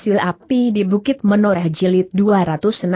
Sil Api di Bukit Menoreh Jilid 261.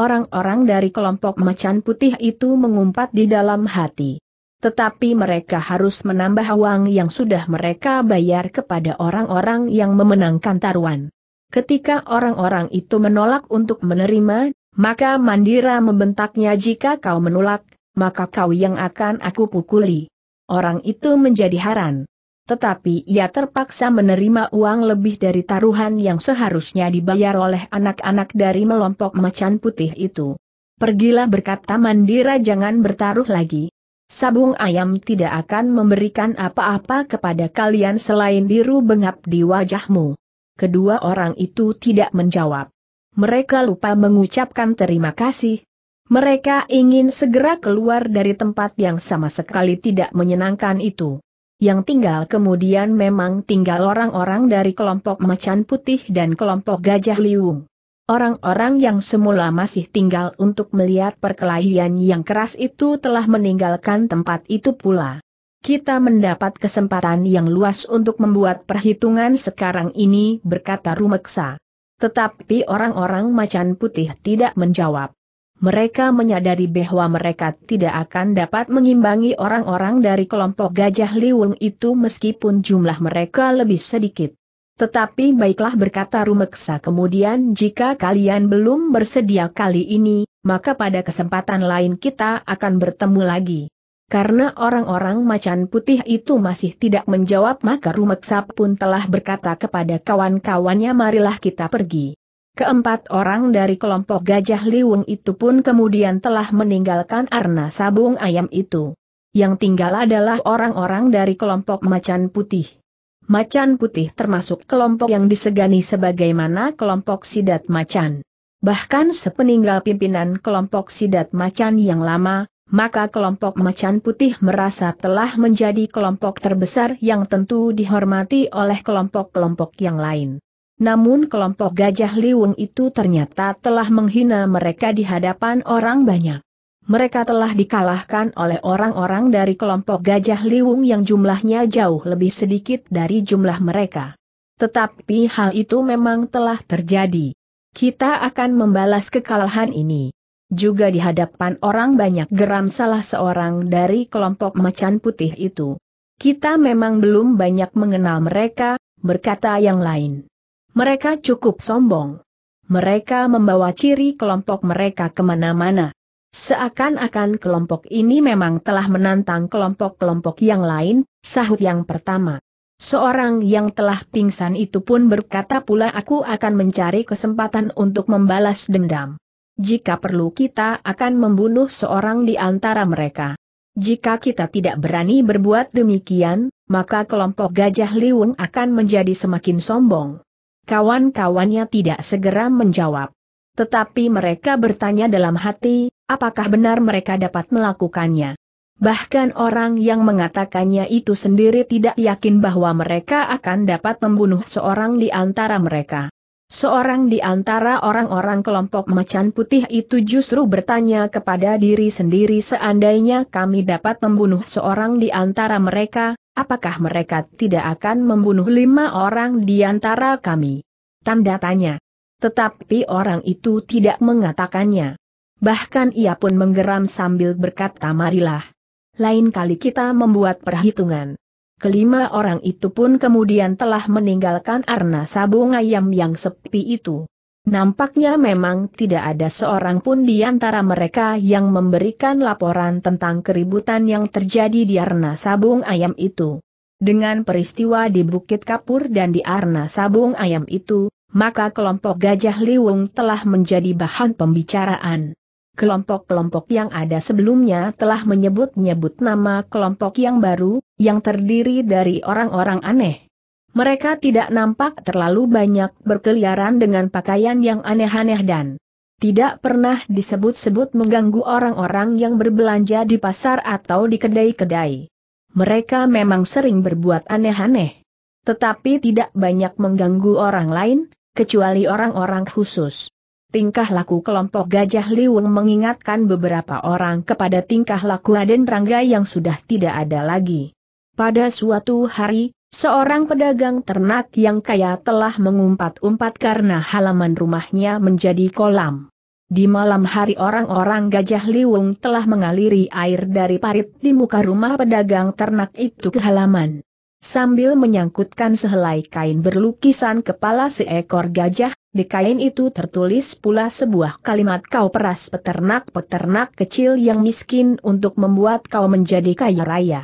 Orang-orang dari kelompok macan putih itu mengumpat di dalam hati. Tetapi mereka harus menambah uang yang sudah mereka bayar kepada orang-orang yang memenangkan taruhan. Ketika orang-orang itu menolak untuk menerima, maka Mandira membentaknya jika kau menolak, maka kau yang akan aku pukuli. Orang itu menjadi haran tetapi ia terpaksa menerima uang lebih dari taruhan yang seharusnya dibayar oleh anak-anak dari melompok macan putih itu. Pergilah berkata Mandira jangan bertaruh lagi. Sabung ayam tidak akan memberikan apa-apa kepada kalian selain biru bengap di wajahmu. Kedua orang itu tidak menjawab. Mereka lupa mengucapkan terima kasih. Mereka ingin segera keluar dari tempat yang sama sekali tidak menyenangkan itu yang tinggal kemudian memang tinggal orang-orang dari kelompok macan putih dan kelompok gajah liung. Orang-orang yang semula masih tinggal untuk melihat perkelahian yang keras itu telah meninggalkan tempat itu pula. Kita mendapat kesempatan yang luas untuk membuat perhitungan sekarang ini berkata Rumeksa. Tetapi orang-orang macan putih tidak menjawab mereka menyadari bahwa mereka tidak akan dapat mengimbangi orang-orang dari kelompok gajah liwung itu meskipun jumlah mereka lebih sedikit. Tetapi baiklah berkata Rumeksa kemudian jika kalian belum bersedia kali ini, maka pada kesempatan lain kita akan bertemu lagi. Karena orang-orang macan putih itu masih tidak menjawab maka Rumeksa pun telah berkata kepada kawan-kawannya marilah kita pergi. Keempat orang dari kelompok Gajah Liwung itu pun kemudian telah meninggalkan arna sabung ayam itu. Yang tinggal adalah orang-orang dari kelompok Macan Putih. Macan Putih termasuk kelompok yang disegani sebagaimana kelompok Sidat Macan. Bahkan sepeninggal pimpinan kelompok Sidat Macan yang lama, maka kelompok Macan Putih merasa telah menjadi kelompok terbesar yang tentu dihormati oleh kelompok-kelompok yang lain. Namun kelompok gajah liwung itu ternyata telah menghina mereka di hadapan orang banyak. Mereka telah dikalahkan oleh orang-orang dari kelompok gajah liwung yang jumlahnya jauh lebih sedikit dari jumlah mereka. Tetapi hal itu memang telah terjadi. Kita akan membalas kekalahan ini. Juga di hadapan orang banyak geram salah seorang dari kelompok macan putih itu. Kita memang belum banyak mengenal mereka, berkata yang lain. Mereka cukup sombong. Mereka membawa ciri kelompok mereka kemana-mana. Seakan-akan kelompok ini memang telah menantang kelompok-kelompok yang lain, sahut yang pertama. Seorang yang telah pingsan itu pun berkata pula aku akan mencari kesempatan untuk membalas dendam. Jika perlu kita akan membunuh seorang di antara mereka. Jika kita tidak berani berbuat demikian, maka kelompok Gajah Liwung akan menjadi semakin sombong kawan-kawannya tidak segera menjawab. Tetapi mereka bertanya dalam hati, apakah benar mereka dapat melakukannya. Bahkan orang yang mengatakannya itu sendiri tidak yakin bahwa mereka akan dapat membunuh seorang di antara mereka. Seorang di antara orang-orang kelompok macan putih itu justru bertanya kepada diri sendiri seandainya kami dapat membunuh seorang di antara mereka, apakah mereka tidak akan membunuh lima orang di antara kami? Tanda tanya. Tetapi orang itu tidak mengatakannya. Bahkan ia pun menggeram sambil berkata marilah. Lain kali kita membuat perhitungan. Kelima orang itu pun kemudian telah meninggalkan arna sabung ayam yang sepi itu. Nampaknya memang tidak ada seorang pun di antara mereka yang memberikan laporan tentang keributan yang terjadi di Arna Sabung Ayam itu. Dengan peristiwa di Bukit Kapur dan di Arna Sabung Ayam itu, maka kelompok Gajah Liwung telah menjadi bahan pembicaraan. Kelompok-kelompok yang ada sebelumnya telah menyebut-nyebut nama kelompok yang baru, yang terdiri dari orang-orang aneh. Mereka tidak nampak terlalu banyak berkeliaran dengan pakaian yang aneh-aneh dan tidak pernah disebut-sebut mengganggu orang-orang yang berbelanja di pasar atau di kedai-kedai. Mereka memang sering berbuat aneh-aneh, tetapi tidak banyak mengganggu orang lain, kecuali orang-orang khusus. Tingkah laku kelompok Gajah Liwung mengingatkan beberapa orang kepada tingkah laku Raden Rangga yang sudah tidak ada lagi. Pada suatu hari, Seorang pedagang ternak yang kaya telah mengumpat-umpat karena halaman rumahnya menjadi kolam. Di malam hari orang-orang Gajah Liwung telah mengaliri air dari parit di muka rumah pedagang ternak itu ke halaman. Sambil menyangkutkan sehelai kain berlukisan kepala seekor gajah, di kain itu tertulis pula sebuah kalimat kau peras peternak-peternak kecil yang miskin untuk membuat kau menjadi kaya raya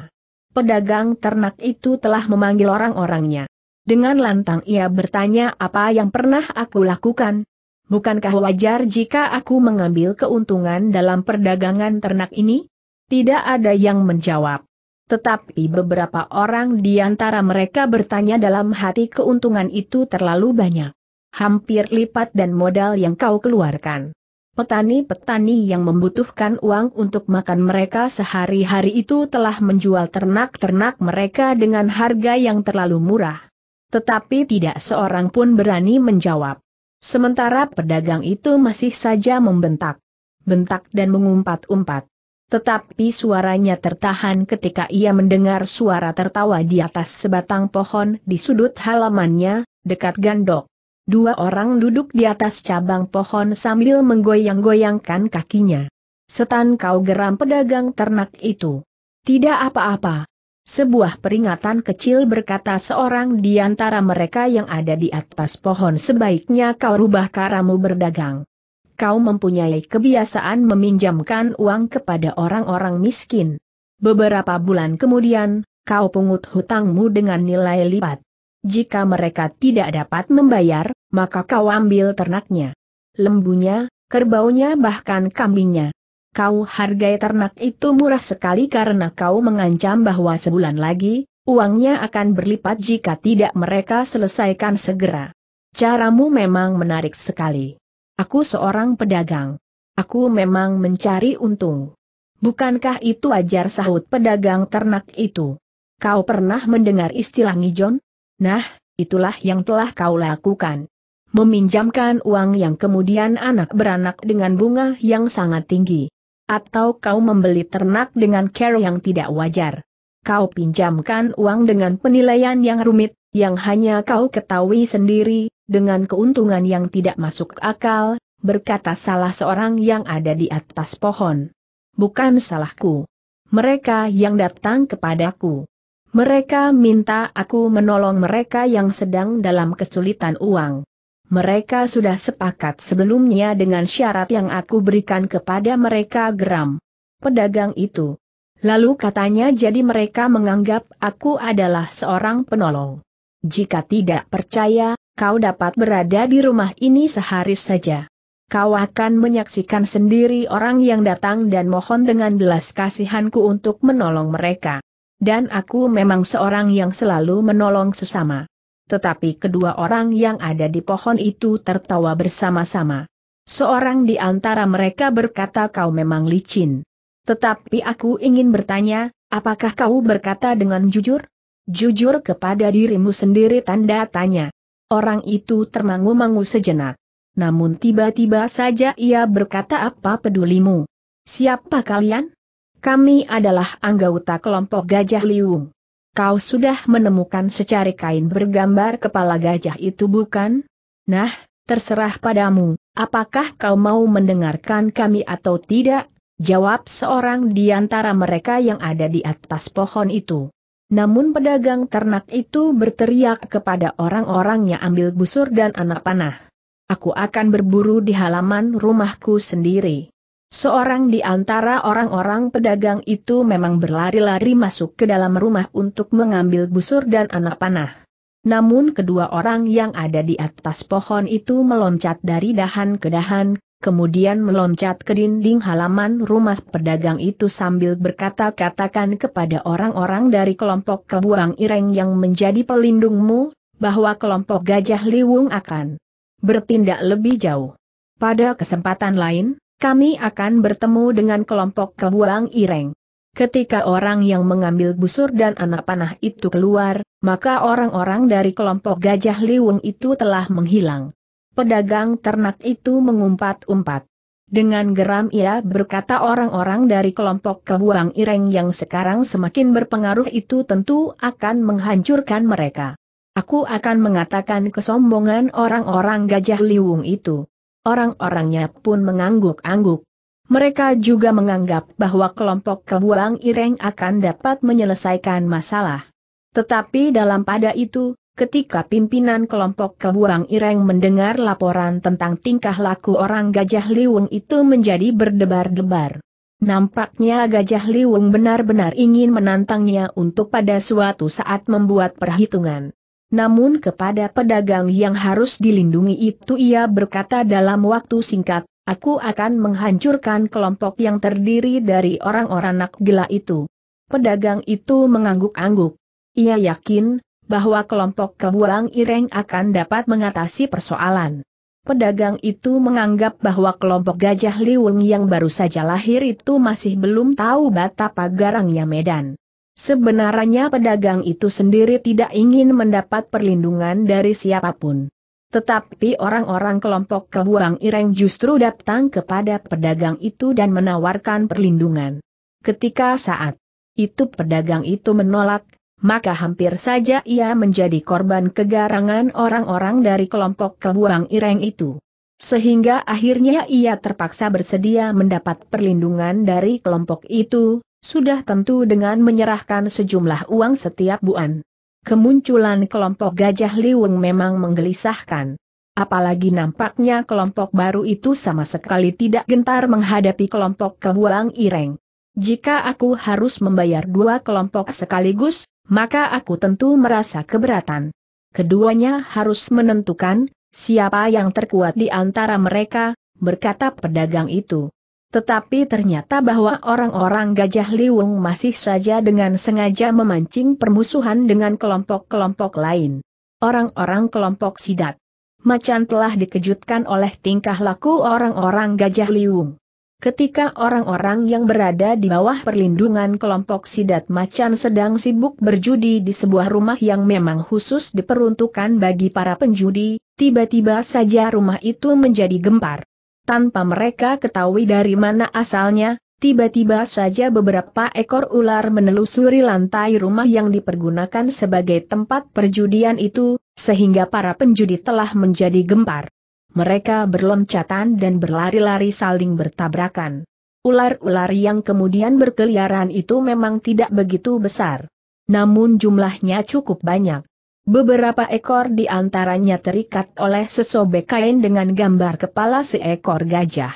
pedagang ternak itu telah memanggil orang-orangnya. Dengan lantang ia bertanya apa yang pernah aku lakukan. Bukankah wajar jika aku mengambil keuntungan dalam perdagangan ternak ini? Tidak ada yang menjawab. Tetapi beberapa orang di antara mereka bertanya dalam hati keuntungan itu terlalu banyak. Hampir lipat dan modal yang kau keluarkan. Petani-petani yang membutuhkan uang untuk makan mereka sehari-hari itu telah menjual ternak-ternak mereka dengan harga yang terlalu murah. Tetapi tidak seorang pun berani menjawab. Sementara pedagang itu masih saja membentak, bentak dan mengumpat-umpat. Tetapi suaranya tertahan ketika ia mendengar suara tertawa di atas sebatang pohon di sudut halamannya, dekat gandok. Dua orang duduk di atas cabang pohon sambil menggoyang-goyangkan kakinya. Setan kau geram pedagang ternak itu. Tidak apa-apa. Sebuah peringatan kecil berkata seorang di antara mereka yang ada di atas pohon sebaiknya kau rubah karamu berdagang. Kau mempunyai kebiasaan meminjamkan uang kepada orang-orang miskin. Beberapa bulan kemudian, kau pungut hutangmu dengan nilai lipat. Jika mereka tidak dapat membayar, maka kau ambil ternaknya. Lembunya, kerbaunya bahkan kambingnya. Kau hargai ternak itu murah sekali karena kau mengancam bahwa sebulan lagi, uangnya akan berlipat jika tidak mereka selesaikan segera. Caramu memang menarik sekali. Aku seorang pedagang. Aku memang mencari untung. Bukankah itu ajar sahut pedagang ternak itu? Kau pernah mendengar istilah ngijon? Nah, itulah yang telah kau lakukan. Meminjamkan uang yang kemudian anak beranak dengan bunga yang sangat tinggi. Atau kau membeli ternak dengan care yang tidak wajar. Kau pinjamkan uang dengan penilaian yang rumit, yang hanya kau ketahui sendiri, dengan keuntungan yang tidak masuk akal, berkata salah seorang yang ada di atas pohon. Bukan salahku. Mereka yang datang kepadaku mereka minta aku menolong mereka yang sedang dalam kesulitan uang. Mereka sudah sepakat sebelumnya dengan syarat yang aku berikan kepada mereka geram. Pedagang itu. Lalu katanya jadi mereka menganggap aku adalah seorang penolong. Jika tidak percaya, kau dapat berada di rumah ini sehari saja. Kau akan menyaksikan sendiri orang yang datang dan mohon dengan belas kasihanku untuk menolong mereka. Dan aku memang seorang yang selalu menolong sesama. Tetapi kedua orang yang ada di pohon itu tertawa bersama-sama. Seorang di antara mereka berkata kau memang licin. Tetapi aku ingin bertanya, apakah kau berkata dengan jujur? Jujur kepada dirimu sendiri tanda tanya. Orang itu termangu-mangu sejenak. Namun tiba-tiba saja ia berkata apa pedulimu? Siapa kalian? Kami adalah anggota kelompok Gajah Liung. Kau sudah menemukan secari kain bergambar kepala gajah itu bukan? Nah, terserah padamu, apakah kau mau mendengarkan kami atau tidak? Jawab seorang di antara mereka yang ada di atas pohon itu. Namun pedagang ternak itu berteriak kepada orang-orang yang ambil busur dan anak panah. Aku akan berburu di halaman rumahku sendiri. Seorang di antara orang-orang pedagang itu memang berlari-lari masuk ke dalam rumah untuk mengambil busur dan anak panah. Namun kedua orang yang ada di atas pohon itu meloncat dari dahan ke dahan, kemudian meloncat ke dinding halaman rumah pedagang itu sambil berkata-katakan kepada orang-orang dari kelompok kebuang ireng yang menjadi pelindungmu, bahwa kelompok gajah liwung akan bertindak lebih jauh. Pada kesempatan lain, kami akan bertemu dengan kelompok kebuang ireng. Ketika orang yang mengambil busur dan anak panah itu keluar, maka orang-orang dari kelompok gajah liwung itu telah menghilang. Pedagang ternak itu mengumpat-umpat. Dengan geram ia berkata orang-orang dari kelompok kebuang ireng yang sekarang semakin berpengaruh itu tentu akan menghancurkan mereka. Aku akan mengatakan kesombongan orang-orang gajah liwung itu. Orang-orangnya pun mengangguk-angguk. Mereka juga menganggap bahwa kelompok kebuang Ireng akan dapat menyelesaikan masalah. Tetapi dalam pada itu, ketika pimpinan kelompok kebuang Ireng mendengar laporan tentang tingkah laku orang Gajah Liwung itu menjadi berdebar-debar. Nampaknya Gajah Liwung benar-benar ingin menantangnya untuk pada suatu saat membuat perhitungan. Namun kepada pedagang yang harus dilindungi itu ia berkata dalam waktu singkat, aku akan menghancurkan kelompok yang terdiri dari orang-orang nak gila itu. Pedagang itu mengangguk-angguk. Ia yakin, bahwa kelompok kebuang Ireng akan dapat mengatasi persoalan. Pedagang itu menganggap bahwa kelompok gajah liwung yang baru saja lahir itu masih belum tahu bata garangnya Medan. Sebenarnya pedagang itu sendiri tidak ingin mendapat perlindungan dari siapapun. Tetapi orang-orang kelompok kebuang Ireng justru datang kepada pedagang itu dan menawarkan perlindungan. Ketika saat itu pedagang itu menolak, maka hampir saja ia menjadi korban kegarangan orang-orang dari kelompok kebuang Ireng itu. Sehingga akhirnya ia terpaksa bersedia mendapat perlindungan dari kelompok itu, sudah tentu dengan menyerahkan sejumlah uang setiap bulan. Kemunculan kelompok gajah liwung memang menggelisahkan. Apalagi nampaknya kelompok baru itu sama sekali tidak gentar menghadapi kelompok kebuang ireng. Jika aku harus membayar dua kelompok sekaligus, maka aku tentu merasa keberatan. Keduanya harus menentukan siapa yang terkuat di antara mereka, berkata pedagang itu. Tetapi ternyata bahwa orang-orang Gajah Liwung masih saja dengan sengaja memancing permusuhan dengan kelompok-kelompok lain. Orang-orang kelompok sidat. Macan telah dikejutkan oleh tingkah laku orang-orang Gajah Liwung. Ketika orang-orang yang berada di bawah perlindungan kelompok sidat macan sedang sibuk berjudi di sebuah rumah yang memang khusus diperuntukkan bagi para penjudi, tiba-tiba saja rumah itu menjadi gempar. Tanpa mereka ketahui dari mana asalnya, tiba-tiba saja beberapa ekor ular menelusuri lantai rumah yang dipergunakan sebagai tempat perjudian itu, sehingga para penjudi telah menjadi gempar. Mereka berloncatan dan berlari-lari saling bertabrakan. Ular-ular yang kemudian berkeliaran itu memang tidak begitu besar. Namun jumlahnya cukup banyak. Beberapa ekor di antaranya terikat oleh sesobek kain dengan gambar kepala seekor gajah.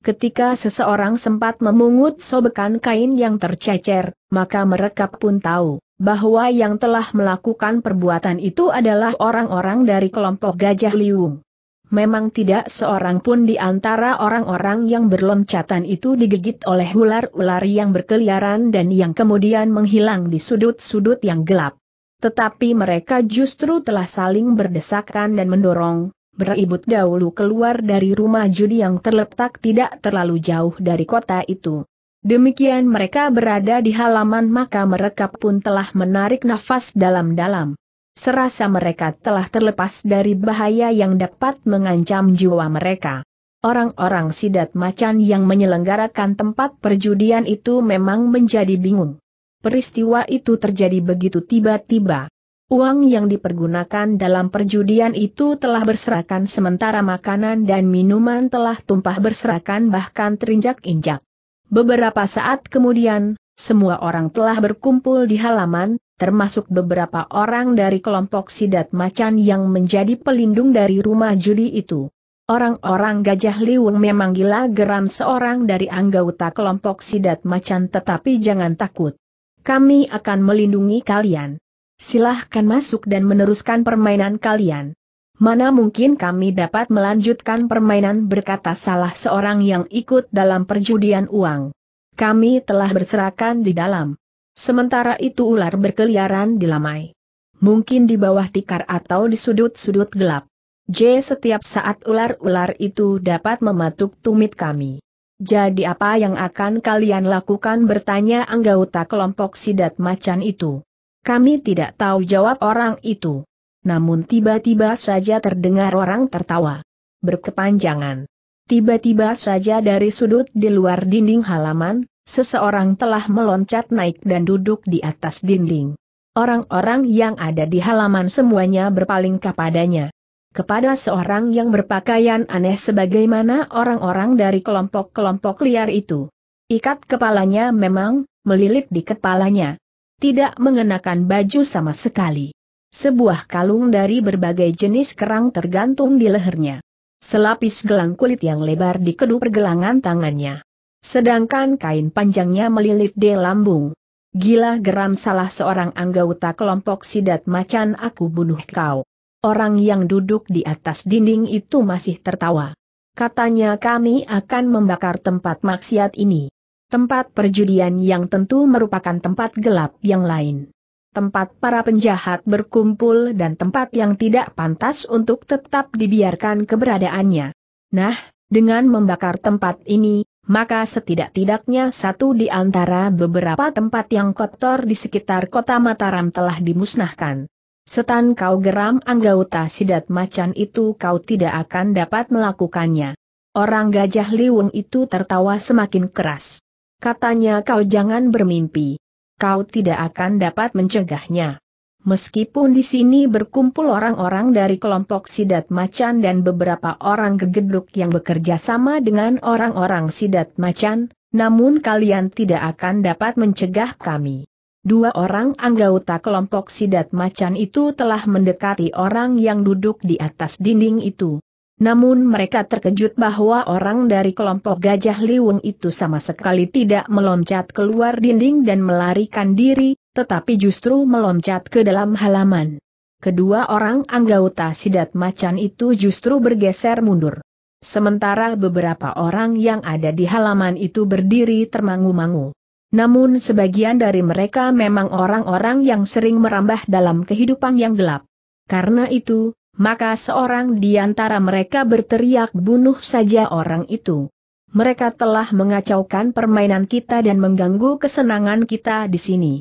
Ketika seseorang sempat memungut sobekan kain yang tercecer, maka mereka pun tahu bahwa yang telah melakukan perbuatan itu adalah orang-orang dari kelompok gajah liung. Memang tidak seorang pun di antara orang-orang yang berloncatan itu digigit oleh ular-ular yang berkeliaran dan yang kemudian menghilang di sudut-sudut yang gelap. Tetapi mereka justru telah saling berdesakan dan mendorong, beribut dahulu keluar dari rumah judi yang terletak tidak terlalu jauh dari kota itu. Demikian mereka berada di halaman maka mereka pun telah menarik nafas dalam-dalam. Serasa mereka telah terlepas dari bahaya yang dapat mengancam jiwa mereka. Orang-orang sidat macan yang menyelenggarakan tempat perjudian itu memang menjadi bingung. Peristiwa itu terjadi begitu tiba-tiba. Uang yang dipergunakan dalam perjudian itu telah berserakan sementara makanan dan minuman telah tumpah berserakan bahkan terinjak-injak. Beberapa saat kemudian, semua orang telah berkumpul di halaman, termasuk beberapa orang dari kelompok sidat macan yang menjadi pelindung dari rumah judi itu. Orang-orang Gajah Liwung memang gila geram seorang dari anggota kelompok sidat macan tetapi jangan takut kami akan melindungi kalian. Silahkan masuk dan meneruskan permainan kalian. Mana mungkin kami dapat melanjutkan permainan berkata salah seorang yang ikut dalam perjudian uang. Kami telah berserakan di dalam. Sementara itu ular berkeliaran di lamai. Mungkin di bawah tikar atau di sudut-sudut gelap. J. Setiap saat ular-ular itu dapat mematuk tumit kami. Jadi apa yang akan kalian lakukan bertanya anggota kelompok sidat macan itu. Kami tidak tahu jawab orang itu. Namun tiba-tiba saja terdengar orang tertawa. Berkepanjangan. Tiba-tiba saja dari sudut di luar dinding halaman, seseorang telah meloncat naik dan duduk di atas dinding. Orang-orang yang ada di halaman semuanya berpaling kepadanya kepada seorang yang berpakaian aneh sebagaimana orang-orang dari kelompok-kelompok liar itu. Ikat kepalanya memang melilit di kepalanya. Tidak mengenakan baju sama sekali. Sebuah kalung dari berbagai jenis kerang tergantung di lehernya. Selapis gelang kulit yang lebar di kedua pergelangan tangannya. Sedangkan kain panjangnya melilit di lambung. Gila geram salah seorang anggota kelompok sidat macan aku bunuh kau. Orang yang duduk di atas dinding itu masih tertawa. Katanya kami akan membakar tempat maksiat ini. Tempat perjudian yang tentu merupakan tempat gelap yang lain. Tempat para penjahat berkumpul dan tempat yang tidak pantas untuk tetap dibiarkan keberadaannya. Nah, dengan membakar tempat ini, maka setidak-tidaknya satu di antara beberapa tempat yang kotor di sekitar kota Mataram telah dimusnahkan. Setan kau geram anggota sidat macan itu kau tidak akan dapat melakukannya. Orang gajah liwung itu tertawa semakin keras. Katanya kau jangan bermimpi. Kau tidak akan dapat mencegahnya. Meskipun di sini berkumpul orang-orang dari kelompok sidat macan dan beberapa orang gegedruk yang bekerja sama dengan orang-orang sidat macan, namun kalian tidak akan dapat mencegah kami. Dua orang anggota kelompok sidat macan itu telah mendekati orang yang duduk di atas dinding itu. Namun mereka terkejut bahwa orang dari kelompok gajah liwung itu sama sekali tidak meloncat keluar dinding dan melarikan diri, tetapi justru meloncat ke dalam halaman. Kedua orang anggota sidat macan itu justru bergeser mundur. Sementara beberapa orang yang ada di halaman itu berdiri termangu-mangu. Namun sebagian dari mereka memang orang-orang yang sering merambah dalam kehidupan yang gelap. Karena itu, maka seorang di antara mereka berteriak bunuh saja orang itu. Mereka telah mengacaukan permainan kita dan mengganggu kesenangan kita di sini.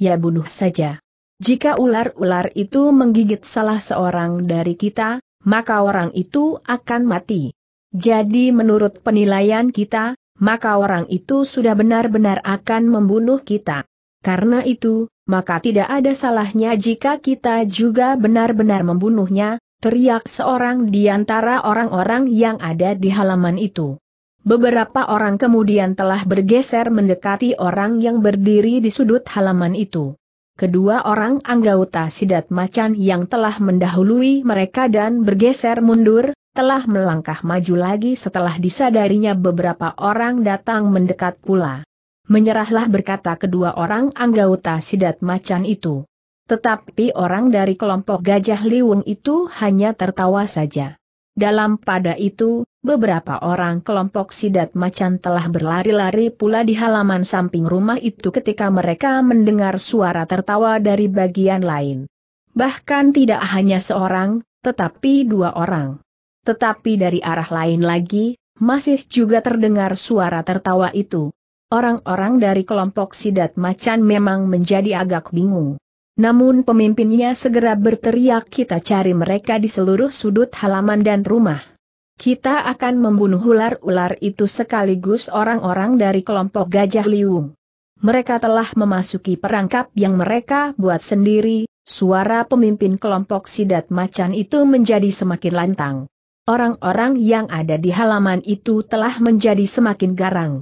Ya bunuh saja. Jika ular-ular itu menggigit salah seorang dari kita, maka orang itu akan mati. Jadi menurut penilaian kita, maka orang itu sudah benar-benar akan membunuh kita. Karena itu, maka tidak ada salahnya jika kita juga benar-benar membunuhnya, teriak seorang di antara orang-orang yang ada di halaman itu. Beberapa orang kemudian telah bergeser mendekati orang yang berdiri di sudut halaman itu. Kedua orang anggota sidat macan yang telah mendahului mereka dan bergeser mundur, telah melangkah maju lagi setelah disadarinya beberapa orang datang mendekat pula. Menyerahlah berkata kedua orang anggota sidat macan itu. Tetapi orang dari kelompok gajah liwung itu hanya tertawa saja. Dalam pada itu, beberapa orang kelompok sidat macan telah berlari-lari pula di halaman samping rumah itu ketika mereka mendengar suara tertawa dari bagian lain. Bahkan tidak hanya seorang, tetapi dua orang. Tetapi dari arah lain lagi, masih juga terdengar suara tertawa itu. Orang-orang dari kelompok sidat macan memang menjadi agak bingung. Namun pemimpinnya segera berteriak kita cari mereka di seluruh sudut halaman dan rumah. Kita akan membunuh ular-ular itu sekaligus orang-orang dari kelompok Gajah Liung. Mereka telah memasuki perangkap yang mereka buat sendiri, suara pemimpin kelompok sidat macan itu menjadi semakin lantang. Orang-orang yang ada di halaman itu telah menjadi semakin garang.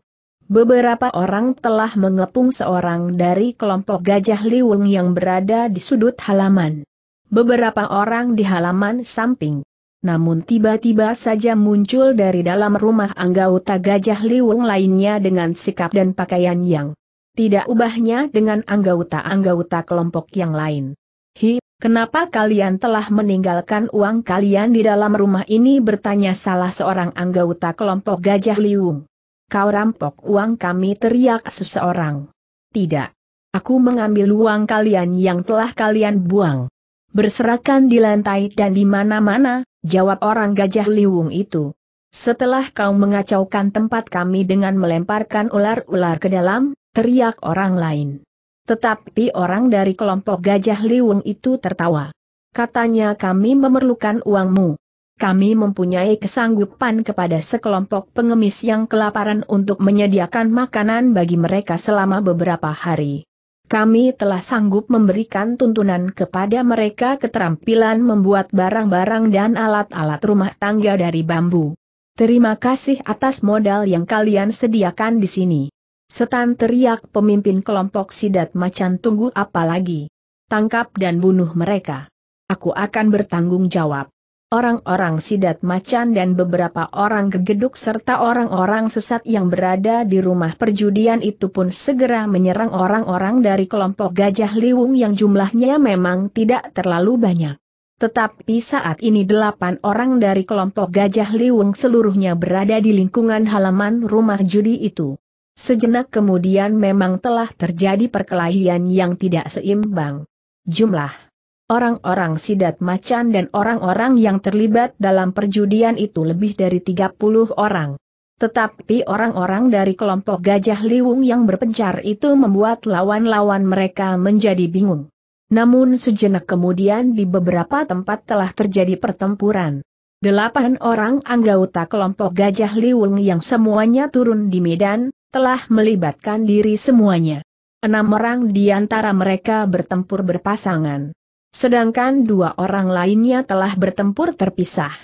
Beberapa orang telah mengepung seorang dari kelompok gajah liwung yang berada di sudut halaman. Beberapa orang di halaman samping. Namun tiba-tiba saja muncul dari dalam rumah anggota gajah liwung lainnya dengan sikap dan pakaian yang tidak ubahnya dengan anggota-anggota kelompok yang lain. Hi, Kenapa kalian telah meninggalkan uang kalian di dalam rumah ini bertanya salah seorang anggota kelompok Gajah Liung. Kau rampok uang kami teriak seseorang. Tidak. Aku mengambil uang kalian yang telah kalian buang. Berserakan di lantai dan di mana-mana, jawab orang Gajah Liung itu. Setelah kau mengacaukan tempat kami dengan melemparkan ular-ular ke dalam, teriak orang lain. Tetapi orang dari kelompok Gajah Liwung itu tertawa. Katanya kami memerlukan uangmu. Kami mempunyai kesanggupan kepada sekelompok pengemis yang kelaparan untuk menyediakan makanan bagi mereka selama beberapa hari. Kami telah sanggup memberikan tuntunan kepada mereka keterampilan membuat barang-barang dan alat-alat rumah tangga dari bambu. Terima kasih atas modal yang kalian sediakan di sini. Setan teriak pemimpin kelompok sidat macan tunggu apa lagi? Tangkap dan bunuh mereka. Aku akan bertanggung jawab. Orang-orang sidat macan dan beberapa orang gegeduk serta orang-orang sesat yang berada di rumah perjudian itu pun segera menyerang orang-orang dari kelompok gajah liwung yang jumlahnya memang tidak terlalu banyak. Tetapi saat ini delapan orang dari kelompok Gajah Liwung seluruhnya berada di lingkungan halaman rumah judi itu. Sejenak kemudian memang telah terjadi perkelahian yang tidak seimbang. Jumlah orang-orang sidat macan dan orang-orang yang terlibat dalam perjudian itu lebih dari 30 orang. Tetapi orang-orang dari kelompok Gajah Liwung yang berpencar itu membuat lawan-lawan mereka menjadi bingung. Namun sejenak kemudian di beberapa tempat telah terjadi pertempuran. Delapan orang anggota kelompok Gajah Liwung yang semuanya turun di medan, telah melibatkan diri semuanya. Enam orang di antara mereka bertempur berpasangan. Sedangkan dua orang lainnya telah bertempur terpisah.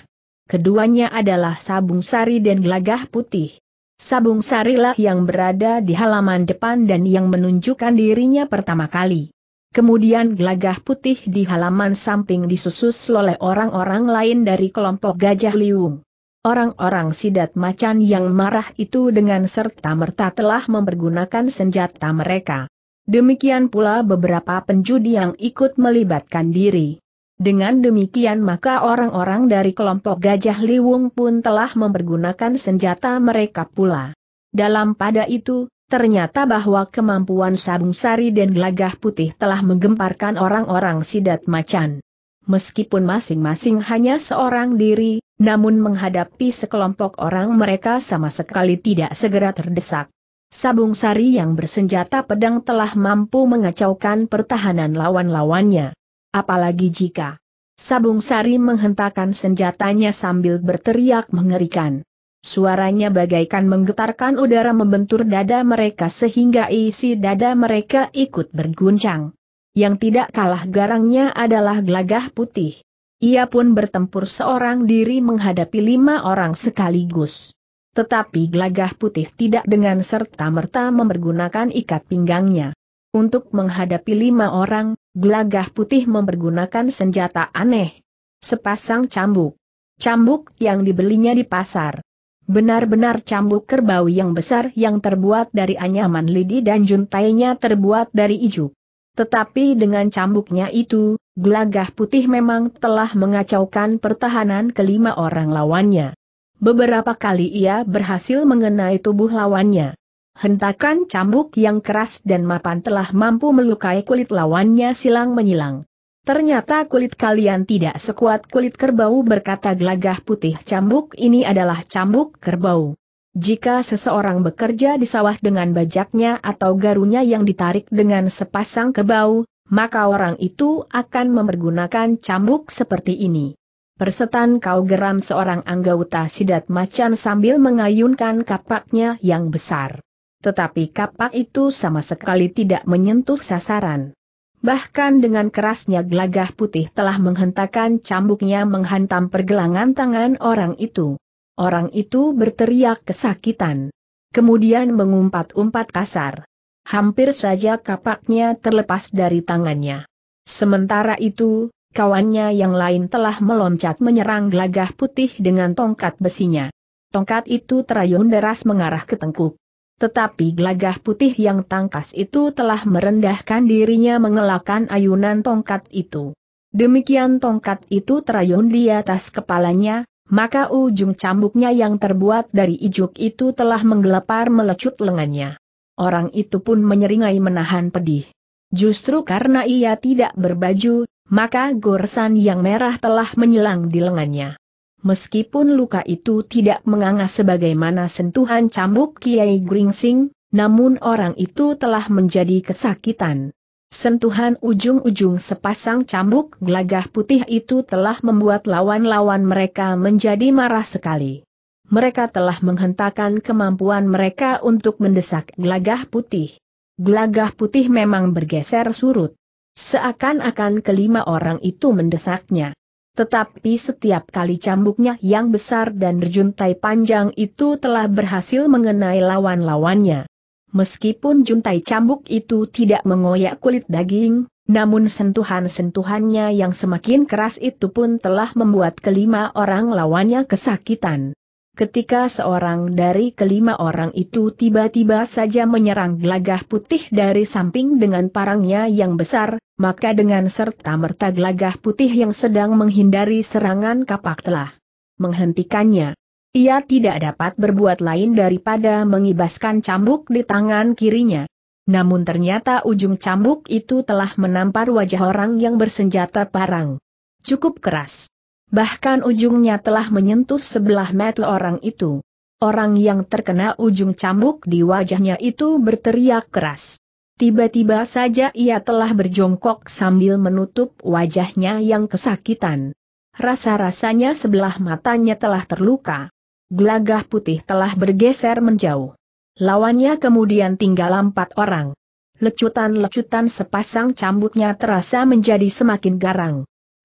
Keduanya adalah Sabung Sari dan Gelagah Putih. Sabung Sari lah yang berada di halaman depan dan yang menunjukkan dirinya pertama kali. Kemudian Gelagah Putih di halaman samping disusus oleh orang-orang lain dari kelompok Gajah Liung. Orang-orang sidat macan yang marah itu dengan serta-merta telah mempergunakan senjata mereka. Demikian pula beberapa penjudi yang ikut melibatkan diri. Dengan demikian maka orang-orang dari kelompok Gajah Liwung pun telah mempergunakan senjata mereka pula. Dalam pada itu, ternyata bahwa kemampuan Sabung Sari dan Gelagah Putih telah menggemparkan orang-orang sidat macan meskipun masing-masing hanya seorang diri, namun menghadapi sekelompok orang mereka sama sekali tidak segera terdesak. Sabung Sari yang bersenjata pedang telah mampu mengacaukan pertahanan lawan-lawannya. Apalagi jika Sabung Sari menghentakkan senjatanya sambil berteriak mengerikan. Suaranya bagaikan menggetarkan udara membentur dada mereka sehingga isi dada mereka ikut berguncang. Yang tidak kalah garangnya adalah gelagah putih. Ia pun bertempur seorang diri menghadapi lima orang sekaligus. Tetapi gelagah putih tidak dengan serta-merta mempergunakan ikat pinggangnya. Untuk menghadapi lima orang, gelagah putih mempergunakan senjata aneh. Sepasang cambuk. Cambuk yang dibelinya di pasar. Benar-benar cambuk kerbau yang besar yang terbuat dari anyaman lidi dan juntainya terbuat dari ijuk. Tetapi dengan cambuknya itu, gelagah putih memang telah mengacaukan pertahanan kelima orang lawannya. Beberapa kali ia berhasil mengenai tubuh lawannya. Hentakan cambuk yang keras dan mapan telah mampu melukai kulit lawannya silang menyilang. Ternyata kulit kalian tidak sekuat kulit kerbau berkata gelagah putih cambuk ini adalah cambuk kerbau. Jika seseorang bekerja di sawah dengan bajaknya atau garunya yang ditarik dengan sepasang kebau, maka orang itu akan memergunakan cambuk seperti ini. Persetan kau geram seorang anggota sidat macan sambil mengayunkan kapaknya yang besar. Tetapi kapak itu sama sekali tidak menyentuh sasaran. Bahkan dengan kerasnya gelagah putih telah menghentakkan cambuknya menghantam pergelangan tangan orang itu. Orang itu berteriak kesakitan. Kemudian mengumpat-umpat kasar. Hampir saja kapaknya terlepas dari tangannya. Sementara itu, kawannya yang lain telah meloncat menyerang gelagah putih dengan tongkat besinya. Tongkat itu terayun deras mengarah ke tengkuk. Tetapi gelagah putih yang tangkas itu telah merendahkan dirinya mengelakkan ayunan tongkat itu. Demikian tongkat itu terayun di atas kepalanya, maka ujung cambuknya yang terbuat dari ijuk itu telah menggelepar melecut lengannya. Orang itu pun menyeringai menahan pedih. Justru karena ia tidak berbaju, maka goresan yang merah telah menyelang di lengannya. Meskipun luka itu tidak menganga sebagaimana sentuhan cambuk Kiai Gringsing, namun orang itu telah menjadi kesakitan. Sentuhan ujung-ujung sepasang cambuk gelagah putih itu telah membuat lawan-lawan mereka menjadi marah sekali. Mereka telah menghentakkan kemampuan mereka untuk mendesak gelagah putih. Gelagah putih memang bergeser surut. Seakan-akan kelima orang itu mendesaknya. Tetapi setiap kali cambuknya yang besar dan berjuntai panjang itu telah berhasil mengenai lawan-lawannya. Meskipun juntai cambuk itu tidak mengoyak kulit daging, namun sentuhan-sentuhannya yang semakin keras itu pun telah membuat kelima orang lawannya kesakitan. Ketika seorang dari kelima orang itu tiba-tiba saja menyerang gelagah putih dari samping dengan parangnya yang besar, maka dengan serta-merta gelagah putih yang sedang menghindari serangan kapak telah menghentikannya. Ia tidak dapat berbuat lain daripada mengibaskan cambuk di tangan kirinya. Namun ternyata ujung cambuk itu telah menampar wajah orang yang bersenjata parang. Cukup keras. Bahkan ujungnya telah menyentuh sebelah mata orang itu. Orang yang terkena ujung cambuk di wajahnya itu berteriak keras. Tiba-tiba saja ia telah berjongkok sambil menutup wajahnya yang kesakitan. Rasa-rasanya sebelah matanya telah terluka gelagah putih telah bergeser menjauh. Lawannya kemudian tinggal empat orang. Lecutan-lecutan sepasang cambuknya terasa menjadi semakin garang.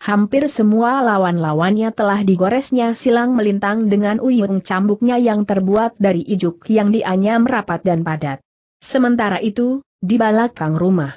Hampir semua lawan-lawannya telah digoresnya silang melintang dengan uyung cambuknya yang terbuat dari ijuk yang dianyam rapat dan padat. Sementara itu, di belakang rumah,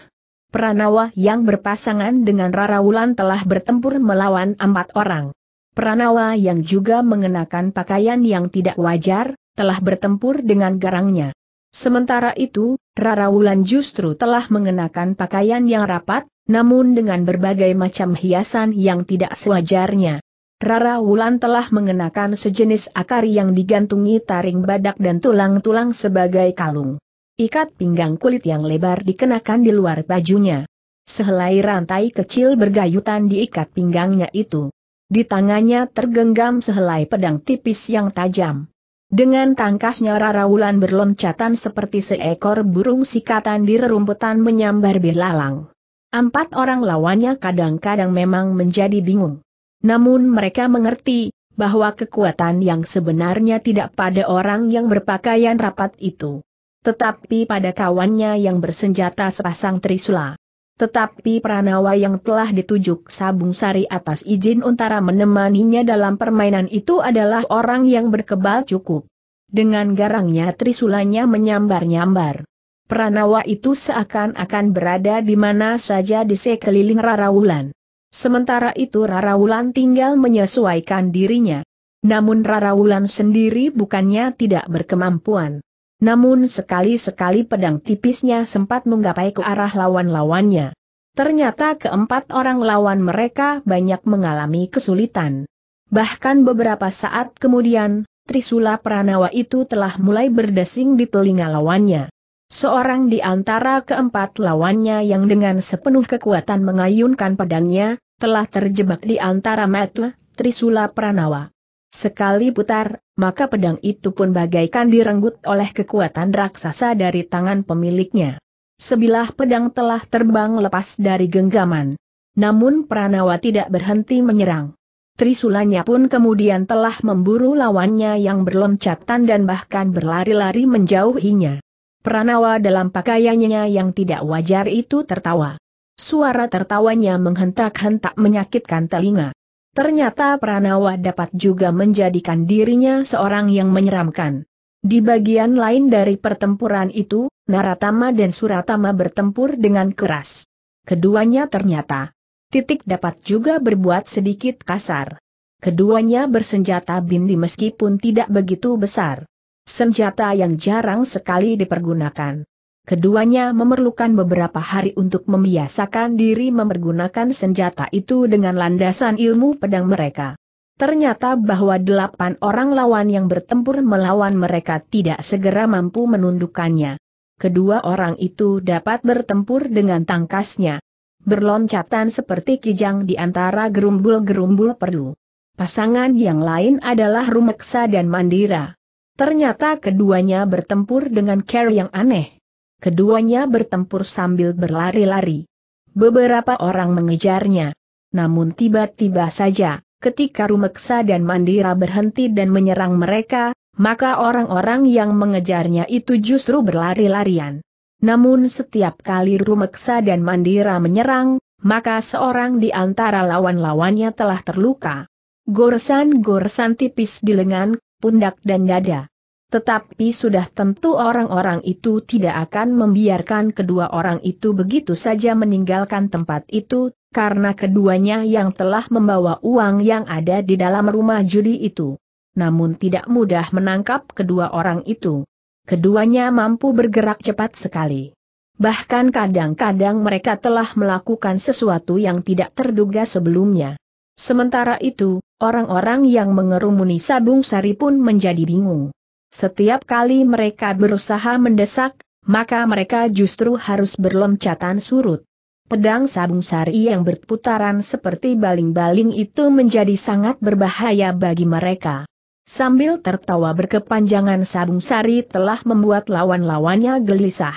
Pranawa yang berpasangan dengan Rara Wulan telah bertempur melawan empat orang. Pranawa yang juga mengenakan pakaian yang tidak wajar, telah bertempur dengan garangnya. Sementara itu, Rara Wulan justru telah mengenakan pakaian yang rapat, namun dengan berbagai macam hiasan yang tidak sewajarnya. Rara Wulan telah mengenakan sejenis akar yang digantungi taring badak dan tulang-tulang sebagai kalung. Ikat pinggang kulit yang lebar dikenakan di luar bajunya. Sehelai rantai kecil bergayutan diikat pinggangnya itu. Di tangannya tergenggam sehelai pedang tipis yang tajam. Dengan tangkasnya Rara Wulan berloncatan seperti seekor burung sikatan di rerumputan menyambar belalang. Empat orang lawannya kadang-kadang memang menjadi bingung. Namun mereka mengerti, bahwa kekuatan yang sebenarnya tidak pada orang yang berpakaian rapat itu. Tetapi pada kawannya yang bersenjata sepasang trisula. Tetapi Pranawa yang telah ditujuk Sabung Sari atas izin Untara menemaninya dalam permainan itu adalah orang yang berkebal cukup. Dengan garangnya trisulanya menyambar-nyambar. Pranawa itu seakan-akan berada di mana saja di sekeliling Rarawulan. Sementara itu Rarawulan tinggal menyesuaikan dirinya. Namun Rarawulan sendiri bukannya tidak berkemampuan. Namun sekali-sekali pedang tipisnya sempat menggapai ke arah lawan-lawannya. Ternyata keempat orang lawan mereka banyak mengalami kesulitan. Bahkan beberapa saat kemudian, Trisula Pranawa itu telah mulai berdesing di telinga lawannya. Seorang di antara keempat lawannya yang dengan sepenuh kekuatan mengayunkan pedangnya, telah terjebak di antara mata Trisula Pranawa. Sekali putar, maka pedang itu pun bagaikan direnggut oleh kekuatan raksasa dari tangan pemiliknya. Sebilah pedang telah terbang lepas dari genggaman. Namun Pranawa tidak berhenti menyerang. Trisulanya pun kemudian telah memburu lawannya yang berloncatan dan bahkan berlari-lari menjauhinya. Pranawa dalam pakaiannya yang tidak wajar itu tertawa. Suara tertawanya menghentak-hentak menyakitkan telinga. Ternyata Pranawa dapat juga menjadikan dirinya seorang yang menyeramkan. Di bagian lain dari pertempuran itu, Naratama dan Suratama bertempur dengan keras. Keduanya ternyata titik dapat juga berbuat sedikit kasar. Keduanya bersenjata bindi meskipun tidak begitu besar. Senjata yang jarang sekali dipergunakan keduanya memerlukan beberapa hari untuk membiasakan diri mempergunakan senjata itu dengan landasan ilmu pedang mereka. Ternyata bahwa delapan orang lawan yang bertempur melawan mereka tidak segera mampu menundukkannya. Kedua orang itu dapat bertempur dengan tangkasnya. Berloncatan seperti kijang di antara gerumbul-gerumbul perdu. Pasangan yang lain adalah Rumeksa dan Mandira. Ternyata keduanya bertempur dengan cara yang aneh. Keduanya bertempur sambil berlari-lari. Beberapa orang mengejarnya. Namun tiba-tiba saja, ketika Rumeksa dan Mandira berhenti dan menyerang mereka, maka orang-orang yang mengejarnya itu justru berlari-larian. Namun setiap kali Rumeksa dan Mandira menyerang, maka seorang di antara lawan-lawannya telah terluka. Gorsan-gorsan tipis di lengan, pundak dan dada. Tetapi sudah tentu orang-orang itu tidak akan membiarkan kedua orang itu begitu saja meninggalkan tempat itu, karena keduanya yang telah membawa uang yang ada di dalam rumah judi itu. Namun tidak mudah menangkap kedua orang itu. Keduanya mampu bergerak cepat sekali. Bahkan kadang-kadang mereka telah melakukan sesuatu yang tidak terduga sebelumnya. Sementara itu, orang-orang yang mengerumuni Sabung Sari pun menjadi bingung. Setiap kali mereka berusaha mendesak, maka mereka justru harus berloncatan surut. Pedang sabung sari yang berputaran seperti baling-baling itu menjadi sangat berbahaya bagi mereka. Sambil tertawa berkepanjangan sabung sari telah membuat lawan-lawannya gelisah.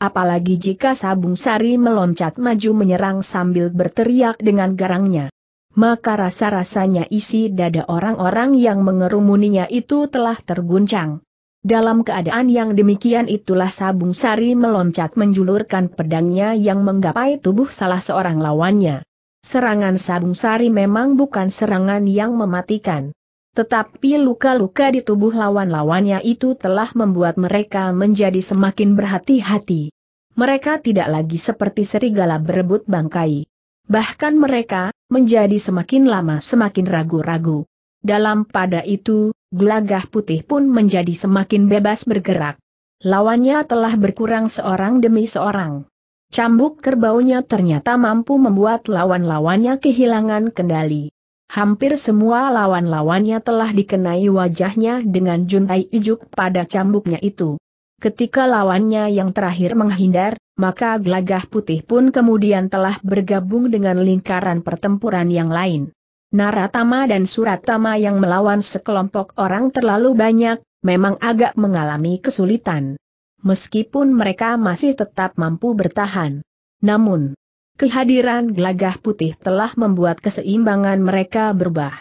Apalagi jika sabung sari meloncat maju menyerang sambil berteriak dengan garangnya maka rasa-rasanya isi dada orang-orang yang mengerumuninya itu telah terguncang. Dalam keadaan yang demikian itulah Sabung Sari meloncat menjulurkan pedangnya yang menggapai tubuh salah seorang lawannya. Serangan Sabung Sari memang bukan serangan yang mematikan. Tetapi luka-luka di tubuh lawan-lawannya itu telah membuat mereka menjadi semakin berhati-hati. Mereka tidak lagi seperti serigala berebut bangkai. Bahkan mereka, menjadi semakin lama semakin ragu-ragu. Dalam pada itu, gelagah putih pun menjadi semakin bebas bergerak. Lawannya telah berkurang seorang demi seorang. Cambuk kerbaunya ternyata mampu membuat lawan-lawannya kehilangan kendali. Hampir semua lawan-lawannya telah dikenai wajahnya dengan juntai ijuk pada cambuknya itu. Ketika lawannya yang terakhir menghindar, maka gelagah putih pun kemudian telah bergabung dengan lingkaran pertempuran yang lain. Naratama dan Suratama yang melawan sekelompok orang terlalu banyak, memang agak mengalami kesulitan. Meskipun mereka masih tetap mampu bertahan. Namun, kehadiran gelagah putih telah membuat keseimbangan mereka berubah.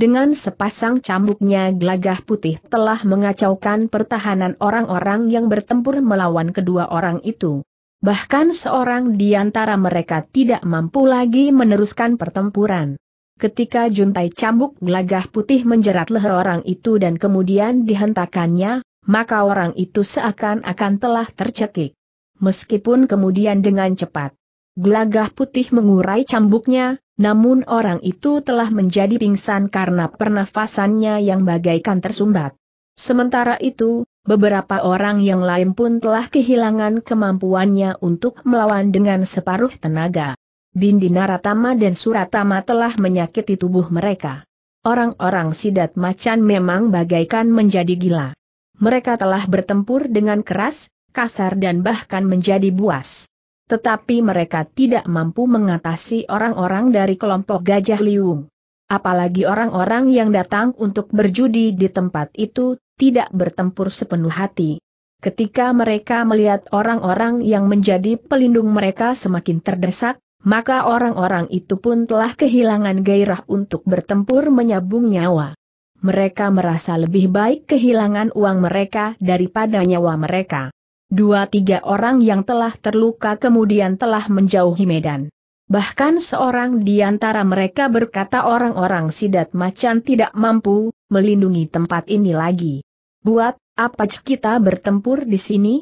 Dengan sepasang cambuknya gelagah putih telah mengacaukan pertahanan orang-orang yang bertempur melawan kedua orang itu. Bahkan seorang di antara mereka tidak mampu lagi meneruskan pertempuran. Ketika juntai cambuk gelagah putih menjerat leher orang itu dan kemudian dihentakannya, maka orang itu seakan-akan telah tercekik. Meskipun kemudian dengan cepat, gelagah putih mengurai cambuknya, namun orang itu telah menjadi pingsan karena pernafasannya yang bagaikan tersumbat. Sementara itu, beberapa orang yang lain pun telah kehilangan kemampuannya untuk melawan dengan separuh tenaga. Bindina Ratama dan Suratama telah menyakiti tubuh mereka. Orang-orang sidat macan memang bagaikan menjadi gila. Mereka telah bertempur dengan keras, kasar dan bahkan menjadi buas. Tetapi mereka tidak mampu mengatasi orang-orang dari kelompok Gajah Liung. Apalagi orang-orang yang datang untuk berjudi di tempat itu, tidak bertempur sepenuh hati. Ketika mereka melihat orang-orang yang menjadi pelindung mereka semakin terdesak, maka orang-orang itu pun telah kehilangan gairah untuk bertempur menyambung nyawa. Mereka merasa lebih baik kehilangan uang mereka daripada nyawa mereka. Dua tiga orang yang telah terluka kemudian telah menjauhi medan. Bahkan seorang di antara mereka berkata orang-orang sidat macan tidak mampu melindungi tempat ini lagi. Buat apa kita bertempur di sini?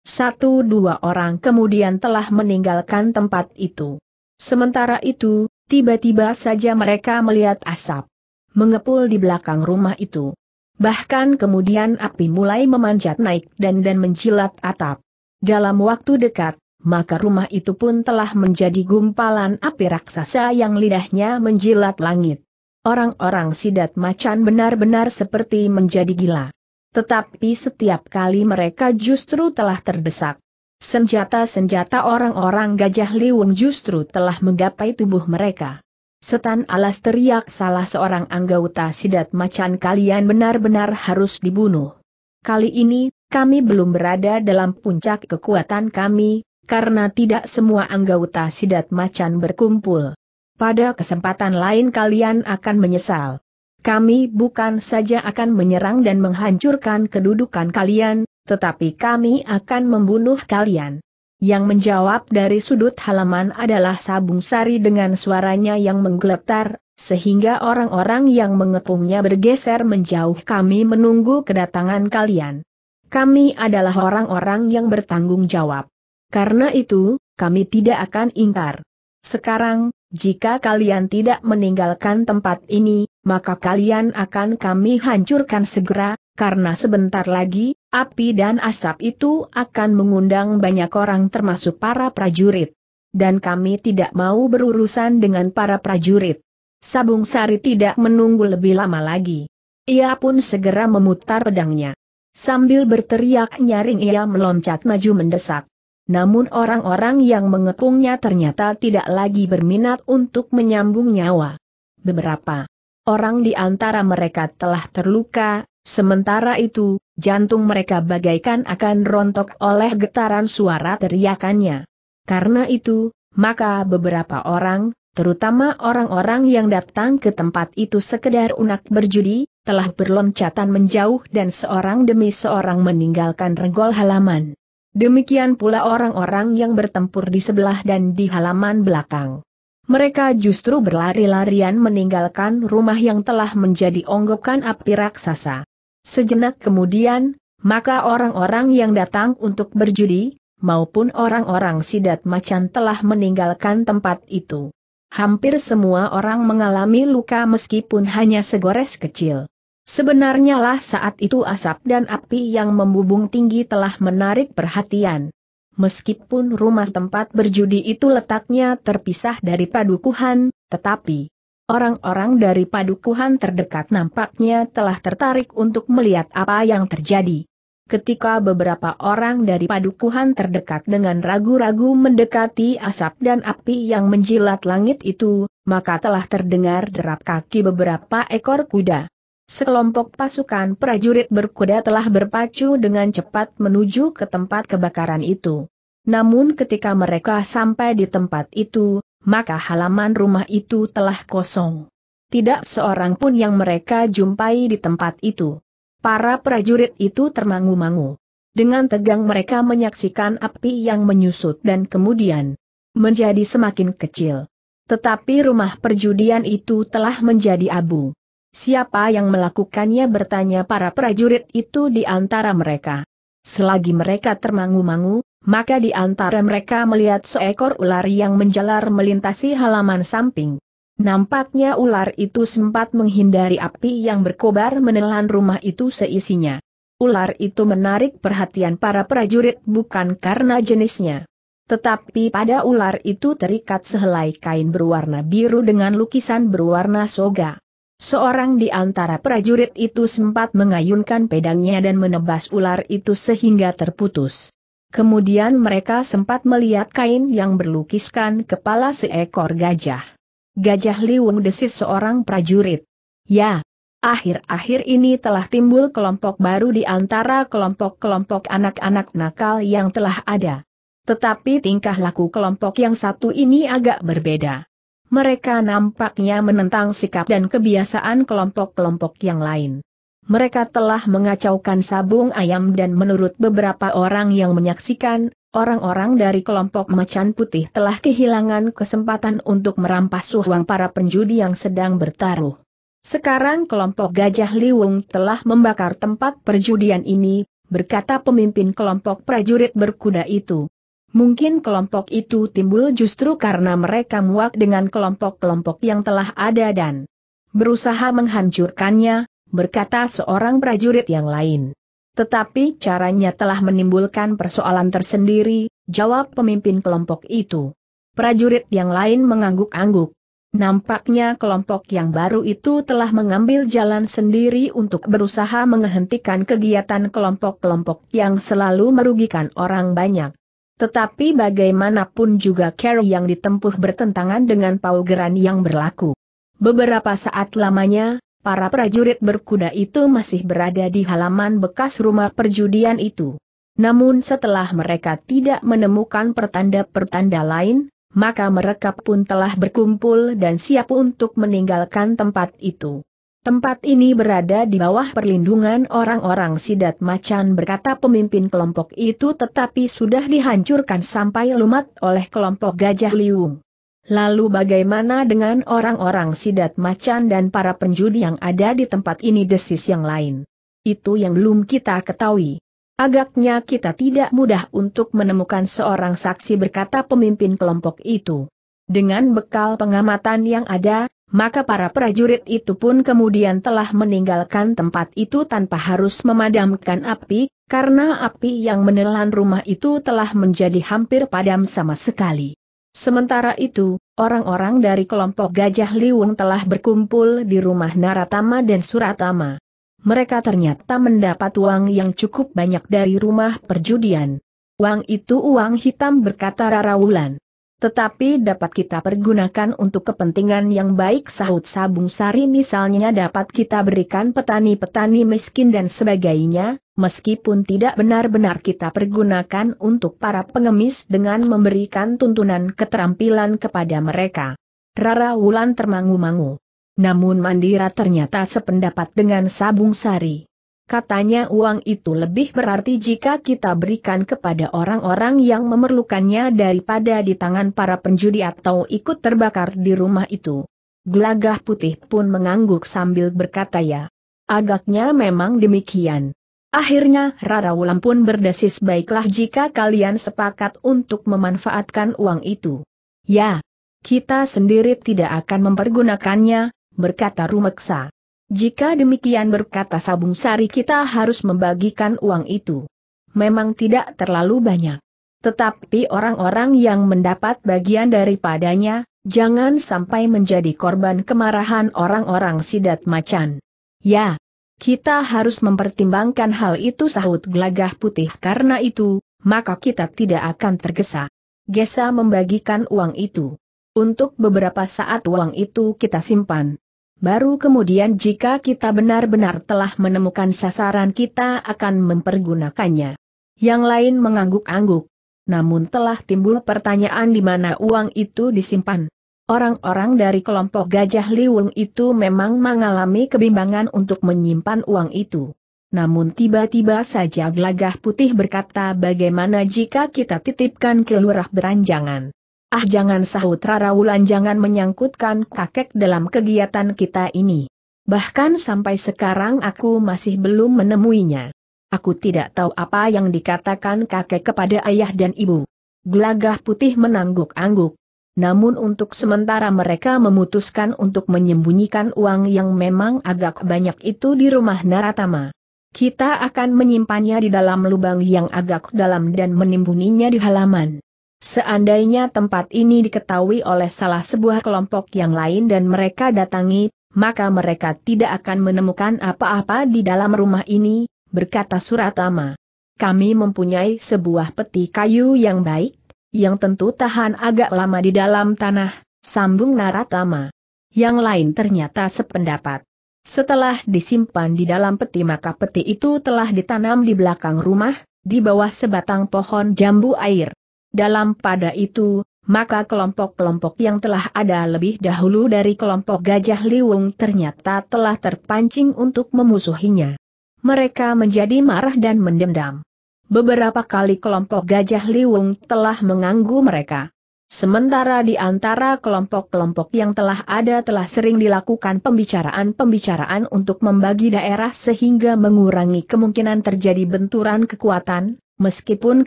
Satu dua orang kemudian telah meninggalkan tempat itu. Sementara itu, tiba-tiba saja mereka melihat asap mengepul di belakang rumah itu. Bahkan kemudian api mulai memanjat naik dan dan mencilat atap. Dalam waktu dekat, maka rumah itu pun telah menjadi gumpalan api raksasa yang lidahnya menjilat langit. Orang-orang sidat macan benar-benar seperti menjadi gila. Tetapi setiap kali mereka justru telah terdesak. Senjata-senjata orang-orang gajah liwung justru telah menggapai tubuh mereka. Setan alas teriak salah seorang anggota sidat macan kalian benar-benar harus dibunuh. Kali ini, kami belum berada dalam puncak kekuatan kami, karena tidak semua anggota sidat macan berkumpul. Pada kesempatan lain kalian akan menyesal. Kami bukan saja akan menyerang dan menghancurkan kedudukan kalian, tetapi kami akan membunuh kalian. Yang menjawab dari sudut halaman adalah Sabung Sari dengan suaranya yang menggeletar, sehingga orang-orang yang mengepungnya bergeser menjauh kami menunggu kedatangan kalian. Kami adalah orang-orang yang bertanggung jawab. Karena itu, kami tidak akan ingkar. Sekarang, jika kalian tidak meninggalkan tempat ini, maka kalian akan kami hancurkan segera, karena sebentar lagi, api dan asap itu akan mengundang banyak orang termasuk para prajurit. Dan kami tidak mau berurusan dengan para prajurit. Sabung Sari tidak menunggu lebih lama lagi. Ia pun segera memutar pedangnya. Sambil berteriak nyaring ia meloncat maju mendesak. Namun orang-orang yang mengepungnya ternyata tidak lagi berminat untuk menyambung nyawa. Beberapa orang di antara mereka telah terluka, sementara itu, jantung mereka bagaikan akan rontok oleh getaran suara teriakannya. Karena itu, maka beberapa orang, terutama orang-orang yang datang ke tempat itu sekedar unak berjudi, telah berloncatan menjauh dan seorang demi seorang meninggalkan regol halaman. Demikian pula orang-orang yang bertempur di sebelah dan di halaman belakang. Mereka justru berlari-larian meninggalkan rumah yang telah menjadi onggokan api raksasa. Sejenak kemudian, maka orang-orang yang datang untuk berjudi, maupun orang-orang sidat macan telah meninggalkan tempat itu. Hampir semua orang mengalami luka meskipun hanya segores kecil. Sebenarnya lah saat itu asap dan api yang membubung tinggi telah menarik perhatian. Meskipun rumah tempat berjudi itu letaknya terpisah dari padukuhan, tetapi orang-orang dari padukuhan terdekat nampaknya telah tertarik untuk melihat apa yang terjadi. Ketika beberapa orang dari padukuhan terdekat dengan ragu-ragu mendekati asap dan api yang menjilat langit itu, maka telah terdengar derap kaki beberapa ekor kuda. Sekelompok pasukan prajurit berkuda telah berpacu dengan cepat menuju ke tempat kebakaran itu. Namun ketika mereka sampai di tempat itu, maka halaman rumah itu telah kosong. Tidak seorang pun yang mereka jumpai di tempat itu. Para prajurit itu termangu-mangu. Dengan tegang mereka menyaksikan api yang menyusut dan kemudian menjadi semakin kecil. Tetapi rumah perjudian itu telah menjadi abu. Siapa yang melakukannya bertanya para prajurit itu di antara mereka. Selagi mereka termangu-mangu, maka di antara mereka melihat seekor ular yang menjalar melintasi halaman samping. Nampaknya ular itu sempat menghindari api yang berkobar menelan rumah itu seisinya. Ular itu menarik perhatian para prajurit bukan karena jenisnya. Tetapi pada ular itu terikat sehelai kain berwarna biru dengan lukisan berwarna soga. Seorang di antara prajurit itu sempat mengayunkan pedangnya dan menebas ular itu sehingga terputus. Kemudian mereka sempat melihat kain yang berlukiskan kepala seekor gajah. Gajah Liwung desis seorang prajurit. Ya, akhir-akhir ini telah timbul kelompok baru di antara kelompok-kelompok anak-anak nakal yang telah ada. Tetapi tingkah laku kelompok yang satu ini agak berbeda mereka nampaknya menentang sikap dan kebiasaan kelompok-kelompok yang lain. Mereka telah mengacaukan sabung ayam dan menurut beberapa orang yang menyaksikan, orang-orang dari kelompok macan putih telah kehilangan kesempatan untuk merampas uang para penjudi yang sedang bertaruh. Sekarang kelompok Gajah Liwung telah membakar tempat perjudian ini, berkata pemimpin kelompok prajurit berkuda itu. Mungkin kelompok itu timbul justru karena mereka muak dengan kelompok-kelompok yang telah ada dan berusaha menghancurkannya, berkata seorang prajurit yang lain. Tetapi caranya telah menimbulkan persoalan tersendiri, jawab pemimpin kelompok itu. Prajurit yang lain mengangguk-angguk. Nampaknya kelompok yang baru itu telah mengambil jalan sendiri untuk berusaha menghentikan kegiatan kelompok-kelompok yang selalu merugikan orang banyak. Tetapi bagaimanapun juga carry yang ditempuh bertentangan dengan paugeran yang berlaku. Beberapa saat lamanya, para prajurit berkuda itu masih berada di halaman bekas rumah perjudian itu. Namun setelah mereka tidak menemukan pertanda-pertanda lain, maka mereka pun telah berkumpul dan siap untuk meninggalkan tempat itu. Tempat ini berada di bawah perlindungan orang-orang sidat macan berkata pemimpin kelompok itu tetapi sudah dihancurkan sampai lumat oleh kelompok gajah liung. Lalu bagaimana dengan orang-orang sidat macan dan para penjudi yang ada di tempat ini desis yang lain? Itu yang belum kita ketahui. Agaknya kita tidak mudah untuk menemukan seorang saksi berkata pemimpin kelompok itu. Dengan bekal pengamatan yang ada, maka para prajurit itu pun kemudian telah meninggalkan tempat itu tanpa harus memadamkan api, karena api yang menelan rumah itu telah menjadi hampir padam sama sekali. Sementara itu, orang-orang dari kelompok Gajah Liwung telah berkumpul di rumah Naratama dan Suratama. Mereka ternyata mendapat uang yang cukup banyak dari rumah perjudian. Uang itu uang hitam berkata Rara Wulan tetapi dapat kita pergunakan untuk kepentingan yang baik sahut sabung sari misalnya dapat kita berikan petani-petani miskin dan sebagainya, meskipun tidak benar-benar kita pergunakan untuk para pengemis dengan memberikan tuntunan keterampilan kepada mereka. Rara Wulan termangu-mangu. Namun Mandira ternyata sependapat dengan sabung sari. Katanya uang itu lebih berarti jika kita berikan kepada orang-orang yang memerlukannya daripada di tangan para penjudi atau ikut terbakar di rumah itu. Gelagah putih pun mengangguk sambil berkata ya. Agaknya memang demikian. Akhirnya Rara Rarawulan pun berdesis baiklah jika kalian sepakat untuk memanfaatkan uang itu. Ya, kita sendiri tidak akan mempergunakannya, berkata Rumeksa. Jika demikian berkata Sabung Sari kita harus membagikan uang itu. Memang tidak terlalu banyak. Tetapi orang-orang yang mendapat bagian daripadanya, jangan sampai menjadi korban kemarahan orang-orang sidat macan. Ya, kita harus mempertimbangkan hal itu sahut gelagah putih karena itu, maka kita tidak akan tergesa. Gesa membagikan uang itu. Untuk beberapa saat uang itu kita simpan. Baru kemudian jika kita benar-benar telah menemukan sasaran kita akan mempergunakannya. Yang lain mengangguk-angguk. Namun telah timbul pertanyaan di mana uang itu disimpan. Orang-orang dari kelompok Gajah Liwung itu memang mengalami kebimbangan untuk menyimpan uang itu. Namun tiba-tiba saja gelagah putih berkata bagaimana jika kita titipkan ke lurah beranjangan. Ah jangan sahut Rara Wulan jangan menyangkutkan kakek dalam kegiatan kita ini. Bahkan sampai sekarang aku masih belum menemuinya. Aku tidak tahu apa yang dikatakan kakek kepada ayah dan ibu. Gelagah putih menangguk-angguk. Namun untuk sementara mereka memutuskan untuk menyembunyikan uang yang memang agak banyak itu di rumah Naratama. Kita akan menyimpannya di dalam lubang yang agak dalam dan menimbuninya di halaman. Seandainya tempat ini diketahui oleh salah sebuah kelompok yang lain dan mereka datangi, maka mereka tidak akan menemukan apa-apa di dalam rumah ini, berkata Suratama. Kami mempunyai sebuah peti kayu yang baik, yang tentu tahan agak lama di dalam tanah, sambung Naratama. Yang lain ternyata sependapat. Setelah disimpan di dalam peti maka peti itu telah ditanam di belakang rumah, di bawah sebatang pohon jambu air. Dalam pada itu, maka kelompok-kelompok yang telah ada lebih dahulu dari kelompok Gajah Liwung ternyata telah terpancing untuk memusuhinya. Mereka menjadi marah dan mendendam. Beberapa kali kelompok Gajah Liwung telah mengganggu mereka. Sementara di antara kelompok-kelompok yang telah ada telah sering dilakukan pembicaraan-pembicaraan untuk membagi daerah sehingga mengurangi kemungkinan terjadi benturan kekuatan, Meskipun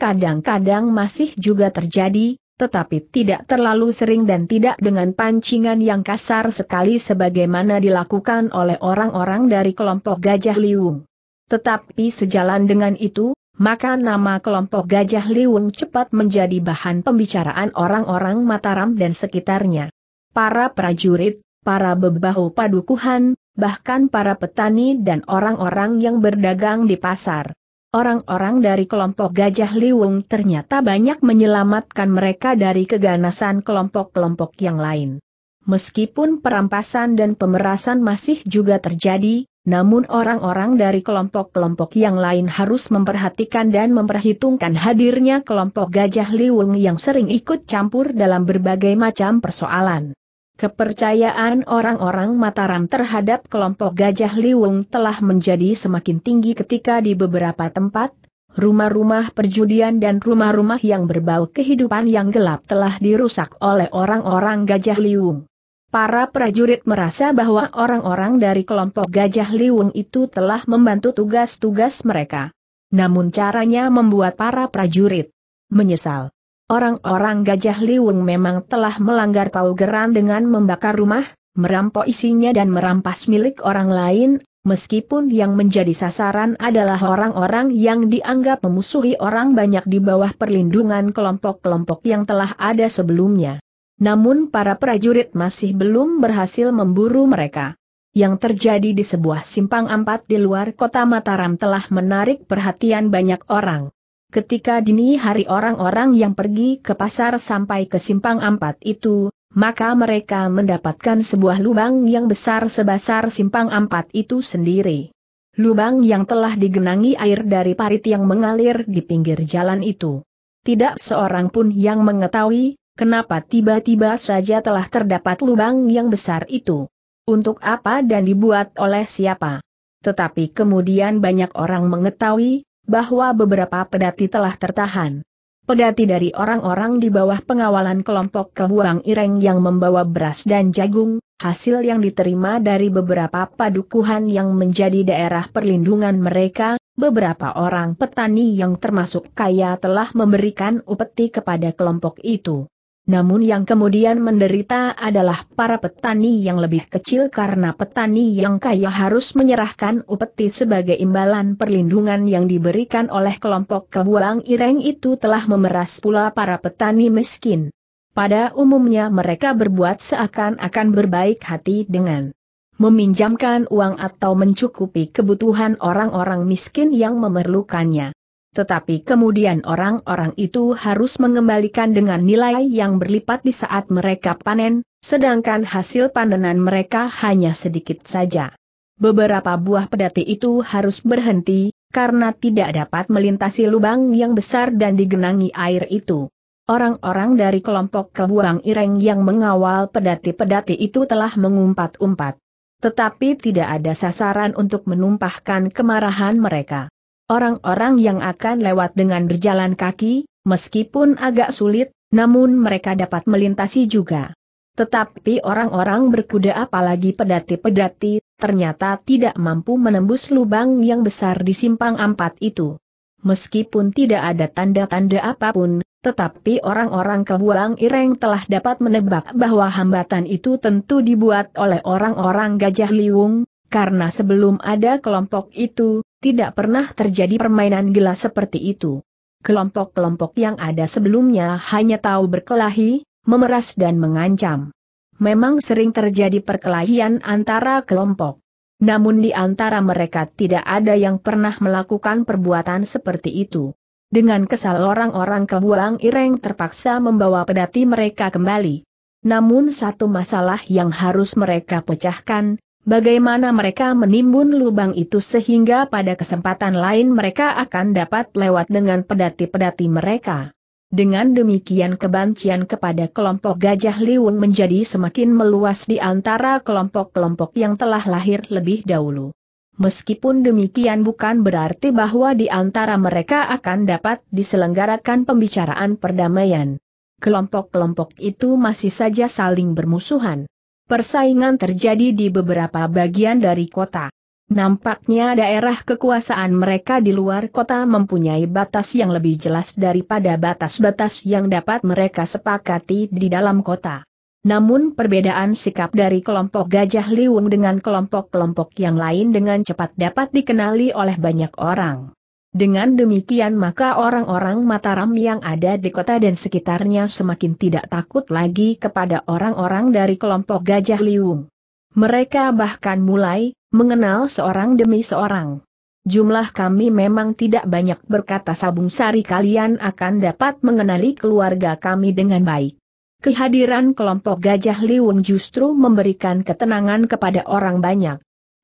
kadang-kadang masih juga terjadi, tetapi tidak terlalu sering dan tidak dengan pancingan yang kasar sekali sebagaimana dilakukan oleh orang-orang dari kelompok Gajah Liwung. Tetapi sejalan dengan itu, maka nama kelompok Gajah Liwung cepat menjadi bahan pembicaraan orang-orang Mataram dan sekitarnya. Para prajurit, para bebahu padukuhan, bahkan para petani dan orang-orang yang berdagang di pasar. Orang-orang dari kelompok Gajah Liwung ternyata banyak menyelamatkan mereka dari keganasan kelompok-kelompok yang lain. Meskipun perampasan dan pemerasan masih juga terjadi, namun orang-orang dari kelompok-kelompok yang lain harus memperhatikan dan memperhitungkan hadirnya kelompok Gajah Liwung yang sering ikut campur dalam berbagai macam persoalan. Kepercayaan orang-orang Mataram terhadap kelompok Gajah Liwung telah menjadi semakin tinggi ketika di beberapa tempat, rumah-rumah perjudian dan rumah-rumah yang berbau kehidupan yang gelap telah dirusak oleh orang-orang Gajah Liwung. Para prajurit merasa bahwa orang-orang dari kelompok Gajah Liwung itu telah membantu tugas-tugas mereka. Namun caranya membuat para prajurit menyesal. Orang-orang Gajah Liwung memang telah melanggar paugeran dengan membakar rumah, merampok isinya dan merampas milik orang lain, meskipun yang menjadi sasaran adalah orang-orang yang dianggap memusuhi orang banyak di bawah perlindungan kelompok-kelompok yang telah ada sebelumnya. Namun para prajurit masih belum berhasil memburu mereka. Yang terjadi di sebuah simpang empat di luar kota Mataram telah menarik perhatian banyak orang. Ketika dini hari orang-orang yang pergi ke pasar sampai ke simpang empat itu, maka mereka mendapatkan sebuah lubang yang besar sebesar simpang empat itu sendiri. Lubang yang telah digenangi air dari parit yang mengalir di pinggir jalan itu. Tidak seorang pun yang mengetahui, kenapa tiba-tiba saja telah terdapat lubang yang besar itu. Untuk apa dan dibuat oleh siapa. Tetapi kemudian banyak orang mengetahui, bahwa beberapa pedati telah tertahan. Pedati dari orang-orang di bawah pengawalan kelompok kebuang ireng yang membawa beras dan jagung, hasil yang diterima dari beberapa padukuhan yang menjadi daerah perlindungan mereka, beberapa orang petani yang termasuk kaya telah memberikan upeti kepada kelompok itu. Namun yang kemudian menderita adalah para petani yang lebih kecil karena petani yang kaya harus menyerahkan upeti sebagai imbalan perlindungan yang diberikan oleh kelompok kebuang ireng itu telah memeras pula para petani miskin. Pada umumnya mereka berbuat seakan-akan berbaik hati dengan meminjamkan uang atau mencukupi kebutuhan orang-orang miskin yang memerlukannya. Tetapi kemudian orang-orang itu harus mengembalikan dengan nilai yang berlipat di saat mereka panen, sedangkan hasil panenan mereka hanya sedikit saja. Beberapa buah pedati itu harus berhenti, karena tidak dapat melintasi lubang yang besar dan digenangi air itu. Orang-orang dari kelompok kebuang ireng yang mengawal pedati-pedati itu telah mengumpat-umpat. Tetapi tidak ada sasaran untuk menumpahkan kemarahan mereka. Orang-orang yang akan lewat dengan berjalan kaki, meskipun agak sulit, namun mereka dapat melintasi juga. Tetapi orang-orang berkuda apalagi pedati-pedati, ternyata tidak mampu menembus lubang yang besar di simpang empat itu. Meskipun tidak ada tanda-tanda apapun, tetapi orang-orang kebuang Ireng telah dapat menebak bahwa hambatan itu tentu dibuat oleh orang-orang Gajah Liwung, karena sebelum ada kelompok itu, tidak pernah terjadi permainan gila seperti itu. Kelompok-kelompok yang ada sebelumnya hanya tahu berkelahi, memeras dan mengancam. Memang sering terjadi perkelahian antara kelompok. Namun di antara mereka tidak ada yang pernah melakukan perbuatan seperti itu. Dengan kesal orang-orang kebuang Ireng terpaksa membawa pedati mereka kembali. Namun satu masalah yang harus mereka pecahkan, bagaimana mereka menimbun lubang itu sehingga pada kesempatan lain mereka akan dapat lewat dengan pedati-pedati mereka. Dengan demikian kebencian kepada kelompok Gajah Liwung menjadi semakin meluas di antara kelompok-kelompok yang telah lahir lebih dahulu. Meskipun demikian bukan berarti bahwa di antara mereka akan dapat diselenggarakan pembicaraan perdamaian. Kelompok-kelompok itu masih saja saling bermusuhan. Persaingan terjadi di beberapa bagian dari kota. Nampaknya daerah kekuasaan mereka di luar kota mempunyai batas yang lebih jelas daripada batas-batas yang dapat mereka sepakati di dalam kota. Namun perbedaan sikap dari kelompok Gajah Liwung dengan kelompok-kelompok yang lain dengan cepat dapat dikenali oleh banyak orang. Dengan demikian maka orang-orang Mataram yang ada di kota dan sekitarnya semakin tidak takut lagi kepada orang-orang dari kelompok Gajah Liung. Mereka bahkan mulai mengenal seorang demi seorang. Jumlah kami memang tidak banyak berkata Sabung Sari kalian akan dapat mengenali keluarga kami dengan baik. Kehadiran kelompok Gajah Liung justru memberikan ketenangan kepada orang banyak.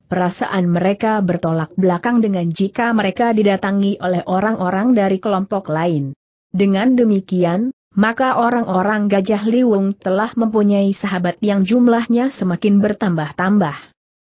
Perasaan mereka bertolak belakang dengan jika mereka didatangi oleh orang-orang dari kelompok lain. Dengan demikian, maka orang-orang Gajah Liwung telah mempunyai sahabat yang jumlahnya semakin bertambah-tambah.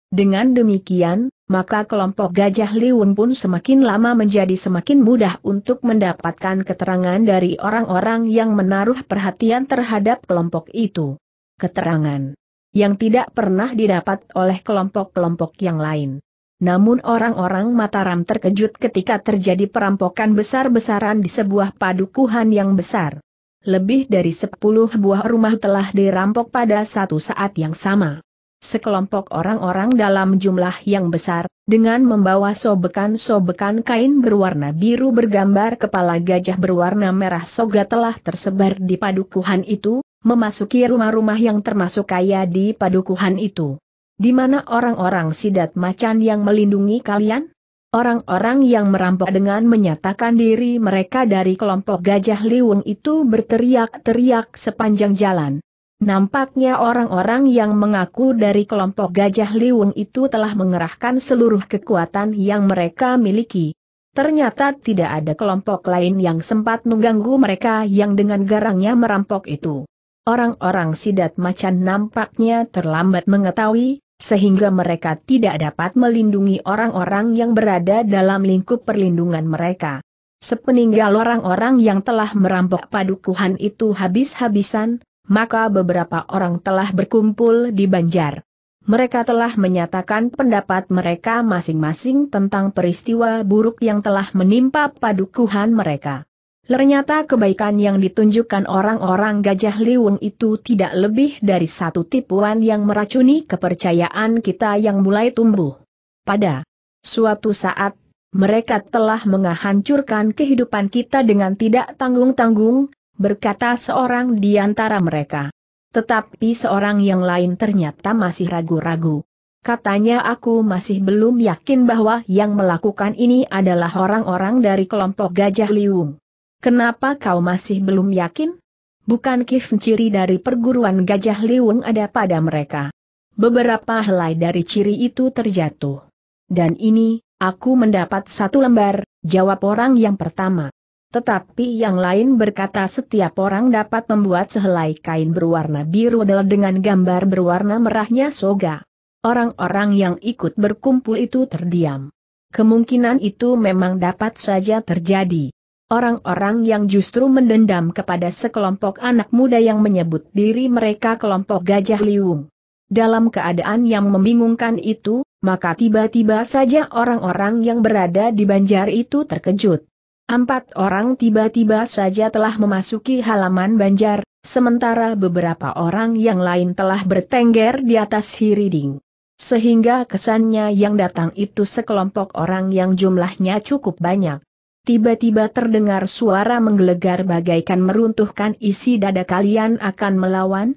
Dengan demikian, maka kelompok Gajah Liwung pun semakin lama menjadi semakin mudah untuk mendapatkan keterangan dari orang-orang yang menaruh perhatian terhadap kelompok itu. Keterangan yang tidak pernah didapat oleh kelompok-kelompok yang lain. Namun orang-orang Mataram terkejut ketika terjadi perampokan besar-besaran di sebuah padukuhan yang besar. Lebih dari sepuluh buah rumah telah dirampok pada satu saat yang sama. Sekelompok orang-orang dalam jumlah yang besar, dengan membawa sobekan-sobekan kain berwarna biru bergambar kepala gajah berwarna merah soga telah tersebar di padukuhan itu, memasuki rumah-rumah yang termasuk kaya di padukuhan itu. Di mana orang-orang sidat macan yang melindungi kalian? Orang-orang yang merampok dengan menyatakan diri mereka dari kelompok gajah liwung itu berteriak-teriak sepanjang jalan. Nampaknya orang-orang yang mengaku dari kelompok gajah liwung itu telah mengerahkan seluruh kekuatan yang mereka miliki. Ternyata tidak ada kelompok lain yang sempat mengganggu mereka yang dengan garangnya merampok itu. Orang-orang sidat macan nampaknya terlambat mengetahui, sehingga mereka tidak dapat melindungi orang-orang yang berada dalam lingkup perlindungan mereka. Sepeninggal orang-orang yang telah merampok padukuhan itu habis-habisan, maka beberapa orang telah berkumpul di Banjar. Mereka telah menyatakan pendapat mereka masing-masing tentang peristiwa buruk yang telah menimpa padukuhan mereka. Ternyata kebaikan yang ditunjukkan orang-orang Gajah Liwung itu tidak lebih dari satu tipuan yang meracuni kepercayaan kita yang mulai tumbuh. Pada suatu saat, mereka telah menghancurkan kehidupan kita dengan tidak tanggung-tanggung, berkata seorang di antara mereka. Tetapi seorang yang lain ternyata masih ragu-ragu. Katanya aku masih belum yakin bahwa yang melakukan ini adalah orang-orang dari kelompok Gajah Liwung. Kenapa kau masih belum yakin? Bukan kif ciri dari perguruan Gajah Liwung ada pada mereka. Beberapa helai dari ciri itu terjatuh. Dan ini, aku mendapat satu lembar, jawab orang yang pertama. Tetapi yang lain berkata setiap orang dapat membuat sehelai kain berwarna biru adalah dengan gambar berwarna merahnya soga. Orang-orang yang ikut berkumpul itu terdiam. Kemungkinan itu memang dapat saja terjadi orang-orang yang justru mendendam kepada sekelompok anak muda yang menyebut diri mereka kelompok gajah liung. Dalam keadaan yang membingungkan itu, maka tiba-tiba saja orang-orang yang berada di banjar itu terkejut. Empat orang tiba-tiba saja telah memasuki halaman banjar, sementara beberapa orang yang lain telah bertengger di atas hiriding. Sehingga kesannya yang datang itu sekelompok orang yang jumlahnya cukup banyak. Tiba-tiba terdengar suara menggelegar bagaikan meruntuhkan isi dada kalian akan melawan?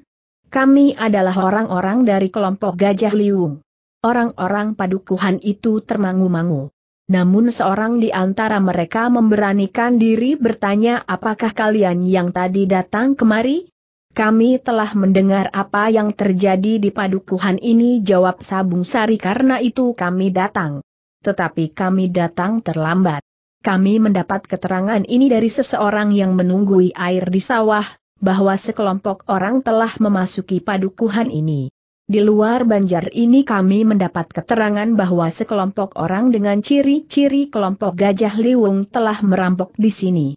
Kami adalah orang-orang dari kelompok Gajah Liung. Orang-orang padukuhan itu termangu-mangu. Namun seorang di antara mereka memberanikan diri bertanya apakah kalian yang tadi datang kemari? Kami telah mendengar apa yang terjadi di padukuhan ini jawab Sabung Sari karena itu kami datang. Tetapi kami datang terlambat. Kami mendapat keterangan ini dari seseorang yang menunggui air di sawah, bahwa sekelompok orang telah memasuki padukuhan ini. Di luar banjar ini kami mendapat keterangan bahwa sekelompok orang dengan ciri-ciri kelompok gajah liwung telah merampok di sini.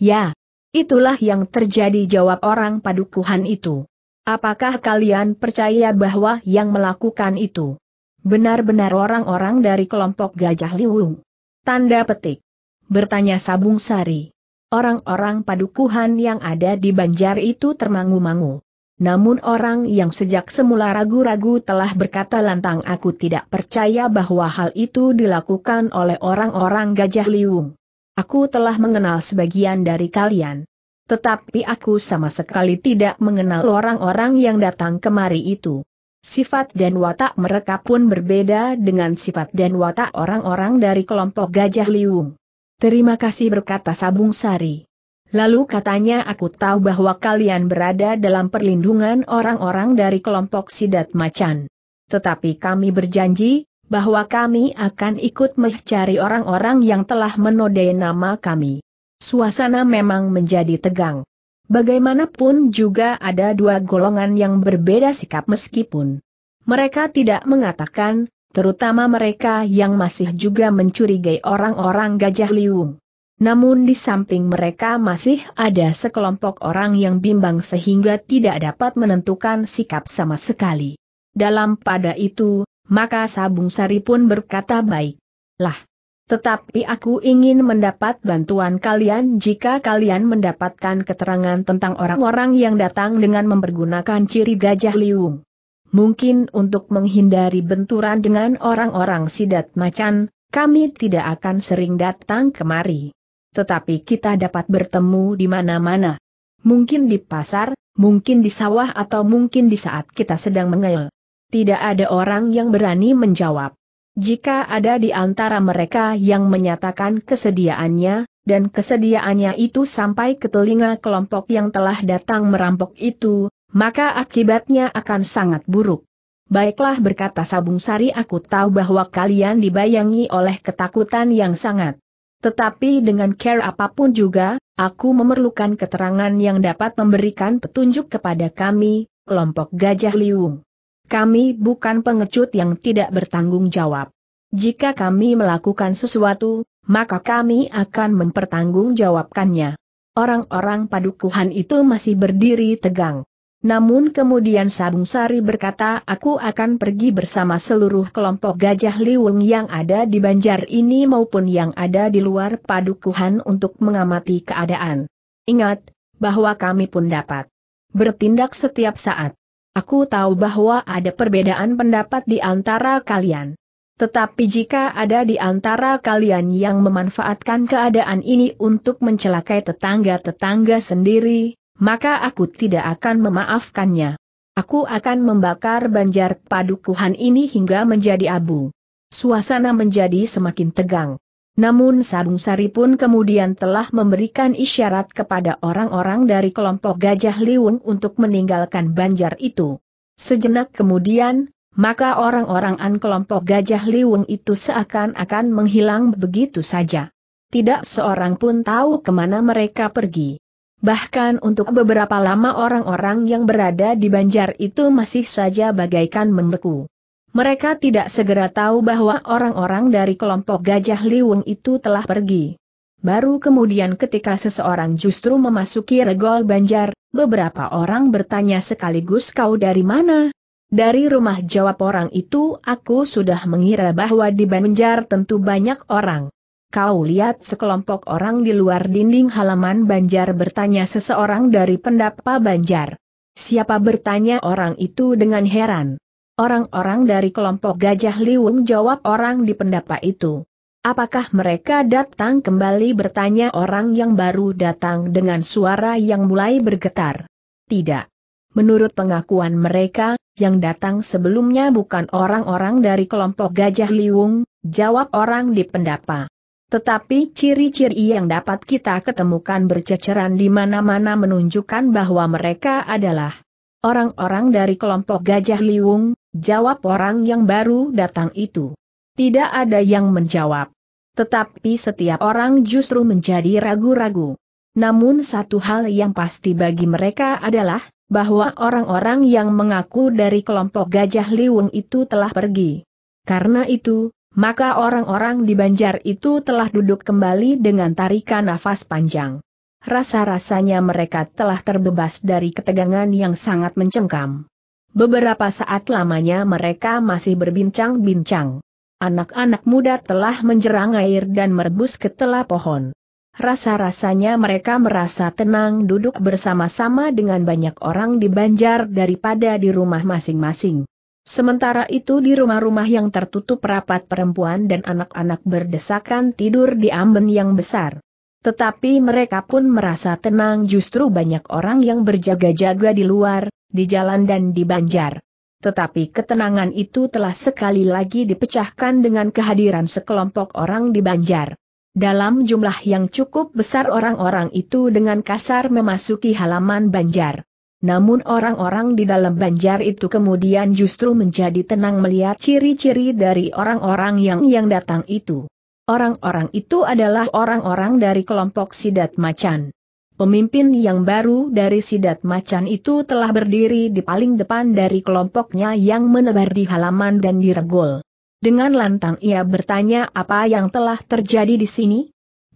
Ya, itulah yang terjadi jawab orang padukuhan itu. Apakah kalian percaya bahwa yang melakukan itu benar-benar orang-orang dari kelompok gajah liwung? Tanda petik. Bertanya Sabung Sari. Orang-orang padukuhan yang ada di Banjar itu termangu-mangu. Namun orang yang sejak semula ragu-ragu telah berkata lantang aku tidak percaya bahwa hal itu dilakukan oleh orang-orang Gajah Liung. Aku telah mengenal sebagian dari kalian. Tetapi aku sama sekali tidak mengenal orang-orang yang datang kemari itu. Sifat dan watak mereka pun berbeda dengan sifat dan watak orang-orang dari kelompok Gajah Liung. Terima kasih berkata Sabung Sari. Lalu katanya aku tahu bahwa kalian berada dalam perlindungan orang-orang dari kelompok Sidat Macan. Tetapi kami berjanji, bahwa kami akan ikut mencari orang-orang yang telah menodai nama kami. Suasana memang menjadi tegang. Bagaimanapun juga ada dua golongan yang berbeda sikap meskipun mereka tidak mengatakan, terutama mereka yang masih juga mencurigai orang-orang Gajah Liung. Namun di samping mereka masih ada sekelompok orang yang bimbang sehingga tidak dapat menentukan sikap sama sekali. Dalam pada itu, maka Sabung Sari pun berkata baik. Lah, tetapi aku ingin mendapat bantuan kalian jika kalian mendapatkan keterangan tentang orang-orang yang datang dengan mempergunakan ciri gajah liung mungkin untuk menghindari benturan dengan orang-orang sidat macan, kami tidak akan sering datang kemari. Tetapi kita dapat bertemu di mana-mana. Mungkin di pasar, mungkin di sawah atau mungkin di saat kita sedang mengel. Tidak ada orang yang berani menjawab. Jika ada di antara mereka yang menyatakan kesediaannya, dan kesediaannya itu sampai ke telinga kelompok yang telah datang merampok itu, maka akibatnya akan sangat buruk. Baiklah berkata Sabung Sari aku tahu bahwa kalian dibayangi oleh ketakutan yang sangat. Tetapi dengan care apapun juga, aku memerlukan keterangan yang dapat memberikan petunjuk kepada kami, kelompok Gajah Liung. Kami bukan pengecut yang tidak bertanggung jawab. Jika kami melakukan sesuatu, maka kami akan mempertanggungjawabkannya. Orang-orang padukuhan itu masih berdiri tegang. Namun kemudian Sabung Sari berkata aku akan pergi bersama seluruh kelompok gajah liwung yang ada di banjar ini maupun yang ada di luar padukuhan untuk mengamati keadaan. Ingat, bahwa kami pun dapat bertindak setiap saat. Aku tahu bahwa ada perbedaan pendapat di antara kalian. Tetapi jika ada di antara kalian yang memanfaatkan keadaan ini untuk mencelakai tetangga-tetangga sendiri, maka aku tidak akan memaafkannya. Aku akan membakar banjar padukuhan ini hingga menjadi abu. Suasana menjadi semakin tegang. Namun Sabung Sari pun kemudian telah memberikan isyarat kepada orang-orang dari kelompok Gajah Liwung untuk meninggalkan banjar itu. Sejenak kemudian, maka orang-orang an kelompok Gajah Liwung itu seakan-akan menghilang begitu saja. Tidak seorang pun tahu kemana mereka pergi. Bahkan untuk beberapa lama orang-orang yang berada di banjar itu masih saja bagaikan membeku. Mereka tidak segera tahu bahwa orang-orang dari kelompok Gajah Liwung itu telah pergi. Baru kemudian ketika seseorang justru memasuki regol banjar, beberapa orang bertanya sekaligus kau dari mana? Dari rumah jawab orang itu aku sudah mengira bahwa di banjar tentu banyak orang. Kau lihat sekelompok orang di luar dinding halaman Banjar bertanya seseorang dari pendapa Banjar. Siapa bertanya orang itu dengan heran. Orang-orang dari kelompok Gajah Liwung jawab orang di pendapa itu. Apakah mereka datang kembali bertanya orang yang baru datang dengan suara yang mulai bergetar? Tidak. Menurut pengakuan mereka, yang datang sebelumnya bukan orang-orang dari kelompok Gajah Liwung, jawab orang di pendapa. Tetapi ciri-ciri yang dapat kita ketemukan berceceran di mana-mana menunjukkan bahwa mereka adalah orang-orang dari kelompok Gajah Liwung, jawab orang yang baru datang itu. Tidak ada yang menjawab. Tetapi setiap orang justru menjadi ragu-ragu. Namun satu hal yang pasti bagi mereka adalah, bahwa orang-orang yang mengaku dari kelompok Gajah Liwung itu telah pergi. Karena itu, maka orang-orang di banjar itu telah duduk kembali dengan tarikan nafas panjang. Rasa-rasanya mereka telah terbebas dari ketegangan yang sangat mencengkam. Beberapa saat lamanya mereka masih berbincang-bincang. Anak-anak muda telah menjerang air dan merebus ke pohon. Rasa-rasanya mereka merasa tenang duduk bersama-sama dengan banyak orang di banjar daripada di rumah masing-masing. Sementara itu di rumah-rumah yang tertutup rapat perempuan dan anak-anak berdesakan tidur di amben yang besar. Tetapi mereka pun merasa tenang justru banyak orang yang berjaga-jaga di luar, di jalan dan di banjar. Tetapi ketenangan itu telah sekali lagi dipecahkan dengan kehadiran sekelompok orang di banjar. Dalam jumlah yang cukup besar orang-orang itu dengan kasar memasuki halaman banjar. Namun orang-orang di dalam banjar itu kemudian justru menjadi tenang melihat ciri-ciri dari orang-orang yang yang datang itu. Orang-orang itu adalah orang-orang dari kelompok Sidat Macan. Pemimpin yang baru dari Sidat Macan itu telah berdiri di paling depan dari kelompoknya yang menebar di halaman dan di regol. Dengan lantang ia bertanya apa yang telah terjadi di sini?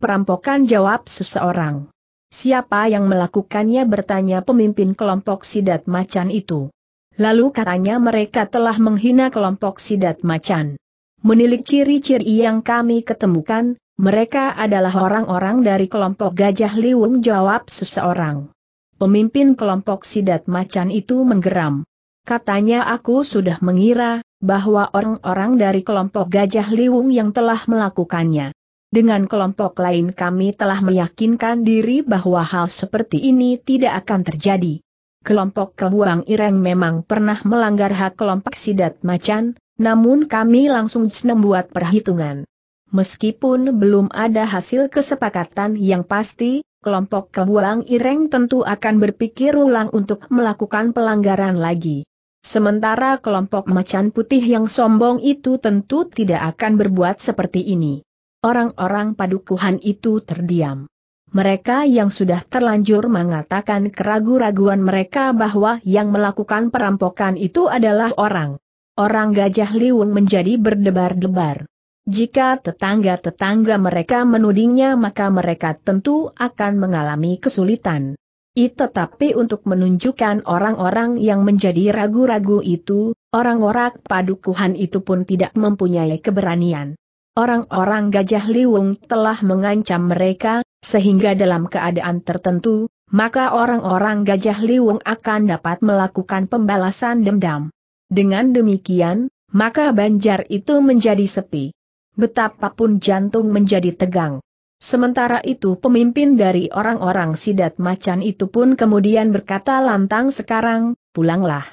Perampokan jawab seseorang. Siapa yang melakukannya bertanya pemimpin kelompok sidat macan itu. Lalu katanya mereka telah menghina kelompok sidat macan. Menilik ciri-ciri yang kami ketemukan, mereka adalah orang-orang dari kelompok Gajah Liwung jawab seseorang. Pemimpin kelompok sidat macan itu menggeram. Katanya aku sudah mengira, bahwa orang-orang dari kelompok Gajah Liwung yang telah melakukannya. Dengan kelompok lain kami telah meyakinkan diri bahwa hal seperti ini tidak akan terjadi. Kelompok Kebuang Ireng memang pernah melanggar hak kelompok Sidat Macan, namun kami langsung membuat perhitungan. Meskipun belum ada hasil kesepakatan yang pasti, kelompok Kebuang Ireng tentu akan berpikir ulang untuk melakukan pelanggaran lagi. Sementara kelompok macan putih yang sombong itu tentu tidak akan berbuat seperti ini. Orang-orang padukuhan itu terdiam. Mereka yang sudah terlanjur mengatakan keragu-raguan mereka bahwa yang melakukan perampokan itu adalah orang. Orang gajah liung menjadi berdebar-debar. Jika tetangga-tetangga mereka menudingnya maka mereka tentu akan mengalami kesulitan. I tetapi untuk menunjukkan orang-orang yang menjadi ragu-ragu itu, orang-orang padukuhan itu pun tidak mempunyai keberanian. Orang-orang Gajah Liwung telah mengancam mereka, sehingga dalam keadaan tertentu, maka orang-orang Gajah Liwung akan dapat melakukan pembalasan dendam. Dengan demikian, maka banjar itu menjadi sepi. Betapapun jantung menjadi tegang. Sementara itu pemimpin dari orang-orang sidat macan itu pun kemudian berkata lantang sekarang, pulanglah.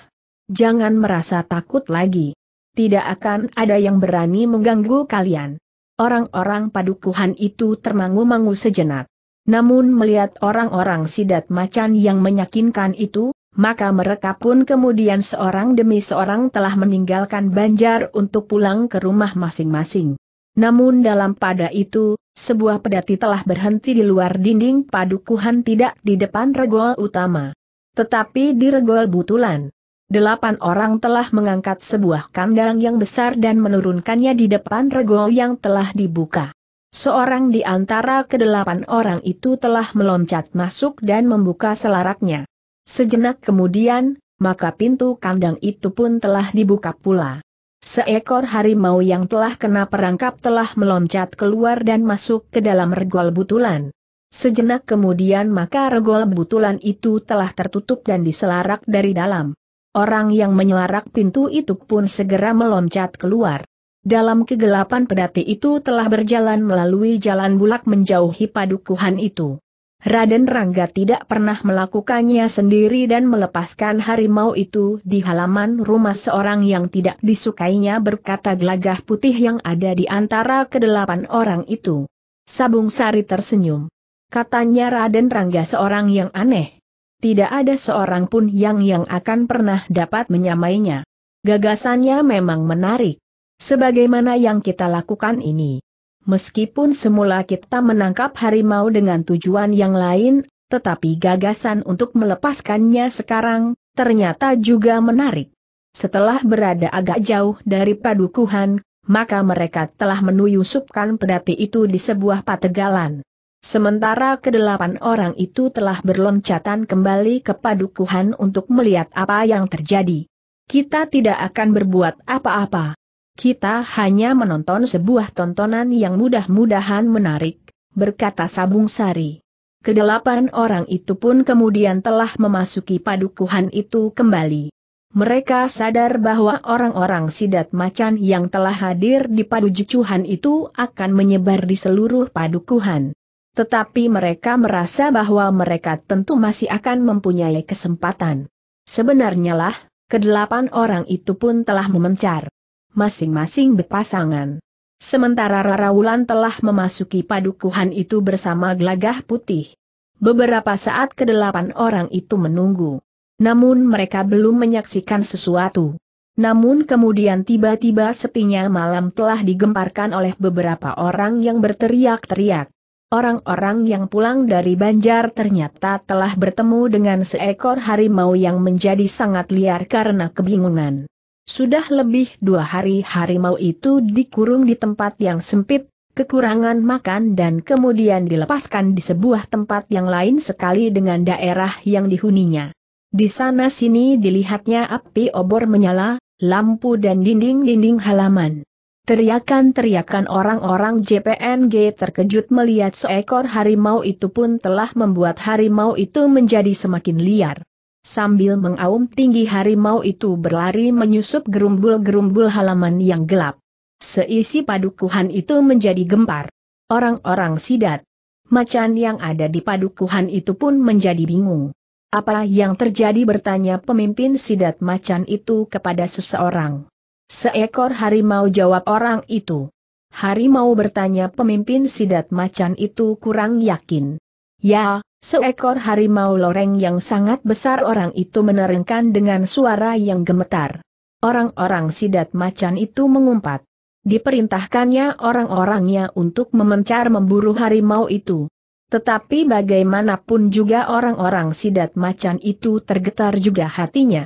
Jangan merasa takut lagi tidak akan ada yang berani mengganggu kalian. Orang-orang padukuhan itu termangu-mangu sejenak. Namun melihat orang-orang sidat macan yang menyakinkan itu, maka mereka pun kemudian seorang demi seorang telah meninggalkan Banjar untuk pulang ke rumah masing-masing. Namun dalam pada itu, sebuah pedati telah berhenti di luar dinding padukuhan tidak di depan regol utama. Tetapi di regol butulan. Delapan orang telah mengangkat sebuah kandang yang besar dan menurunkannya di depan regol yang telah dibuka. Seorang di antara kedelapan orang itu telah meloncat masuk dan membuka selaraknya. Sejenak kemudian, maka pintu kandang itu pun telah dibuka pula. Seekor harimau yang telah kena perangkap telah meloncat keluar dan masuk ke dalam regol butulan. Sejenak kemudian maka regol butulan itu telah tertutup dan diselarak dari dalam. Orang yang menyelarak pintu itu pun segera meloncat keluar. Dalam kegelapan pedati itu telah berjalan melalui jalan bulak menjauhi padukuhan itu. Raden Rangga tidak pernah melakukannya sendiri dan melepaskan harimau itu di halaman rumah seorang yang tidak disukainya berkata gelagah putih yang ada di antara kedelapan orang itu. Sabung Sari tersenyum. Katanya Raden Rangga seorang yang aneh, tidak ada seorang pun yang yang akan pernah dapat menyamainya. Gagasannya memang menarik. Sebagaimana yang kita lakukan ini. Meskipun semula kita menangkap harimau dengan tujuan yang lain, tetapi gagasan untuk melepaskannya sekarang, ternyata juga menarik. Setelah berada agak jauh dari padukuhan, maka mereka telah menuyusupkan pedati itu di sebuah pategalan. Sementara kedelapan orang itu telah berloncatan kembali ke padukuhan untuk melihat apa yang terjadi. Kita tidak akan berbuat apa-apa. Kita hanya menonton sebuah tontonan yang mudah-mudahan menarik, berkata Sabung Sari. Kedelapan orang itu pun kemudian telah memasuki padukuhan itu kembali. Mereka sadar bahwa orang-orang sidat macan yang telah hadir di padujucuhan itu akan menyebar di seluruh padukuhan. Tetapi mereka merasa bahwa mereka tentu masih akan mempunyai kesempatan. Sebenarnya lah, kedelapan orang itu pun telah memencar. Masing-masing berpasangan. Sementara Rara Wulan telah memasuki padukuhan itu bersama gelagah putih. Beberapa saat kedelapan orang itu menunggu. Namun mereka belum menyaksikan sesuatu. Namun kemudian tiba-tiba sepinya malam telah digemparkan oleh beberapa orang yang berteriak-teriak. Orang-orang yang pulang dari Banjar ternyata telah bertemu dengan seekor harimau yang menjadi sangat liar karena kebingungan. Sudah lebih dua hari harimau itu dikurung di tempat yang sempit, kekurangan makan dan kemudian dilepaskan di sebuah tempat yang lain sekali dengan daerah yang dihuninya. Di sana sini dilihatnya api obor menyala, lampu dan dinding-dinding halaman. Teriakan-teriakan orang-orang JPNG terkejut melihat seekor harimau itu pun telah membuat harimau itu menjadi semakin liar. Sambil mengaum tinggi harimau itu berlari menyusup gerumbul-gerumbul halaman yang gelap. Seisi padukuhan itu menjadi gempar. Orang-orang sidat, macan yang ada di padukuhan itu pun menjadi bingung. Apa yang terjadi bertanya pemimpin sidat macan itu kepada seseorang. Seekor harimau jawab orang itu. Harimau bertanya pemimpin sidat macan itu kurang yakin. Ya, seekor harimau loreng yang sangat besar orang itu menerengkan dengan suara yang gemetar. Orang-orang sidat macan itu mengumpat. Diperintahkannya orang-orangnya untuk memencar memburu harimau itu. Tetapi bagaimanapun juga orang-orang sidat macan itu tergetar juga hatinya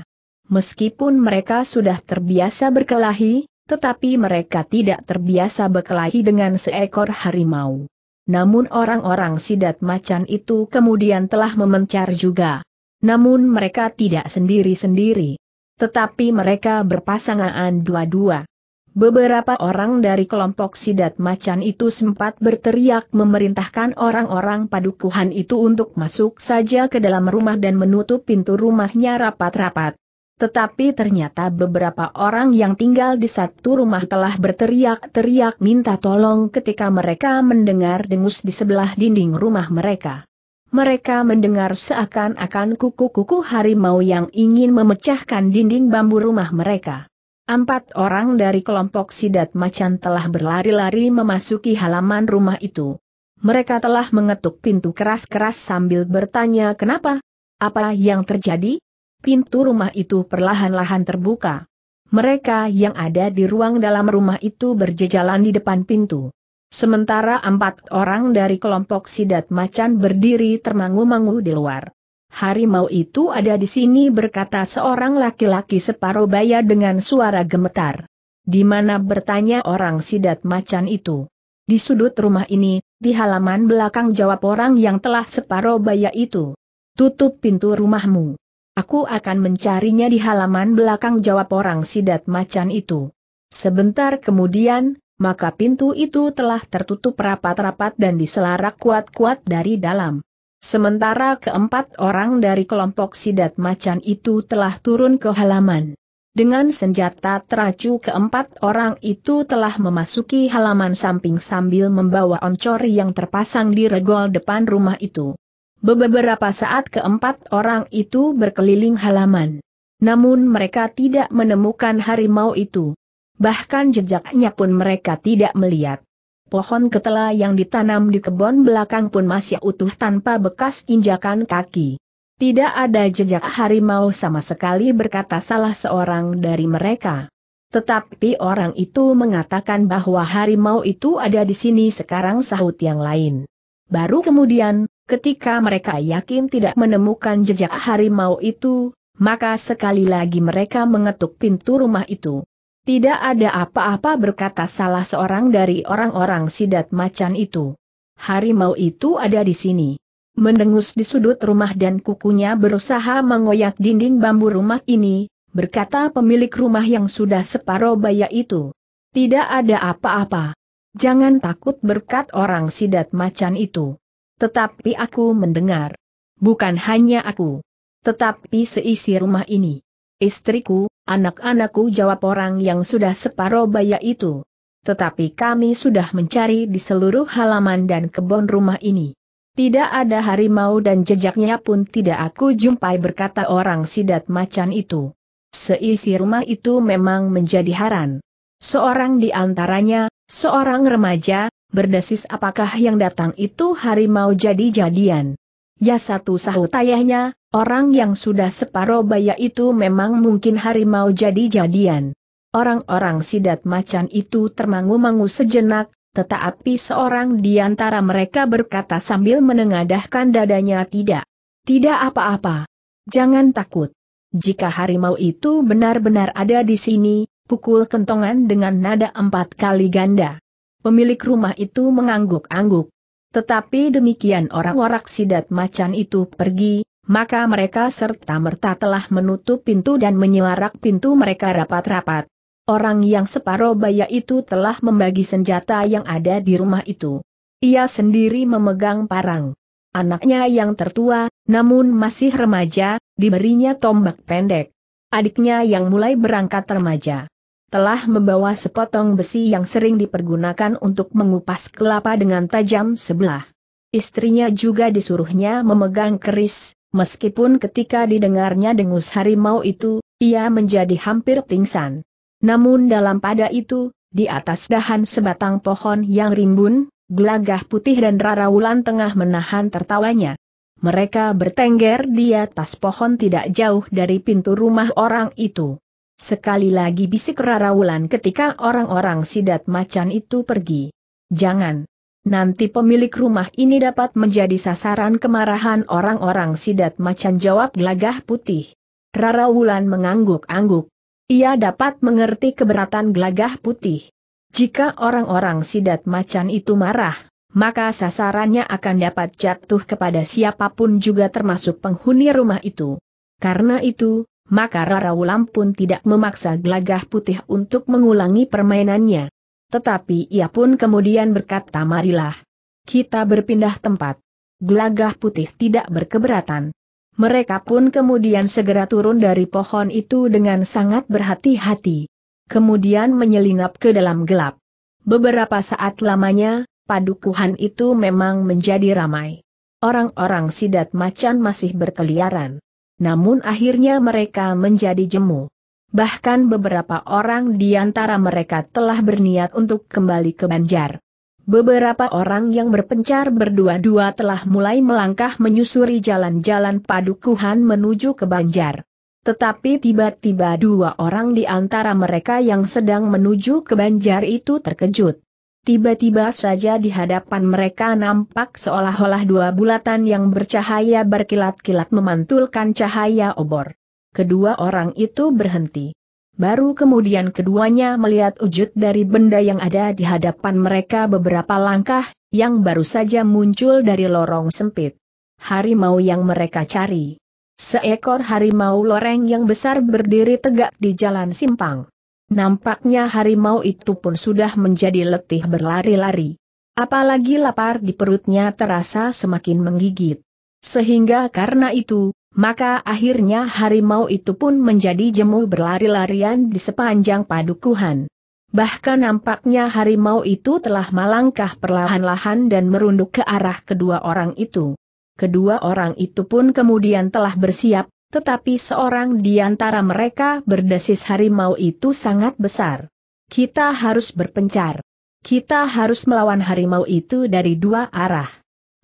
meskipun mereka sudah terbiasa berkelahi, tetapi mereka tidak terbiasa berkelahi dengan seekor harimau. Namun orang-orang sidat macan itu kemudian telah memencar juga. Namun mereka tidak sendiri-sendiri. Tetapi mereka berpasangan dua-dua. Beberapa orang dari kelompok sidat macan itu sempat berteriak memerintahkan orang-orang padukuhan itu untuk masuk saja ke dalam rumah dan menutup pintu rumahnya rapat-rapat. Tetapi ternyata beberapa orang yang tinggal di satu rumah telah berteriak-teriak minta tolong ketika mereka mendengar dengus di sebelah dinding rumah mereka. Mereka mendengar seakan-akan kuku-kuku harimau yang ingin memecahkan dinding bambu rumah mereka. Empat orang dari kelompok sidat macan telah berlari-lari memasuki halaman rumah itu. Mereka telah mengetuk pintu keras-keras sambil bertanya kenapa? Apa yang terjadi? pintu rumah itu perlahan-lahan terbuka. Mereka yang ada di ruang dalam rumah itu berjejalan di depan pintu. Sementara empat orang dari kelompok sidat macan berdiri termangu-mangu di luar. Harimau itu ada di sini berkata seorang laki-laki separuh baya dengan suara gemetar. Di mana bertanya orang sidat macan itu. Di sudut rumah ini, di halaman belakang jawab orang yang telah separuh baya itu. Tutup pintu rumahmu. Aku akan mencarinya di halaman belakang jawab orang sidat macan itu. Sebentar kemudian, maka pintu itu telah tertutup rapat-rapat dan diselarak kuat-kuat dari dalam. Sementara keempat orang dari kelompok sidat macan itu telah turun ke halaman. Dengan senjata teracu keempat orang itu telah memasuki halaman samping sambil membawa oncor yang terpasang di regol depan rumah itu. Beberapa saat keempat orang itu berkeliling halaman. Namun mereka tidak menemukan harimau itu. Bahkan jejaknya pun mereka tidak melihat. Pohon ketela yang ditanam di kebun belakang pun masih utuh tanpa bekas injakan kaki. Tidak ada jejak harimau sama sekali berkata salah seorang dari mereka. Tetapi orang itu mengatakan bahwa harimau itu ada di sini sekarang sahut yang lain. Baru kemudian, Ketika mereka yakin tidak menemukan jejak harimau itu, maka sekali lagi mereka mengetuk pintu rumah itu. Tidak ada apa-apa berkata salah seorang dari orang-orang sidat macan itu. Harimau itu ada di sini. Mendengus di sudut rumah dan kukunya berusaha mengoyak dinding bambu rumah ini, berkata pemilik rumah yang sudah separuh baya itu. Tidak ada apa-apa. Jangan takut berkat orang sidat macan itu. Tetapi aku mendengar. Bukan hanya aku. Tetapi seisi rumah ini. Istriku, anak-anakku jawab orang yang sudah separuh baya itu. Tetapi kami sudah mencari di seluruh halaman dan kebun rumah ini. Tidak ada harimau dan jejaknya pun tidak aku jumpai berkata orang sidat macan itu. Seisi rumah itu memang menjadi haran. Seorang di antaranya, seorang remaja, berdesis apakah yang datang itu harimau jadi-jadian. Ya satu sahut ayahnya, orang yang sudah separuh baya itu memang mungkin harimau jadi-jadian. Orang-orang sidat macan itu termangu-mangu sejenak, tetapi seorang di antara mereka berkata sambil menengadahkan dadanya tidak. Tidak apa-apa. Jangan takut. Jika harimau itu benar-benar ada di sini, pukul kentongan dengan nada empat kali ganda pemilik rumah itu mengangguk-angguk. Tetapi demikian orang-orang sidat macan itu pergi, maka mereka serta-merta telah menutup pintu dan menyuarak pintu mereka rapat-rapat. Orang yang separoh baya itu telah membagi senjata yang ada di rumah itu. Ia sendiri memegang parang. Anaknya yang tertua, namun masih remaja, diberinya tombak pendek. Adiknya yang mulai berangkat remaja telah membawa sepotong besi yang sering dipergunakan untuk mengupas kelapa dengan tajam sebelah. Istrinya juga disuruhnya memegang keris, meskipun ketika didengarnya dengus harimau itu, ia menjadi hampir pingsan. Namun dalam pada itu, di atas dahan sebatang pohon yang rimbun, gelagah putih dan rarawulan tengah menahan tertawanya. Mereka bertengger di atas pohon tidak jauh dari pintu rumah orang itu. Sekali lagi bisik Rara Wulan ketika orang-orang sidat macan itu pergi. Jangan. Nanti pemilik rumah ini dapat menjadi sasaran kemarahan orang-orang sidat macan jawab Glagah putih. Rara Wulan mengangguk-angguk. Ia dapat mengerti keberatan Glagah putih. Jika orang-orang sidat macan itu marah, maka sasarannya akan dapat jatuh kepada siapapun juga termasuk penghuni rumah itu. Karena itu, maka Rara Wulan pun tidak memaksa Glagah putih untuk mengulangi permainannya. Tetapi ia pun kemudian berkata marilah. Kita berpindah tempat. Glagah putih tidak berkeberatan. Mereka pun kemudian segera turun dari pohon itu dengan sangat berhati-hati. Kemudian menyelinap ke dalam gelap. Beberapa saat lamanya, padukuhan itu memang menjadi ramai. Orang-orang sidat macan masih berkeliaran namun akhirnya mereka menjadi jemu. Bahkan beberapa orang di antara mereka telah berniat untuk kembali ke Banjar. Beberapa orang yang berpencar berdua-dua telah mulai melangkah menyusuri jalan-jalan padukuhan menuju ke Banjar. Tetapi tiba-tiba dua orang di antara mereka yang sedang menuju ke Banjar itu terkejut. Tiba-tiba saja di hadapan mereka nampak seolah-olah dua bulatan yang bercahaya berkilat-kilat memantulkan cahaya obor. Kedua orang itu berhenti. Baru kemudian keduanya melihat wujud dari benda yang ada di hadapan mereka beberapa langkah, yang baru saja muncul dari lorong sempit. Harimau yang mereka cari. Seekor harimau loreng yang besar berdiri tegak di jalan simpang. Nampaknya harimau itu pun sudah menjadi letih berlari-lari. Apalagi lapar di perutnya terasa semakin menggigit. Sehingga karena itu, maka akhirnya harimau itu pun menjadi jemu berlari-larian di sepanjang padukuhan. Bahkan nampaknya harimau itu telah melangkah perlahan-lahan dan merunduk ke arah kedua orang itu. Kedua orang itu pun kemudian telah bersiap tetapi seorang di antara mereka berdesis harimau itu sangat besar. Kita harus berpencar. Kita harus melawan harimau itu dari dua arah.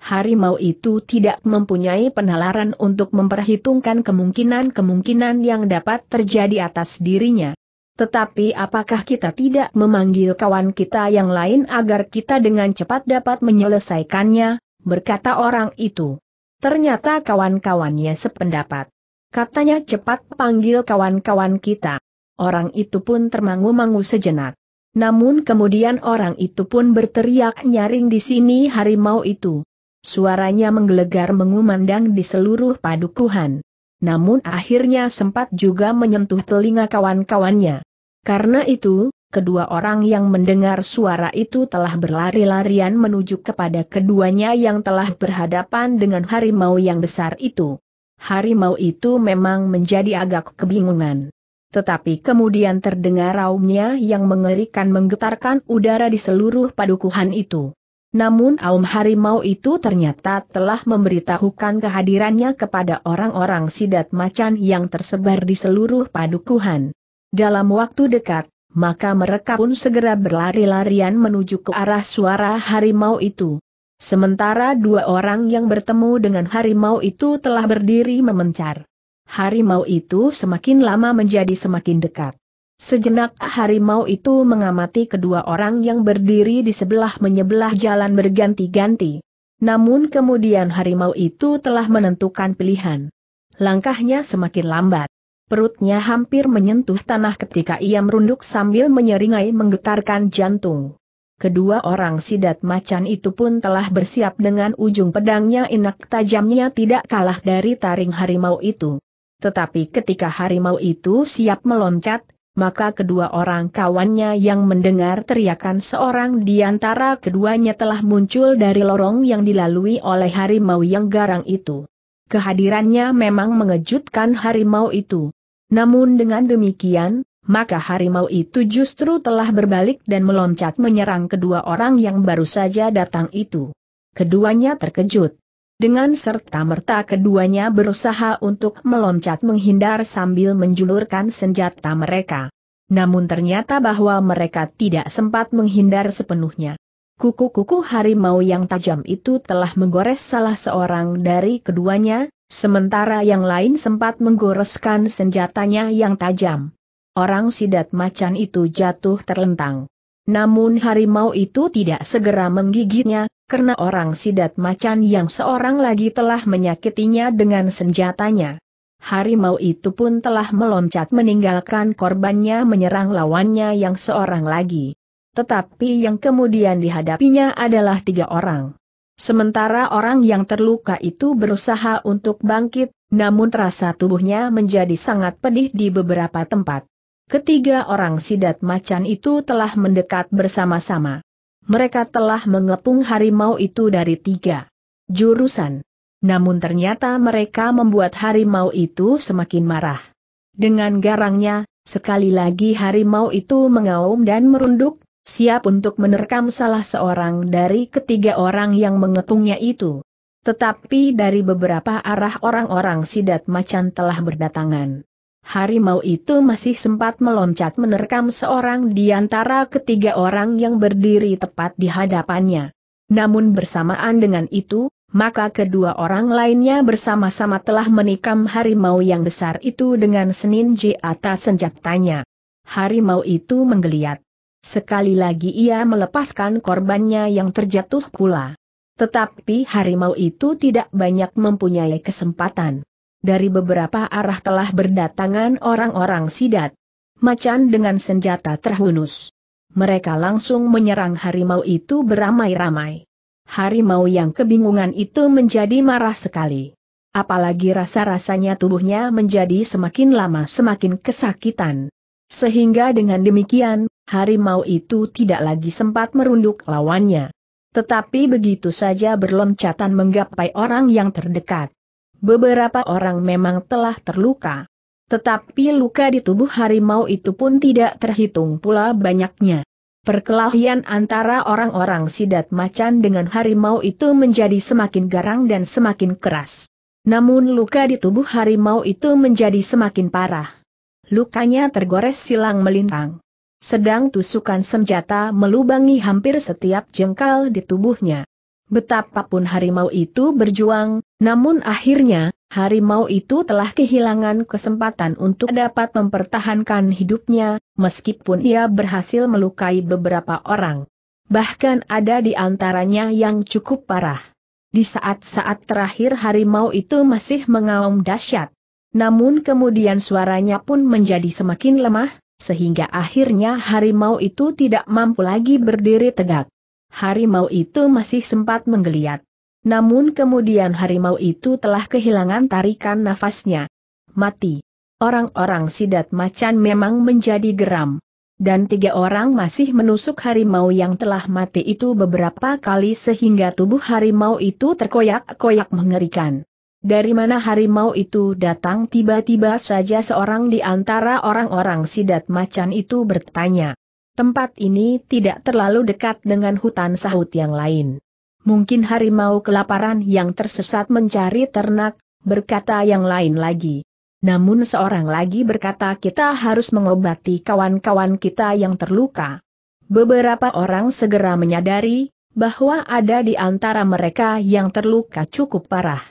Harimau itu tidak mempunyai penalaran untuk memperhitungkan kemungkinan-kemungkinan yang dapat terjadi atas dirinya. Tetapi apakah kita tidak memanggil kawan kita yang lain agar kita dengan cepat dapat menyelesaikannya, berkata orang itu. Ternyata kawan-kawannya sependapat. Katanya cepat panggil kawan-kawan kita. Orang itu pun termangu-mangu sejenak. Namun kemudian orang itu pun berteriak nyaring di sini harimau itu. Suaranya menggelegar mengumandang di seluruh padukuhan. Namun akhirnya sempat juga menyentuh telinga kawan-kawannya. Karena itu, kedua orang yang mendengar suara itu telah berlari-larian menuju kepada keduanya yang telah berhadapan dengan harimau yang besar itu harimau itu memang menjadi agak kebingungan. Tetapi kemudian terdengar raumnya yang mengerikan menggetarkan udara di seluruh padukuhan itu. Namun Aum Harimau itu ternyata telah memberitahukan kehadirannya kepada orang-orang sidat macan yang tersebar di seluruh padukuhan. Dalam waktu dekat, maka mereka pun segera berlari-larian menuju ke arah suara harimau itu. Sementara dua orang yang bertemu dengan harimau itu telah berdiri memencar. Harimau itu semakin lama menjadi semakin dekat. Sejenak harimau itu mengamati kedua orang yang berdiri di sebelah menyebelah jalan berganti-ganti. Namun kemudian harimau itu telah menentukan pilihan. Langkahnya semakin lambat. Perutnya hampir menyentuh tanah ketika ia merunduk sambil menyeringai menggetarkan jantung. Kedua orang sidat macan itu pun telah bersiap dengan ujung pedangnya enak tajamnya tidak kalah dari taring harimau itu. Tetapi ketika harimau itu siap meloncat, maka kedua orang kawannya yang mendengar teriakan seorang di antara keduanya telah muncul dari lorong yang dilalui oleh harimau yang garang itu. Kehadirannya memang mengejutkan harimau itu. Namun dengan demikian, maka harimau itu justru telah berbalik dan meloncat menyerang kedua orang yang baru saja datang itu. Keduanya terkejut. Dengan serta-merta keduanya berusaha untuk meloncat menghindar sambil menjulurkan senjata mereka. Namun ternyata bahwa mereka tidak sempat menghindar sepenuhnya. Kuku-kuku harimau yang tajam itu telah menggores salah seorang dari keduanya, sementara yang lain sempat menggoreskan senjatanya yang tajam orang sidat macan itu jatuh terlentang. Namun harimau itu tidak segera menggigitnya, karena orang sidat macan yang seorang lagi telah menyakitinya dengan senjatanya. Harimau itu pun telah meloncat meninggalkan korbannya menyerang lawannya yang seorang lagi. Tetapi yang kemudian dihadapinya adalah tiga orang. Sementara orang yang terluka itu berusaha untuk bangkit, namun terasa tubuhnya menjadi sangat pedih di beberapa tempat. Ketiga orang sidat macan itu telah mendekat bersama-sama. Mereka telah mengepung harimau itu dari tiga jurusan. Namun ternyata mereka membuat harimau itu semakin marah. Dengan garangnya, sekali lagi harimau itu mengaum dan merunduk, siap untuk menerkam salah seorang dari ketiga orang yang mengepungnya itu. Tetapi dari beberapa arah orang-orang sidat macan telah berdatangan harimau itu masih sempat meloncat menerkam seorang di antara ketiga orang yang berdiri tepat di hadapannya. Namun bersamaan dengan itu, maka kedua orang lainnya bersama-sama telah menikam harimau yang besar itu dengan senin seninji atas senjatanya. Harimau itu menggeliat. Sekali lagi ia melepaskan korbannya yang terjatuh pula. Tetapi harimau itu tidak banyak mempunyai kesempatan dari beberapa arah telah berdatangan orang-orang sidat. Macan dengan senjata terhunus. Mereka langsung menyerang harimau itu beramai-ramai. Harimau yang kebingungan itu menjadi marah sekali. Apalagi rasa-rasanya tubuhnya menjadi semakin lama semakin kesakitan. Sehingga dengan demikian, harimau itu tidak lagi sempat merunduk lawannya. Tetapi begitu saja berloncatan menggapai orang yang terdekat. Beberapa orang memang telah terluka. Tetapi luka di tubuh harimau itu pun tidak terhitung pula banyaknya. Perkelahian antara orang-orang sidat macan dengan harimau itu menjadi semakin garang dan semakin keras. Namun luka di tubuh harimau itu menjadi semakin parah. Lukanya tergores silang melintang. Sedang tusukan senjata melubangi hampir setiap jengkal di tubuhnya. Betapapun harimau itu berjuang, namun akhirnya, harimau itu telah kehilangan kesempatan untuk dapat mempertahankan hidupnya, meskipun ia berhasil melukai beberapa orang. Bahkan ada di antaranya yang cukup parah. Di saat-saat terakhir harimau itu masih mengaum dahsyat. Namun kemudian suaranya pun menjadi semakin lemah, sehingga akhirnya harimau itu tidak mampu lagi berdiri tegak harimau itu masih sempat menggeliat. Namun kemudian harimau itu telah kehilangan tarikan nafasnya. Mati. Orang-orang sidat macan memang menjadi geram. Dan tiga orang masih menusuk harimau yang telah mati itu beberapa kali sehingga tubuh harimau itu terkoyak-koyak mengerikan. Dari mana harimau itu datang tiba-tiba saja seorang di antara orang-orang sidat macan itu bertanya. Tempat ini tidak terlalu dekat dengan hutan sahut yang lain. Mungkin harimau kelaparan yang tersesat mencari ternak, berkata yang lain lagi. Namun seorang lagi berkata kita harus mengobati kawan-kawan kita yang terluka. Beberapa orang segera menyadari, bahwa ada di antara mereka yang terluka cukup parah.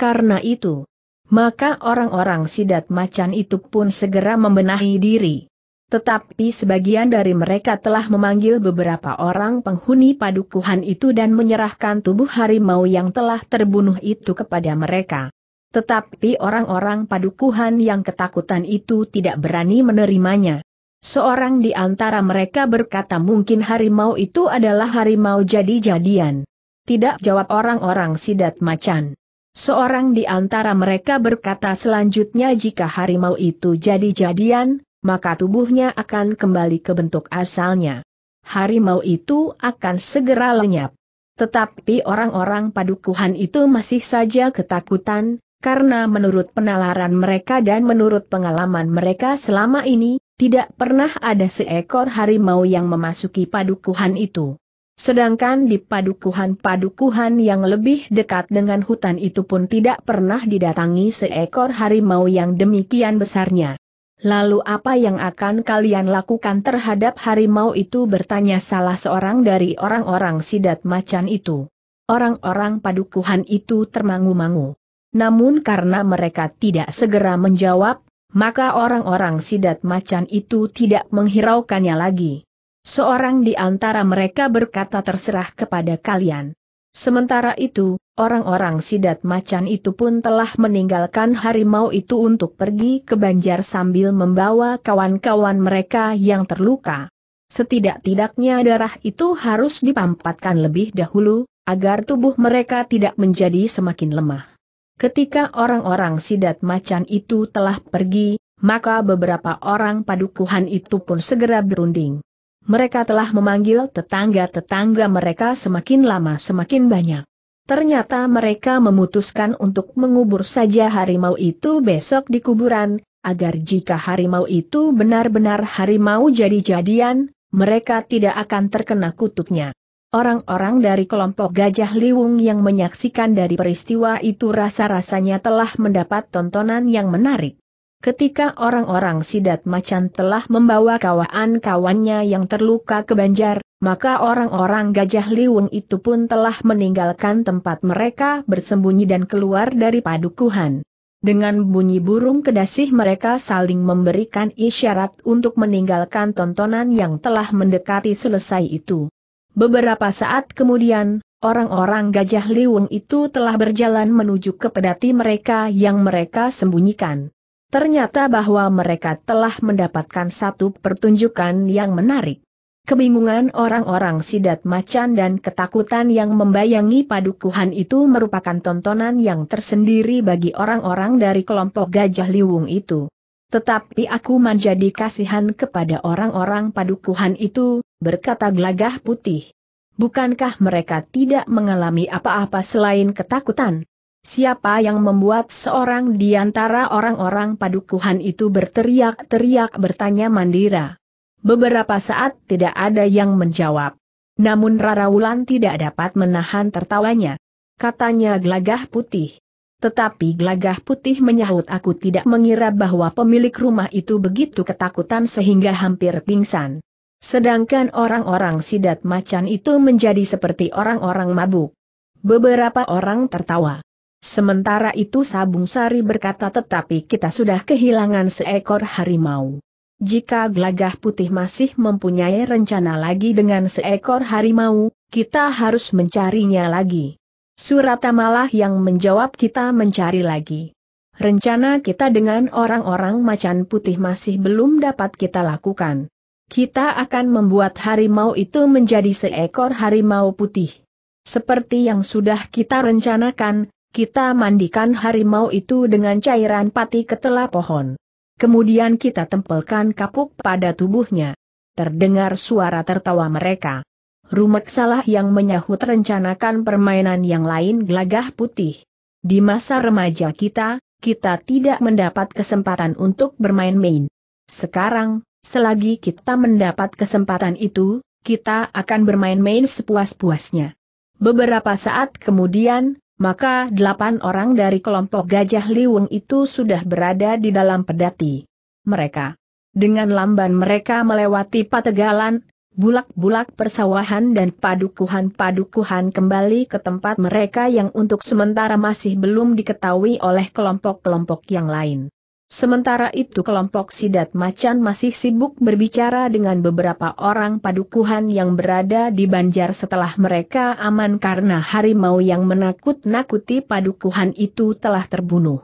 Karena itu, maka orang-orang sidat macan itu pun segera membenahi diri. Tetapi sebagian dari mereka telah memanggil beberapa orang penghuni padukuhan itu dan menyerahkan tubuh harimau yang telah terbunuh itu kepada mereka. Tetapi orang-orang padukuhan yang ketakutan itu tidak berani menerimanya. Seorang di antara mereka berkata mungkin harimau itu adalah harimau jadi-jadian. Tidak jawab orang-orang sidat macan. Seorang di antara mereka berkata selanjutnya jika harimau itu jadi-jadian, maka tubuhnya akan kembali ke bentuk asalnya. Harimau itu akan segera lenyap. Tetapi orang-orang padukuhan itu masih saja ketakutan, karena menurut penalaran mereka dan menurut pengalaman mereka selama ini, tidak pernah ada seekor harimau yang memasuki padukuhan itu. Sedangkan di padukuhan-padukuhan yang lebih dekat dengan hutan itu pun tidak pernah didatangi seekor harimau yang demikian besarnya. Lalu apa yang akan kalian lakukan terhadap harimau itu bertanya salah seorang dari orang-orang sidat macan itu. Orang-orang padukuhan itu termangu-mangu. Namun karena mereka tidak segera menjawab, maka orang-orang sidat macan itu tidak menghiraukannya lagi. Seorang di antara mereka berkata terserah kepada kalian. Sementara itu, Orang-orang sidat macan itu pun telah meninggalkan harimau itu untuk pergi ke banjar sambil membawa kawan-kawan mereka yang terluka. Setidak-tidaknya darah itu harus dipampatkan lebih dahulu, agar tubuh mereka tidak menjadi semakin lemah. Ketika orang-orang sidat macan itu telah pergi, maka beberapa orang padukuhan itu pun segera berunding. Mereka telah memanggil tetangga-tetangga mereka semakin lama semakin banyak. Ternyata mereka memutuskan untuk mengubur saja harimau itu besok di kuburan, agar jika harimau itu benar-benar harimau jadi-jadian, mereka tidak akan terkena kutuknya. Orang-orang dari kelompok Gajah Liwung yang menyaksikan dari peristiwa itu rasa-rasanya telah mendapat tontonan yang menarik. Ketika orang-orang sidat macan telah membawa kawan-kawannya yang terluka ke Banjar, maka orang-orang Gajah Liwung itu pun telah meninggalkan tempat mereka bersembunyi dan keluar dari padukuhan. Dengan bunyi burung kedasih mereka saling memberikan isyarat untuk meninggalkan tontonan yang telah mendekati selesai itu. Beberapa saat kemudian, orang-orang Gajah Liwung itu telah berjalan menuju ke pedati mereka yang mereka sembunyikan. Ternyata bahwa mereka telah mendapatkan satu pertunjukan yang menarik. Kebingungan orang-orang sidat macan dan ketakutan yang membayangi padukuhan itu merupakan tontonan yang tersendiri bagi orang-orang dari kelompok gajah liwung itu. Tetapi aku menjadi kasihan kepada orang-orang padukuhan itu, berkata gelagah putih. Bukankah mereka tidak mengalami apa-apa selain ketakutan? Siapa yang membuat seorang di antara orang-orang padukuhan itu berteriak-teriak bertanya Mandira? Beberapa saat tidak ada yang menjawab. Namun Rara Wulan tidak dapat menahan tertawanya. Katanya gelagah putih. Tetapi gelagah putih menyahut aku tidak mengira bahwa pemilik rumah itu begitu ketakutan sehingga hampir pingsan. Sedangkan orang-orang sidat macan itu menjadi seperti orang-orang mabuk. Beberapa orang tertawa. Sementara itu Sabung Sari berkata tetapi kita sudah kehilangan seekor harimau. Jika Gelagah Putih masih mempunyai rencana lagi dengan seekor harimau, kita harus mencarinya lagi. Suratamalah yang menjawab kita mencari lagi. Rencana kita dengan orang-orang macan putih masih belum dapat kita lakukan. Kita akan membuat harimau itu menjadi seekor harimau putih. Seperti yang sudah kita rencanakan, kita mandikan harimau itu dengan cairan pati ketela pohon. Kemudian kita tempelkan kapuk pada tubuhnya. Terdengar suara tertawa mereka. Rumek salah yang menyahut rencanakan permainan yang lain gelagah putih. Di masa remaja kita, kita tidak mendapat kesempatan untuk bermain-main. Sekarang, selagi kita mendapat kesempatan itu, kita akan bermain-main sepuas-puasnya. Beberapa saat kemudian, maka delapan orang dari kelompok Gajah Liwung itu sudah berada di dalam pedati. Mereka dengan lamban mereka melewati pategalan, bulak-bulak persawahan dan padukuhan-padukuhan kembali ke tempat mereka yang untuk sementara masih belum diketahui oleh kelompok-kelompok yang lain. Sementara itu kelompok sidat macan masih sibuk berbicara dengan beberapa orang padukuhan yang berada di banjar setelah mereka aman karena harimau yang menakut-nakuti padukuhan itu telah terbunuh.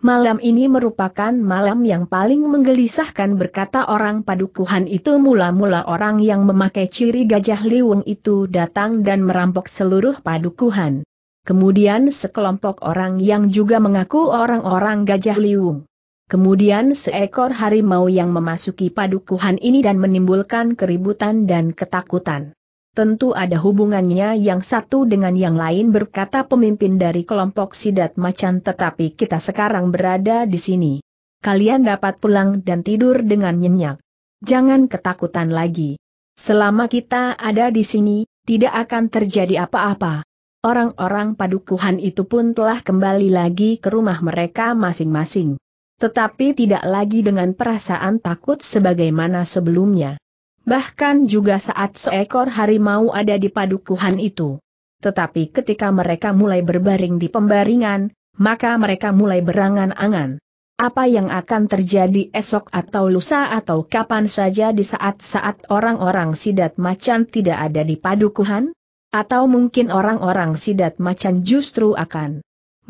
Malam ini merupakan malam yang paling menggelisahkan berkata orang padukuhan itu mula-mula orang yang memakai ciri gajah liwung itu datang dan merampok seluruh padukuhan. Kemudian sekelompok orang yang juga mengaku orang-orang gajah liwung. Kemudian seekor harimau yang memasuki padukuhan ini dan menimbulkan keributan dan ketakutan. Tentu ada hubungannya yang satu dengan yang lain berkata pemimpin dari kelompok sidat macan tetapi kita sekarang berada di sini. Kalian dapat pulang dan tidur dengan nyenyak. Jangan ketakutan lagi. Selama kita ada di sini, tidak akan terjadi apa-apa. Orang-orang padukuhan itu pun telah kembali lagi ke rumah mereka masing-masing tetapi tidak lagi dengan perasaan takut sebagaimana sebelumnya. Bahkan juga saat seekor harimau ada di padukuhan itu. Tetapi ketika mereka mulai berbaring di pembaringan, maka mereka mulai berangan-angan. Apa yang akan terjadi esok atau lusa atau kapan saja di saat-saat orang-orang sidat macan tidak ada di padukuhan? Atau mungkin orang-orang sidat macan justru akan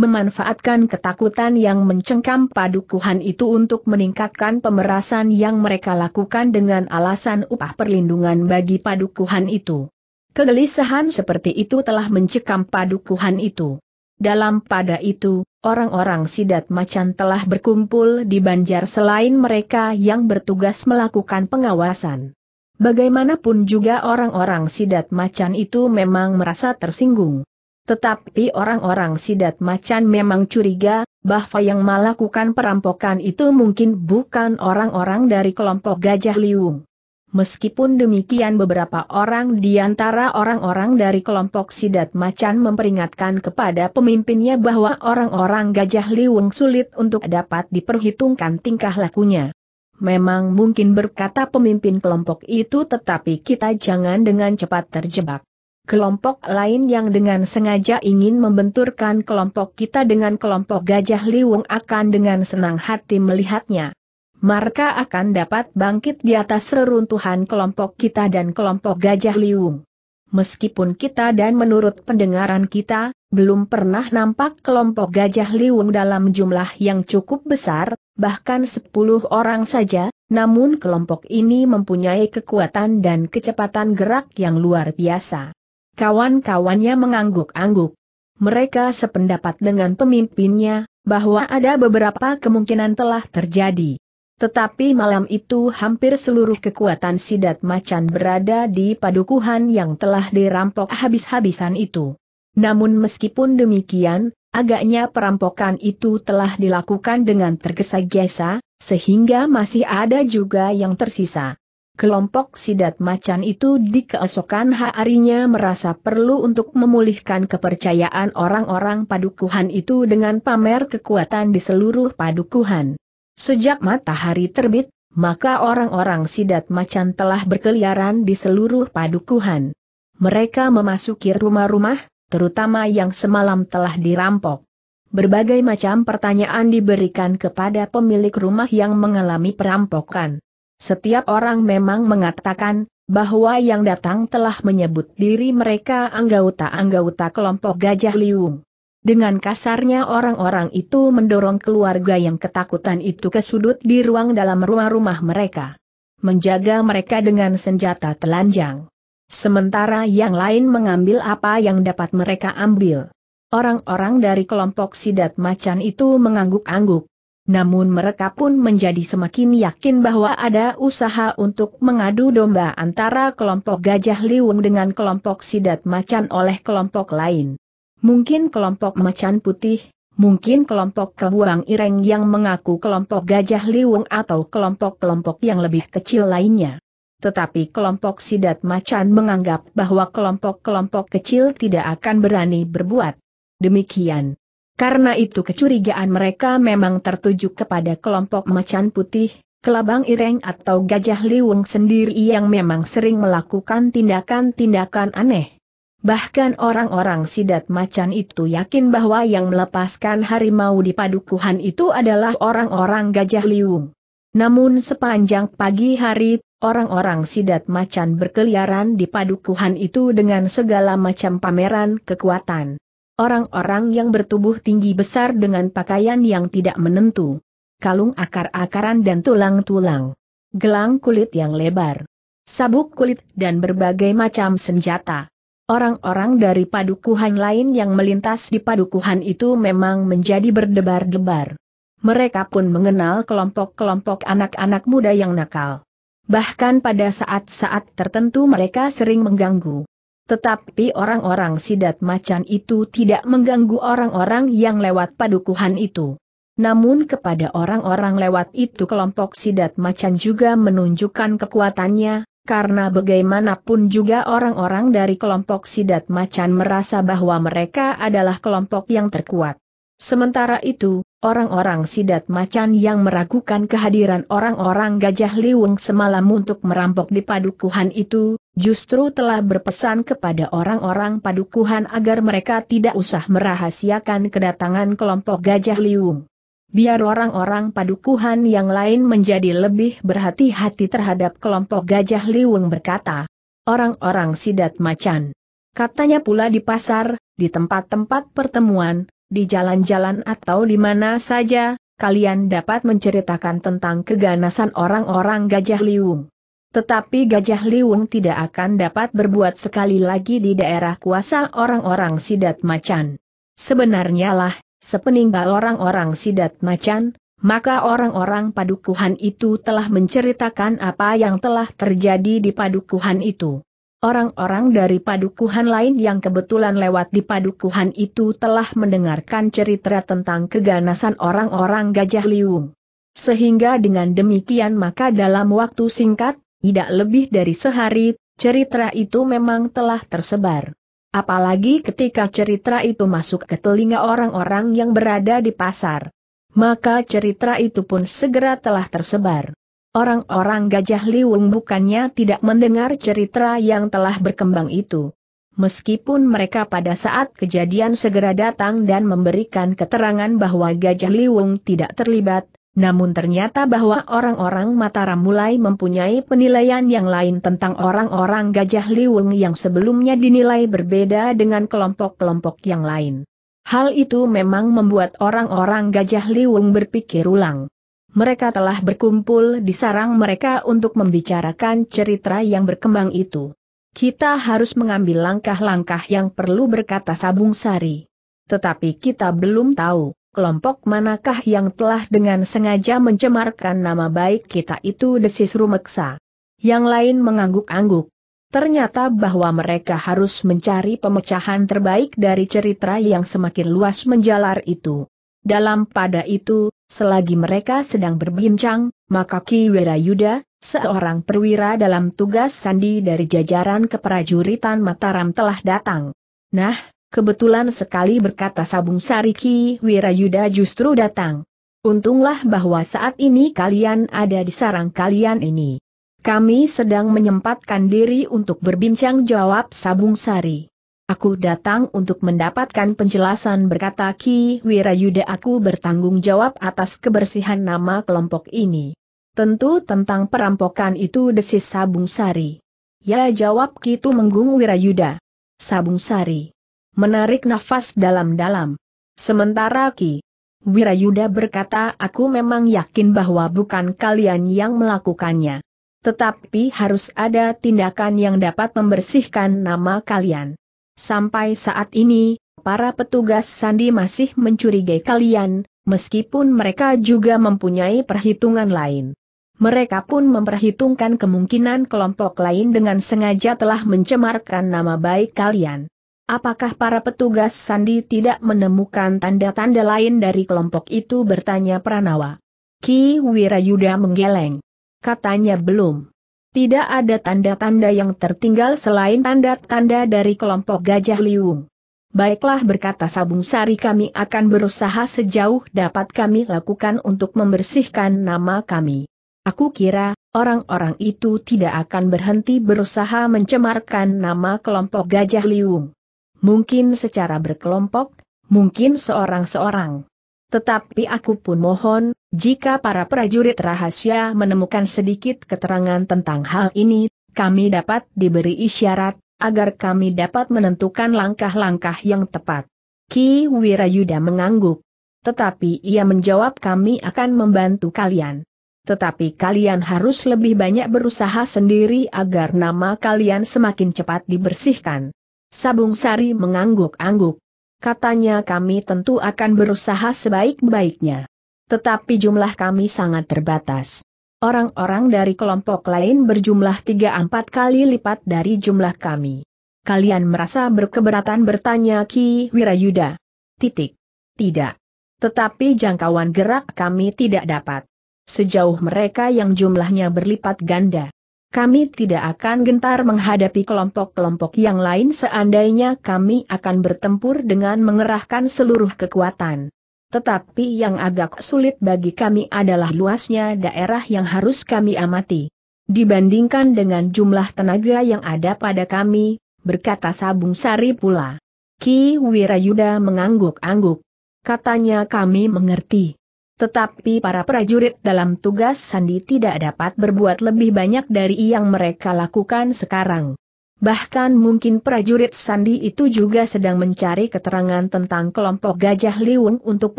memanfaatkan ketakutan yang mencengkam padukuhan itu untuk meningkatkan pemerasan yang mereka lakukan dengan alasan upah perlindungan bagi padukuhan itu. Kegelisahan seperti itu telah mencekam padukuhan itu. Dalam pada itu, orang-orang sidat macan telah berkumpul di banjar selain mereka yang bertugas melakukan pengawasan. Bagaimanapun juga orang-orang sidat macan itu memang merasa tersinggung. Tetapi orang-orang sidat macan memang curiga, bahwa yang melakukan perampokan itu mungkin bukan orang-orang dari kelompok Gajah Liung. Meskipun demikian beberapa orang di antara orang-orang dari kelompok sidat macan memperingatkan kepada pemimpinnya bahwa orang-orang Gajah Liung sulit untuk dapat diperhitungkan tingkah lakunya. Memang mungkin berkata pemimpin kelompok itu tetapi kita jangan dengan cepat terjebak kelompok lain yang dengan sengaja ingin membenturkan kelompok kita dengan kelompok Gajah Liwung akan dengan senang hati melihatnya. Marka akan dapat bangkit di atas reruntuhan kelompok kita dan kelompok Gajah Liwung. Meskipun kita dan menurut pendengaran kita, belum pernah nampak kelompok Gajah Liwung dalam jumlah yang cukup besar, bahkan 10 orang saja, namun kelompok ini mempunyai kekuatan dan kecepatan gerak yang luar biasa. Kawan-kawannya mengangguk-angguk. Mereka sependapat dengan pemimpinnya, bahwa ada beberapa kemungkinan telah terjadi. Tetapi malam itu hampir seluruh kekuatan sidat macan berada di padukuhan yang telah dirampok habis-habisan itu. Namun meskipun demikian, agaknya perampokan itu telah dilakukan dengan tergesa-gesa, sehingga masih ada juga yang tersisa. Kelompok sidat macan itu di keesokan harinya merasa perlu untuk memulihkan kepercayaan orang-orang padukuhan itu dengan pamer kekuatan di seluruh padukuhan. Sejak matahari terbit, maka orang-orang sidat macan telah berkeliaran di seluruh padukuhan. Mereka memasuki rumah-rumah, terutama yang semalam telah dirampok. Berbagai macam pertanyaan diberikan kepada pemilik rumah yang mengalami perampokan. Setiap orang memang mengatakan, bahwa yang datang telah menyebut diri mereka anggota-anggota kelompok Gajah Liung. Dengan kasarnya orang-orang itu mendorong keluarga yang ketakutan itu ke sudut di ruang dalam rumah-rumah mereka. Menjaga mereka dengan senjata telanjang. Sementara yang lain mengambil apa yang dapat mereka ambil. Orang-orang dari kelompok sidat macan itu mengangguk-angguk namun mereka pun menjadi semakin yakin bahwa ada usaha untuk mengadu domba antara kelompok gajah liwung dengan kelompok sidat macan oleh kelompok lain. Mungkin kelompok macan putih, mungkin kelompok kebuang ireng yang mengaku kelompok gajah liwung atau kelompok-kelompok yang lebih kecil lainnya. Tetapi kelompok sidat macan menganggap bahwa kelompok-kelompok kecil tidak akan berani berbuat. Demikian. Karena itu kecurigaan mereka memang tertuju kepada kelompok macan putih, kelabang ireng atau gajah liwung sendiri yang memang sering melakukan tindakan-tindakan aneh. Bahkan orang-orang sidat macan itu yakin bahwa yang melepaskan harimau di padukuhan itu adalah orang-orang gajah liwung. Namun sepanjang pagi hari, orang-orang sidat macan berkeliaran di padukuhan itu dengan segala macam pameran kekuatan orang-orang yang bertubuh tinggi besar dengan pakaian yang tidak menentu. Kalung akar-akaran dan tulang-tulang. Gelang kulit yang lebar. Sabuk kulit dan berbagai macam senjata. Orang-orang dari padukuhan lain yang melintas di padukuhan itu memang menjadi berdebar-debar. Mereka pun mengenal kelompok-kelompok anak-anak muda yang nakal. Bahkan pada saat-saat tertentu mereka sering mengganggu. Tetapi orang-orang sidat macan itu tidak mengganggu orang-orang yang lewat padukuhan itu. Namun kepada orang-orang lewat itu kelompok sidat macan juga menunjukkan kekuatannya, karena bagaimanapun juga orang-orang dari kelompok sidat macan merasa bahwa mereka adalah kelompok yang terkuat. Sementara itu, Orang-orang sidat macan yang meragukan kehadiran orang-orang gajah liwung semalam untuk merampok di padukuhan itu, justru telah berpesan kepada orang-orang padukuhan agar mereka tidak usah merahasiakan kedatangan kelompok gajah liwung. Biar orang-orang padukuhan yang lain menjadi lebih berhati-hati terhadap kelompok gajah liwung berkata. Orang-orang sidat macan. Katanya pula di pasar, di tempat-tempat pertemuan, di jalan-jalan atau di mana saja, kalian dapat menceritakan tentang keganasan orang-orang Gajah Liwung. Tetapi Gajah Liwung tidak akan dapat berbuat sekali lagi di daerah kuasa orang-orang Sidat Macan. Sebenarnya lah, sepeninggal orang-orang Sidat Macan, maka orang-orang padukuhan itu telah menceritakan apa yang telah terjadi di padukuhan itu. Orang-orang dari padukuhan lain yang kebetulan lewat di padukuhan itu telah mendengarkan cerita tentang keganasan orang-orang Gajah Liung. Sehingga dengan demikian maka dalam waktu singkat, tidak lebih dari sehari, cerita itu memang telah tersebar. Apalagi ketika cerita itu masuk ke telinga orang-orang yang berada di pasar. Maka cerita itu pun segera telah tersebar. Orang-orang Gajah Liwung bukannya tidak mendengar cerita yang telah berkembang itu. Meskipun mereka pada saat kejadian segera datang dan memberikan keterangan bahwa Gajah Liwung tidak terlibat, namun ternyata bahwa orang-orang Mataram mulai mempunyai penilaian yang lain tentang orang-orang Gajah Liwung yang sebelumnya dinilai berbeda dengan kelompok-kelompok yang lain. Hal itu memang membuat orang-orang Gajah Liwung berpikir ulang mereka telah berkumpul di sarang mereka untuk membicarakan cerita yang berkembang itu. Kita harus mengambil langkah-langkah yang perlu berkata Sabung Sari. Tetapi kita belum tahu, kelompok manakah yang telah dengan sengaja mencemarkan nama baik kita itu desis Rumeksa. Yang lain mengangguk-angguk. Ternyata bahwa mereka harus mencari pemecahan terbaik dari cerita yang semakin luas menjalar itu. Dalam pada itu, Selagi mereka sedang berbincang, maka Wira Yuda, seorang perwira dalam tugas sandi dari jajaran keprajuritan Mataram telah datang. Nah, kebetulan sekali berkata Sabung Sari Wira Yuda justru datang. Untunglah bahwa saat ini kalian ada di sarang kalian ini. Kami sedang menyempatkan diri untuk berbincang jawab Sabung Sari. Aku datang untuk mendapatkan penjelasan berkata Ki Wirayuda aku bertanggung jawab atas kebersihan nama kelompok ini. Tentu tentang perampokan itu desis Sabung Sari. Ya jawab Ki Menggung Wirayuda. Sabung Sari. Menarik nafas dalam-dalam. Sementara Ki Wirayuda berkata aku memang yakin bahwa bukan kalian yang melakukannya. Tetapi harus ada tindakan yang dapat membersihkan nama kalian. Sampai saat ini, para petugas sandi masih mencurigai kalian, meskipun mereka juga mempunyai perhitungan lain. Mereka pun memperhitungkan kemungkinan kelompok lain dengan sengaja telah mencemarkan nama baik kalian. Apakah para petugas sandi tidak menemukan tanda-tanda lain dari kelompok itu bertanya Pranawa. Ki Wirayuda menggeleng. Katanya belum. Tidak ada tanda-tanda yang tertinggal selain tanda-tanda dari kelompok Gajah Liung. Baiklah berkata Sabung Sari kami akan berusaha sejauh dapat kami lakukan untuk membersihkan nama kami. Aku kira, orang-orang itu tidak akan berhenti berusaha mencemarkan nama kelompok Gajah Liung. Mungkin secara berkelompok, mungkin seorang-seorang. Tetapi aku pun mohon, jika para prajurit rahasia menemukan sedikit keterangan tentang hal ini, kami dapat diberi isyarat, agar kami dapat menentukan langkah-langkah yang tepat. Ki Wirayuda mengangguk. Tetapi ia menjawab kami akan membantu kalian. Tetapi kalian harus lebih banyak berusaha sendiri agar nama kalian semakin cepat dibersihkan. Sabung Sari mengangguk-angguk. Katanya kami tentu akan berusaha sebaik-baiknya. Tetapi jumlah kami sangat terbatas. Orang-orang dari kelompok lain berjumlah 3-4 kali lipat dari jumlah kami. Kalian merasa berkeberatan bertanya Ki Wirayuda. Titik. Tidak. Tetapi jangkauan gerak kami tidak dapat. Sejauh mereka yang jumlahnya berlipat ganda. Kami tidak akan gentar menghadapi kelompok-kelompok yang lain seandainya kami akan bertempur dengan mengerahkan seluruh kekuatan. Tetapi yang agak sulit bagi kami adalah luasnya daerah yang harus kami amati. Dibandingkan dengan jumlah tenaga yang ada pada kami, berkata Sabung Sari pula. Ki Wirayuda mengangguk-angguk. Katanya kami mengerti. Tetapi para prajurit dalam tugas Sandi tidak dapat berbuat lebih banyak dari yang mereka lakukan sekarang. Bahkan mungkin prajurit Sandi itu juga sedang mencari keterangan tentang kelompok Gajah Liwung untuk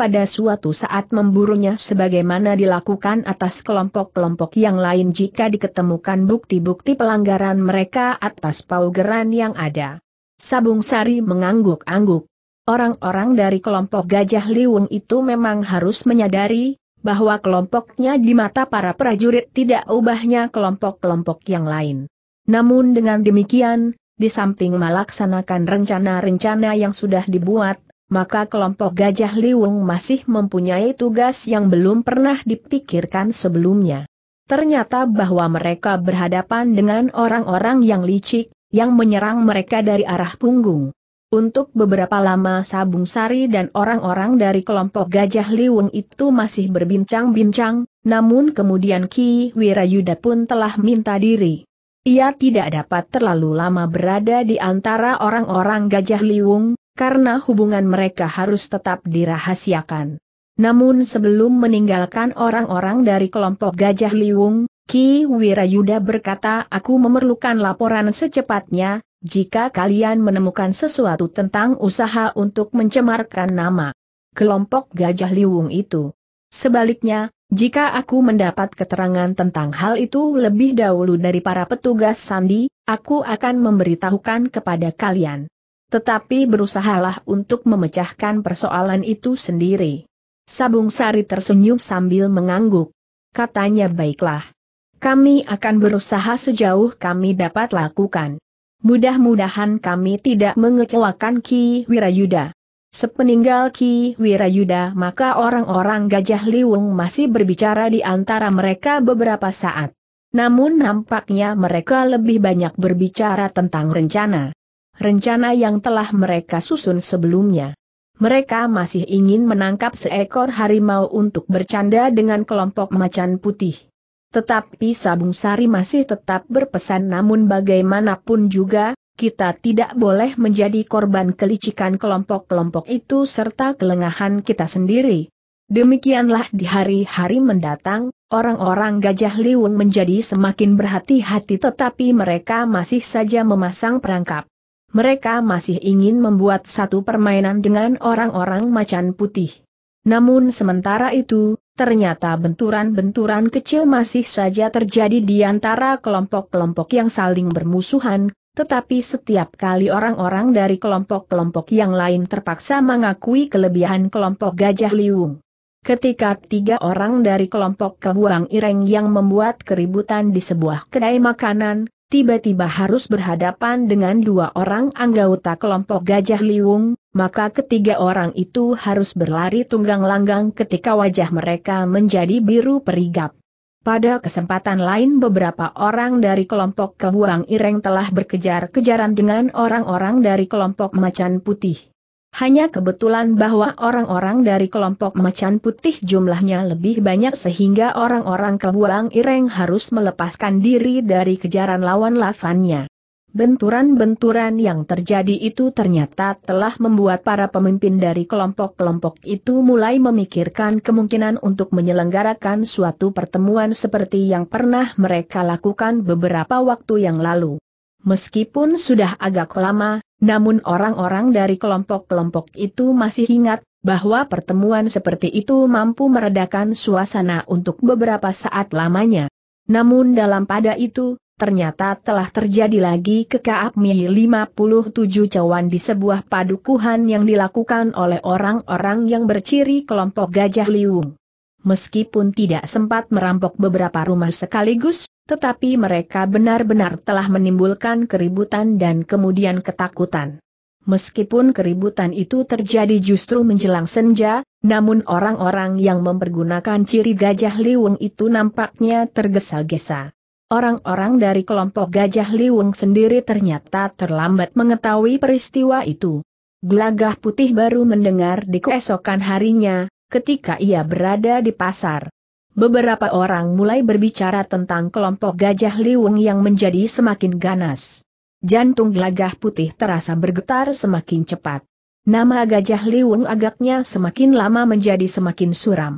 pada suatu saat memburunya sebagaimana dilakukan atas kelompok-kelompok yang lain jika diketemukan bukti-bukti pelanggaran mereka atas paugeran yang ada. Sabung Sari mengangguk-angguk. Orang-orang dari kelompok Gajah Liwung itu memang harus menyadari, bahwa kelompoknya di mata para prajurit tidak ubahnya kelompok-kelompok yang lain. Namun dengan demikian, di samping melaksanakan rencana-rencana yang sudah dibuat, maka kelompok Gajah Liwung masih mempunyai tugas yang belum pernah dipikirkan sebelumnya. Ternyata bahwa mereka berhadapan dengan orang-orang yang licik, yang menyerang mereka dari arah punggung. Untuk beberapa lama Sabung Sari dan orang-orang dari kelompok Gajah Liwung itu masih berbincang-bincang, namun kemudian Ki Wirayuda pun telah minta diri. Ia tidak dapat terlalu lama berada di antara orang-orang Gajah Liwung, karena hubungan mereka harus tetap dirahasiakan. Namun sebelum meninggalkan orang-orang dari kelompok Gajah Liwung, Ki Wirayuda berkata aku memerlukan laporan secepatnya, jika kalian menemukan sesuatu tentang usaha untuk mencemarkan nama kelompok gajah liwung itu. Sebaliknya, jika aku mendapat keterangan tentang hal itu lebih dahulu dari para petugas sandi, aku akan memberitahukan kepada kalian. Tetapi berusahalah untuk memecahkan persoalan itu sendiri. Sabung Sari tersenyum sambil mengangguk. Katanya baiklah. Kami akan berusaha sejauh kami dapat lakukan. Mudah-mudahan kami tidak mengecewakan Ki Wirayuda. Sepeninggal Ki Wirayuda maka orang-orang Gajah Liwung masih berbicara di antara mereka beberapa saat. Namun nampaknya mereka lebih banyak berbicara tentang rencana. Rencana yang telah mereka susun sebelumnya. Mereka masih ingin menangkap seekor harimau untuk bercanda dengan kelompok macan putih. Tetapi Sabung Sari masih tetap berpesan namun bagaimanapun juga, kita tidak boleh menjadi korban kelicikan kelompok-kelompok itu serta kelengahan kita sendiri. Demikianlah di hari-hari mendatang, orang-orang Gajah Liwung menjadi semakin berhati-hati tetapi mereka masih saja memasang perangkap. Mereka masih ingin membuat satu permainan dengan orang-orang macan putih. Namun sementara itu, ternyata benturan-benturan kecil masih saja terjadi di antara kelompok-kelompok yang saling bermusuhan, tetapi setiap kali orang-orang dari kelompok-kelompok yang lain terpaksa mengakui kelebihan kelompok Gajah Liung. Ketika tiga orang dari kelompok Kehuang Ireng yang membuat keributan di sebuah kedai makanan, tiba-tiba harus berhadapan dengan dua orang anggota kelompok Gajah Liwung, maka ketiga orang itu harus berlari tunggang langgang ketika wajah mereka menjadi biru perigap. Pada kesempatan lain beberapa orang dari kelompok Kehuang Ireng telah berkejar-kejaran dengan orang-orang dari kelompok Macan Putih. Hanya kebetulan bahwa orang-orang dari kelompok macan putih jumlahnya lebih banyak sehingga orang-orang kebuang Ireng harus melepaskan diri dari kejaran lawan lavannya. Benturan-benturan yang terjadi itu ternyata telah membuat para pemimpin dari kelompok-kelompok itu mulai memikirkan kemungkinan untuk menyelenggarakan suatu pertemuan seperti yang pernah mereka lakukan beberapa waktu yang lalu. Meskipun sudah agak lama, namun orang-orang dari kelompok-kelompok itu masih ingat bahwa pertemuan seperti itu mampu meredakan suasana untuk beberapa saat lamanya. Namun dalam pada itu, ternyata telah terjadi lagi kekaapmi 57 cawan di sebuah padukuhan yang dilakukan oleh orang-orang yang berciri kelompok Gajah Liung. Meskipun tidak sempat merampok beberapa rumah sekaligus, tetapi mereka benar-benar telah menimbulkan keributan dan kemudian ketakutan. Meskipun keributan itu terjadi justru menjelang senja, namun orang-orang yang mempergunakan ciri gajah liwung itu nampaknya tergesa-gesa. Orang-orang dari kelompok gajah liwung sendiri ternyata terlambat mengetahui peristiwa itu. Gelagah putih baru mendengar di keesokan harinya, ketika ia berada di pasar. Beberapa orang mulai berbicara tentang kelompok gajah liwung yang menjadi semakin ganas. Jantung gelagah putih terasa bergetar semakin cepat. Nama gajah liwung agaknya semakin lama menjadi semakin suram.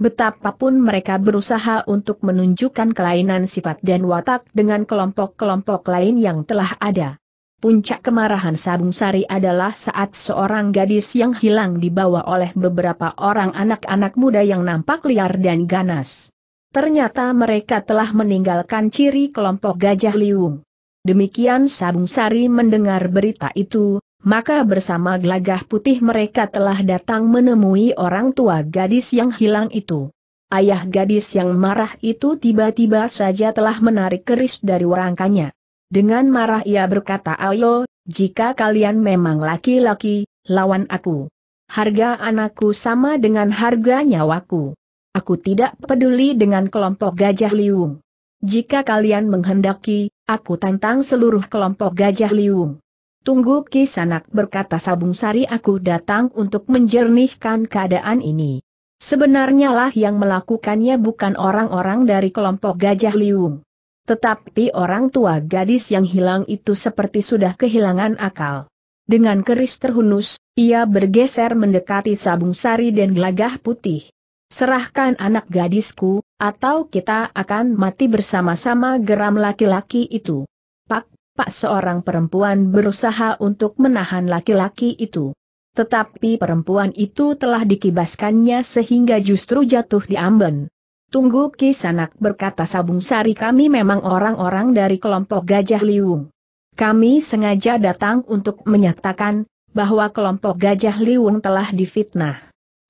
Betapapun mereka berusaha untuk menunjukkan kelainan sifat dan watak dengan kelompok-kelompok lain yang telah ada. Puncak kemarahan Sabung Sari adalah saat seorang gadis yang hilang dibawa oleh beberapa orang anak-anak muda yang nampak liar dan ganas. Ternyata mereka telah meninggalkan ciri kelompok Gajah Liung. Demikian Sabung Sari mendengar berita itu, maka bersama gelagah putih mereka telah datang menemui orang tua gadis yang hilang itu. Ayah gadis yang marah itu tiba-tiba saja telah menarik keris dari warangkanya. Dengan marah ia berkata ayo, jika kalian memang laki-laki, lawan aku. Harga anakku sama dengan harga nyawaku. Aku tidak peduli dengan kelompok gajah liung. Jika kalian menghendaki, aku tantang seluruh kelompok gajah liung. Tunggu kisanak berkata Sabung Sari aku datang untuk menjernihkan keadaan ini. Sebenarnya lah yang melakukannya bukan orang-orang dari kelompok gajah liung. Tetapi orang tua gadis yang hilang itu seperti sudah kehilangan akal. Dengan keris terhunus, ia bergeser mendekati sabung sari dan gelagah putih. Serahkan anak gadisku, atau kita akan mati bersama-sama geram laki-laki itu. Pak, pak seorang perempuan berusaha untuk menahan laki-laki itu. Tetapi perempuan itu telah dikibaskannya sehingga justru jatuh di amben. Tunggu Kisanak berkata Sabung Sari kami memang orang-orang dari kelompok Gajah Liwung. Kami sengaja datang untuk menyatakan, bahwa kelompok Gajah Liwung telah difitnah.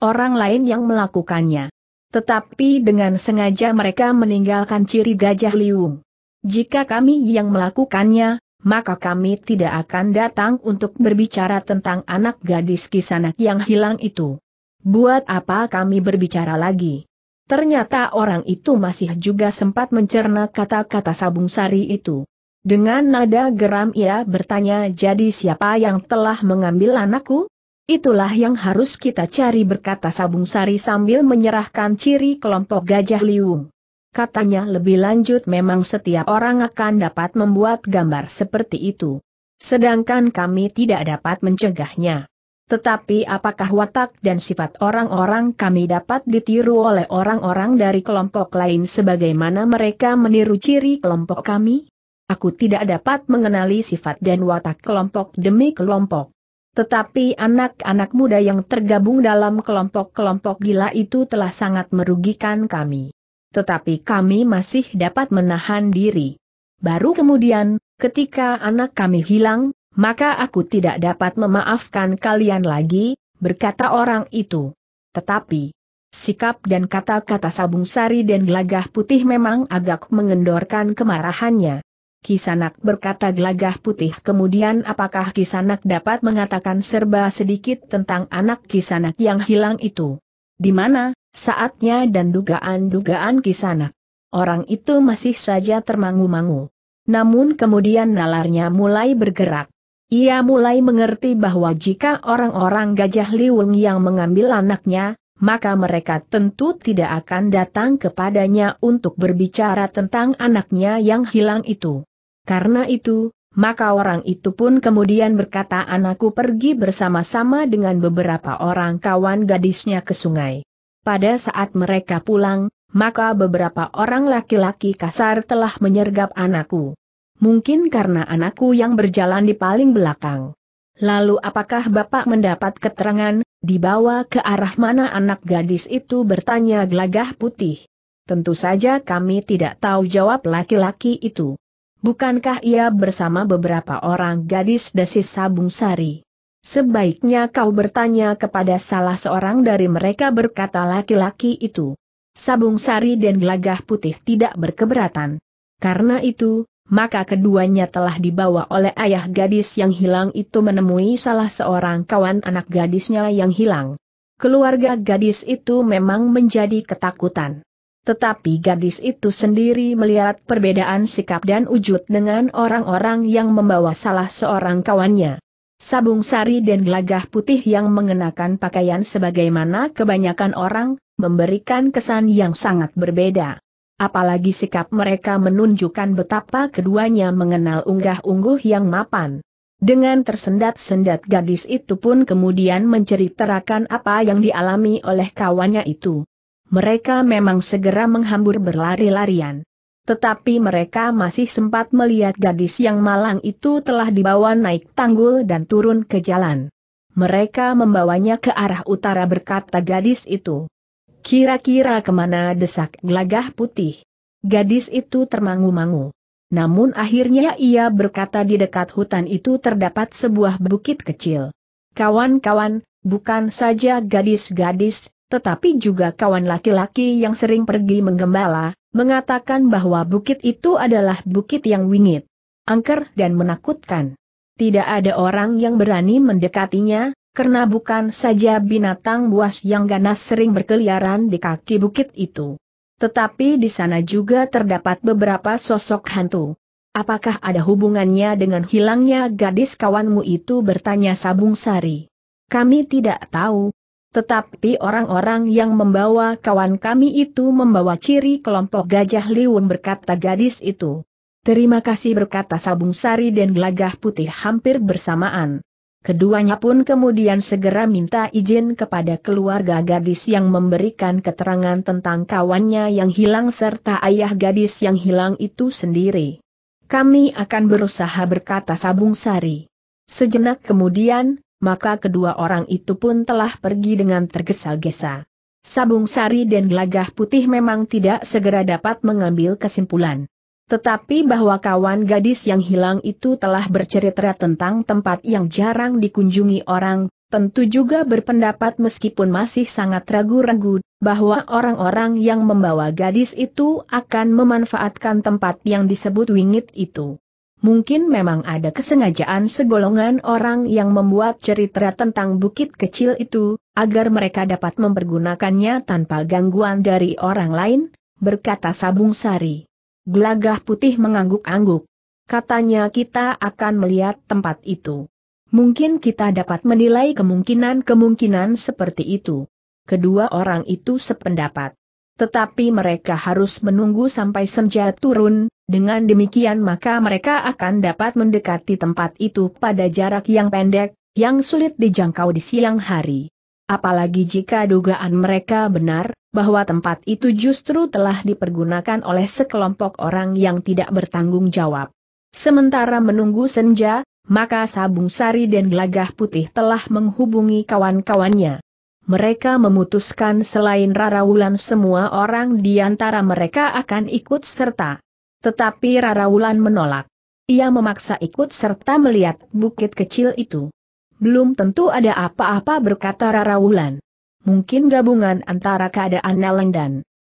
Orang lain yang melakukannya. Tetapi dengan sengaja mereka meninggalkan ciri Gajah Liwung. Jika kami yang melakukannya, maka kami tidak akan datang untuk berbicara tentang anak gadis Kisanak yang hilang itu. Buat apa kami berbicara lagi? Ternyata orang itu masih juga sempat mencerna kata-kata sabung sari itu. Dengan nada geram ia bertanya jadi siapa yang telah mengambil anakku? Itulah yang harus kita cari berkata sabung sari sambil menyerahkan ciri kelompok gajah liung. Katanya lebih lanjut memang setiap orang akan dapat membuat gambar seperti itu. Sedangkan kami tidak dapat mencegahnya. Tetapi apakah watak dan sifat orang-orang kami dapat ditiru oleh orang-orang dari kelompok lain sebagaimana mereka meniru ciri kelompok kami? Aku tidak dapat mengenali sifat dan watak kelompok demi kelompok. Tetapi anak-anak muda yang tergabung dalam kelompok-kelompok gila itu telah sangat merugikan kami. Tetapi kami masih dapat menahan diri. Baru kemudian, ketika anak kami hilang, maka aku tidak dapat memaafkan kalian lagi, berkata orang itu. Tetapi, sikap dan kata-kata Sabung Sari dan Gelagah Putih memang agak mengendorkan kemarahannya. Kisanak berkata gelagah putih kemudian apakah Kisanak dapat mengatakan serba sedikit tentang anak Kisanak yang hilang itu. Di mana, saatnya dan dugaan-dugaan Kisanak. Orang itu masih saja termangu-mangu. Namun kemudian nalarnya mulai bergerak. Ia mulai mengerti bahwa jika orang-orang gajah liwung yang mengambil anaknya, maka mereka tentu tidak akan datang kepadanya untuk berbicara tentang anaknya yang hilang itu. Karena itu, maka orang itu pun kemudian berkata anakku pergi bersama-sama dengan beberapa orang kawan gadisnya ke sungai. Pada saat mereka pulang, maka beberapa orang laki-laki kasar telah menyergap anakku mungkin karena anakku yang berjalan di paling belakang. Lalu apakah Bapak mendapat keterangan, dibawa ke arah mana anak gadis itu bertanya gelagah putih? Tentu saja kami tidak tahu jawab laki-laki itu. Bukankah ia bersama beberapa orang gadis desi sabung sari? Sebaiknya kau bertanya kepada salah seorang dari mereka berkata laki-laki itu. Sabung sari dan gelagah putih tidak berkeberatan. Karena itu, maka keduanya telah dibawa oleh ayah gadis yang hilang itu menemui salah seorang kawan anak gadisnya yang hilang. Keluarga gadis itu memang menjadi ketakutan. Tetapi gadis itu sendiri melihat perbedaan sikap dan wujud dengan orang-orang yang membawa salah seorang kawannya. Sabung sari dan gelagah putih yang mengenakan pakaian sebagaimana kebanyakan orang, memberikan kesan yang sangat berbeda. Apalagi sikap mereka menunjukkan betapa keduanya mengenal unggah-ungguh yang mapan. Dengan tersendat-sendat gadis itu pun kemudian menceritakan apa yang dialami oleh kawannya itu. Mereka memang segera menghambur berlari-larian. Tetapi mereka masih sempat melihat gadis yang malang itu telah dibawa naik tanggul dan turun ke jalan. Mereka membawanya ke arah utara berkata gadis itu. Kira-kira kemana desak gelagah putih? Gadis itu termangu-mangu. Namun akhirnya ia berkata di dekat hutan itu terdapat sebuah bukit kecil. Kawan-kawan, bukan saja gadis-gadis, tetapi juga kawan laki-laki yang sering pergi menggembala, mengatakan bahwa bukit itu adalah bukit yang wingit, angker dan menakutkan. Tidak ada orang yang berani mendekatinya, karena bukan saja binatang buas yang ganas sering berkeliaran di kaki bukit itu. Tetapi di sana juga terdapat beberapa sosok hantu. Apakah ada hubungannya dengan hilangnya gadis kawanmu itu bertanya Sabung Sari. Kami tidak tahu. Tetapi orang-orang yang membawa kawan kami itu membawa ciri kelompok gajah liun berkata gadis itu. Terima kasih berkata Sabung Sari dan gelagah putih hampir bersamaan. Keduanya pun kemudian segera minta izin kepada keluarga gadis yang memberikan keterangan tentang kawannya yang hilang serta ayah gadis yang hilang itu sendiri. Kami akan berusaha berkata Sabung Sari. Sejenak kemudian, maka kedua orang itu pun telah pergi dengan tergesa-gesa. Sabung Sari dan Gelagah Putih memang tidak segera dapat mengambil kesimpulan. Tetapi bahwa kawan gadis yang hilang itu telah bercerita tentang tempat yang jarang dikunjungi orang, tentu juga berpendapat meskipun masih sangat ragu-ragu, bahwa orang-orang yang membawa gadis itu akan memanfaatkan tempat yang disebut wingit itu. Mungkin memang ada kesengajaan segolongan orang yang membuat cerita tentang bukit kecil itu, agar mereka dapat mempergunakannya tanpa gangguan dari orang lain, berkata Sabung Sari. Gelagah putih mengangguk-angguk. Katanya kita akan melihat tempat itu. Mungkin kita dapat menilai kemungkinan-kemungkinan seperti itu. Kedua orang itu sependapat. Tetapi mereka harus menunggu sampai senja turun, dengan demikian maka mereka akan dapat mendekati tempat itu pada jarak yang pendek, yang sulit dijangkau di siang hari. Apalagi jika dugaan mereka benar, bahwa tempat itu justru telah dipergunakan oleh sekelompok orang yang tidak bertanggung jawab. Sementara menunggu senja, maka Sabung Sari dan Gelagah Putih telah menghubungi kawan-kawannya. Mereka memutuskan selain Rarawulan semua orang di antara mereka akan ikut serta. Tetapi Rarawulan menolak. Ia memaksa ikut serta melihat bukit kecil itu belum tentu ada apa-apa berkata Rara Wulan. Mungkin gabungan antara keadaan Neleng dan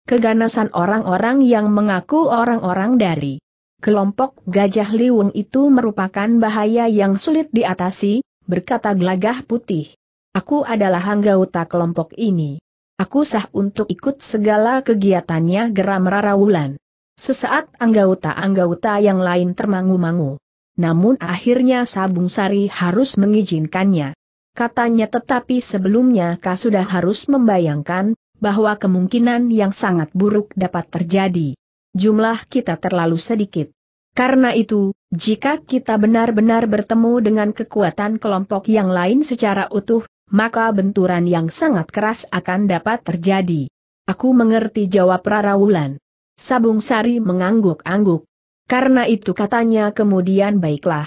keganasan orang-orang yang mengaku orang-orang dari kelompok Gajah Liwung itu merupakan bahaya yang sulit diatasi, berkata gelagah putih. Aku adalah anggota kelompok ini. Aku sah untuk ikut segala kegiatannya geram Rara Wulan. Sesaat anggota-anggota yang lain termangu-mangu namun akhirnya Sabung Sari harus mengizinkannya. Katanya tetapi sebelumnya kau sudah harus membayangkan, bahwa kemungkinan yang sangat buruk dapat terjadi. Jumlah kita terlalu sedikit. Karena itu, jika kita benar-benar bertemu dengan kekuatan kelompok yang lain secara utuh, maka benturan yang sangat keras akan dapat terjadi. Aku mengerti jawab Rara Wulan. Sabung Sari mengangguk-angguk. Karena itu katanya kemudian baiklah.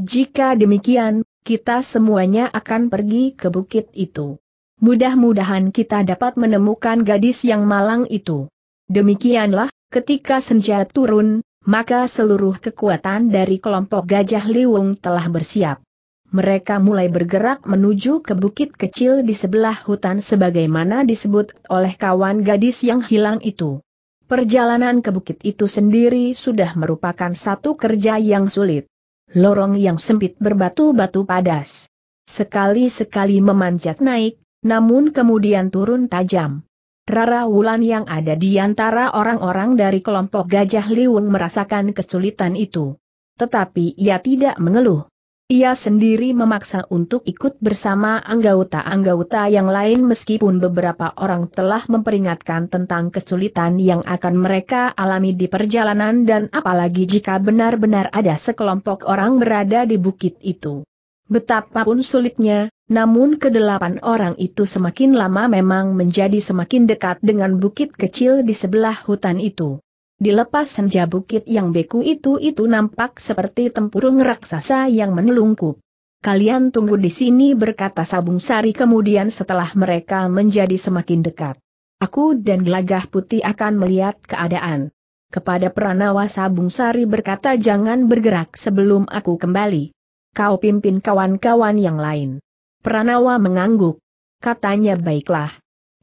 Jika demikian, kita semuanya akan pergi ke bukit itu. Mudah-mudahan kita dapat menemukan gadis yang malang itu. Demikianlah, ketika senja turun, maka seluruh kekuatan dari kelompok Gajah Liwung telah bersiap. Mereka mulai bergerak menuju ke bukit kecil di sebelah hutan sebagaimana disebut oleh kawan gadis yang hilang itu. Perjalanan ke bukit itu sendiri sudah merupakan satu kerja yang sulit. Lorong yang sempit berbatu-batu padas. Sekali-sekali memanjat naik, namun kemudian turun tajam. Rara Wulan yang ada di antara orang-orang dari kelompok Gajah Liwung merasakan kesulitan itu. Tetapi ia tidak mengeluh. Ia sendiri memaksa untuk ikut bersama anggota-anggota yang lain meskipun beberapa orang telah memperingatkan tentang kesulitan yang akan mereka alami di perjalanan dan apalagi jika benar-benar ada sekelompok orang berada di bukit itu. Betapapun sulitnya, namun kedelapan orang itu semakin lama memang menjadi semakin dekat dengan bukit kecil di sebelah hutan itu. Dilepas senja bukit yang beku itu-itu nampak seperti tempurung raksasa yang menelungkup. Kalian tunggu di sini berkata Sabung Sari kemudian setelah mereka menjadi semakin dekat. Aku dan Gelagah Putih akan melihat keadaan. Kepada Pranawa Sabung Sari berkata jangan bergerak sebelum aku kembali. Kau pimpin kawan-kawan yang lain. Pranawa mengangguk. Katanya baiklah.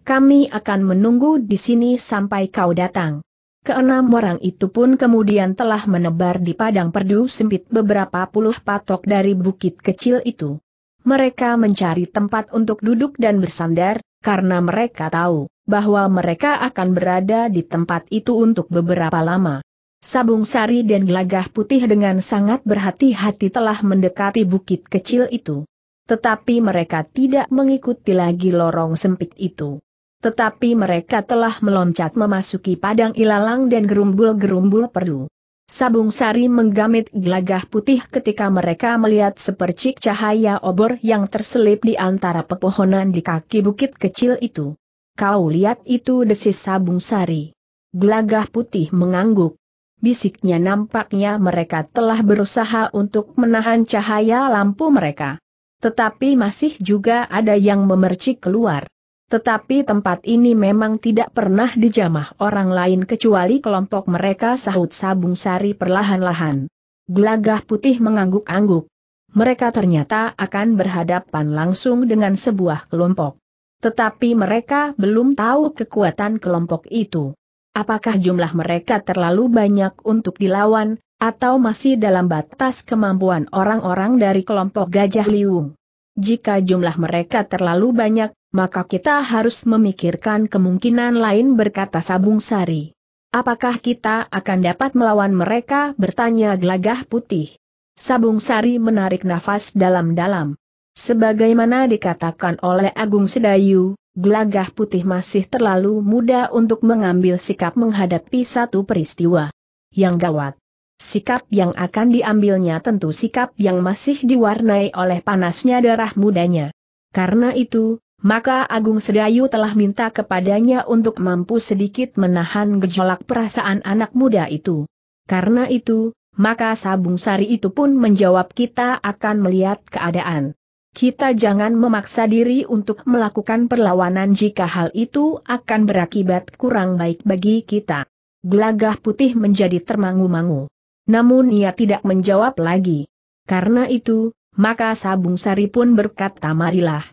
Kami akan menunggu di sini sampai kau datang. Keenam orang itu pun kemudian telah menebar di padang perdu sempit beberapa puluh patok dari bukit kecil itu. Mereka mencari tempat untuk duduk dan bersandar, karena mereka tahu bahwa mereka akan berada di tempat itu untuk beberapa lama. Sabung Sari dan Gelagah Putih dengan sangat berhati-hati telah mendekati bukit kecil itu. Tetapi mereka tidak mengikuti lagi lorong sempit itu. Tetapi mereka telah meloncat memasuki padang ilalang dan gerumbul-gerumbul perdu. Sabung Sari menggamit gelagah putih ketika mereka melihat sepercik cahaya obor yang terselip di antara pepohonan di kaki bukit kecil itu. Kau lihat itu desis Sabung Sari. Gelagah putih mengangguk. Bisiknya nampaknya mereka telah berusaha untuk menahan cahaya lampu mereka. Tetapi masih juga ada yang memercik keluar. Tetapi tempat ini memang tidak pernah dijamah orang lain kecuali kelompok mereka sahut sabung sari perlahan-lahan. Gelagah putih mengangguk-angguk. Mereka ternyata akan berhadapan langsung dengan sebuah kelompok. Tetapi mereka belum tahu kekuatan kelompok itu. Apakah jumlah mereka terlalu banyak untuk dilawan, atau masih dalam batas kemampuan orang-orang dari kelompok Gajah Liung? Jika jumlah mereka terlalu banyak, maka kita harus memikirkan kemungkinan lain berkata Sabung Sari. Apakah kita akan dapat melawan mereka bertanya Glagah putih. Sabung Sari menarik nafas dalam-dalam. Sebagaimana dikatakan oleh Agung Sedayu, Glagah putih masih terlalu muda untuk mengambil sikap menghadapi satu peristiwa yang gawat. Sikap yang akan diambilnya tentu sikap yang masih diwarnai oleh panasnya darah mudanya. Karena itu, maka Agung Sedayu telah minta kepadanya untuk mampu sedikit menahan gejolak perasaan anak muda itu. Karena itu, maka Sabung Sari itu pun menjawab kita akan melihat keadaan. Kita jangan memaksa diri untuk melakukan perlawanan jika hal itu akan berakibat kurang baik bagi kita. Gelagah putih menjadi termangu-mangu. Namun ia tidak menjawab lagi. Karena itu, maka Sabung Sari pun berkata marilah.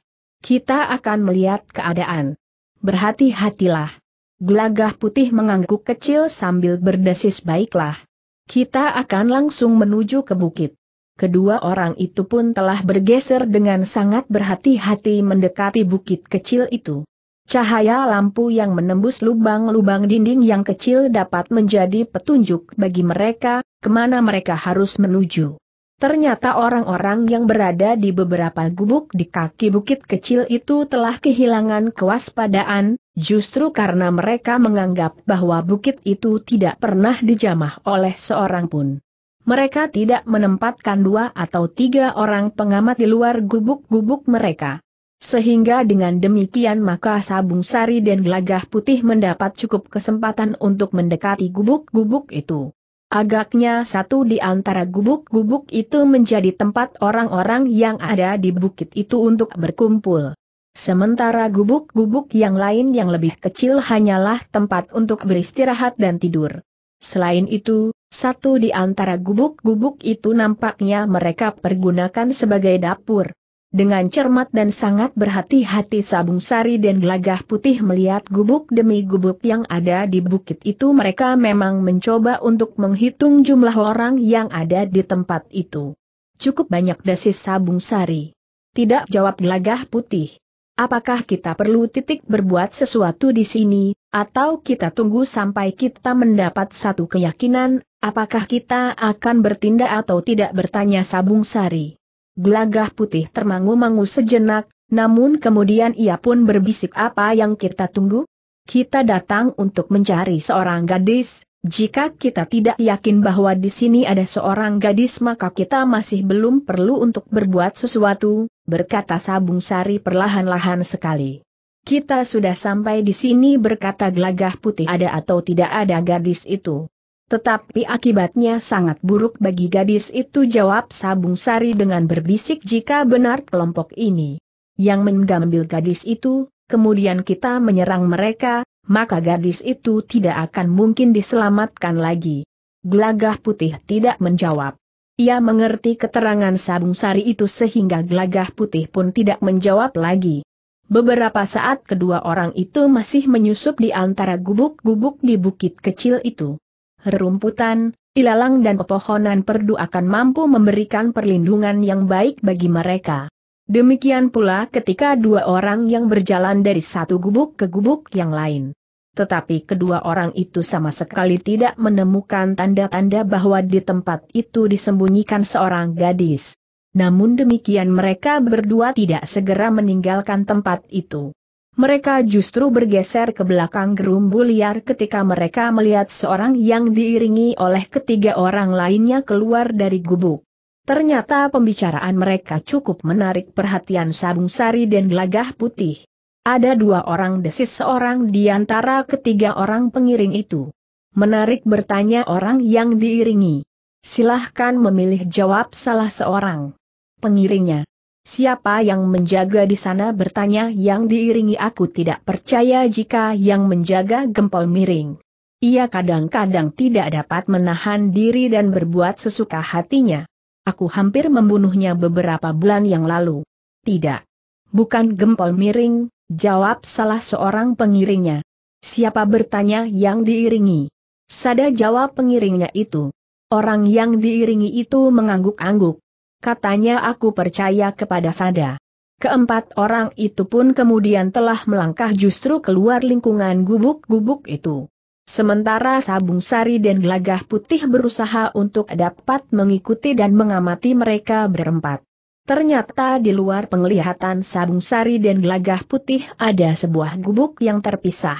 Kita akan melihat keadaan. Berhati-hatilah. Gelagah putih mengangguk kecil sambil berdesis baiklah. Kita akan langsung menuju ke bukit. Kedua orang itu pun telah bergeser dengan sangat berhati-hati mendekati bukit kecil itu. Cahaya lampu yang menembus lubang-lubang dinding yang kecil dapat menjadi petunjuk bagi mereka, kemana mereka harus menuju. Ternyata orang-orang yang berada di beberapa gubuk di kaki bukit kecil itu telah kehilangan kewaspadaan, justru karena mereka menganggap bahwa bukit itu tidak pernah dijamah oleh seorang pun. Mereka tidak menempatkan dua atau tiga orang pengamat di luar gubuk-gubuk mereka. Sehingga dengan demikian maka Sabung Sari dan Gelagah Putih mendapat cukup kesempatan untuk mendekati gubuk-gubuk itu. Agaknya satu di antara gubuk-gubuk itu menjadi tempat orang-orang yang ada di bukit itu untuk berkumpul. Sementara gubuk-gubuk yang lain yang lebih kecil hanyalah tempat untuk beristirahat dan tidur. Selain itu, satu di antara gubuk-gubuk itu nampaknya mereka pergunakan sebagai dapur. Dengan cermat dan sangat berhati-hati Sabung Sari dan Gelagah Putih melihat gubuk demi gubuk yang ada di bukit itu mereka memang mencoba untuk menghitung jumlah orang yang ada di tempat itu. Cukup banyak desis Sabung Sari. Tidak jawab Gelagah Putih. Apakah kita perlu titik berbuat sesuatu di sini, atau kita tunggu sampai kita mendapat satu keyakinan, apakah kita akan bertindak atau tidak bertanya Sabung Sari. Gelagah putih termangu-mangu sejenak, namun kemudian ia pun berbisik apa yang kita tunggu? Kita datang untuk mencari seorang gadis, jika kita tidak yakin bahwa di sini ada seorang gadis maka kita masih belum perlu untuk berbuat sesuatu, berkata Sabung Sari perlahan-lahan sekali. Kita sudah sampai di sini berkata gelagah putih ada atau tidak ada gadis itu. Tetapi akibatnya sangat buruk bagi gadis itu jawab Sabung Sari dengan berbisik jika benar kelompok ini yang mengambil gadis itu, kemudian kita menyerang mereka, maka gadis itu tidak akan mungkin diselamatkan lagi. Gelagah putih tidak menjawab. Ia mengerti keterangan Sabung Sari itu sehingga gelagah putih pun tidak menjawab lagi. Beberapa saat kedua orang itu masih menyusup di antara gubuk-gubuk di bukit kecil itu rerumputan, ilalang dan pepohonan perdu akan mampu memberikan perlindungan yang baik bagi mereka. Demikian pula ketika dua orang yang berjalan dari satu gubuk ke gubuk yang lain. Tetapi kedua orang itu sama sekali tidak menemukan tanda-tanda bahwa di tempat itu disembunyikan seorang gadis. Namun demikian mereka berdua tidak segera meninggalkan tempat itu mereka justru bergeser ke belakang gerumbu liar ketika mereka melihat seorang yang diiringi oleh ketiga orang lainnya keluar dari gubuk. Ternyata pembicaraan mereka cukup menarik perhatian Sabung Sari dan Gelagah Putih. Ada dua orang desis seorang di antara ketiga orang pengiring itu. Menarik bertanya orang yang diiringi. Silahkan memilih jawab salah seorang. Pengiringnya. Siapa yang menjaga di sana bertanya yang diiringi aku tidak percaya jika yang menjaga gempol miring. Ia kadang-kadang tidak dapat menahan diri dan berbuat sesuka hatinya. Aku hampir membunuhnya beberapa bulan yang lalu. Tidak. Bukan gempol miring, jawab salah seorang pengiringnya. Siapa bertanya yang diiringi? Sada jawab pengiringnya itu. Orang yang diiringi itu mengangguk-angguk katanya aku percaya kepada Sada. Keempat orang itu pun kemudian telah melangkah justru keluar lingkungan gubuk-gubuk itu. Sementara Sabung Sari dan Gelagah Putih berusaha untuk dapat mengikuti dan mengamati mereka berempat. Ternyata di luar penglihatan Sabung Sari dan Gelagah Putih ada sebuah gubuk yang terpisah.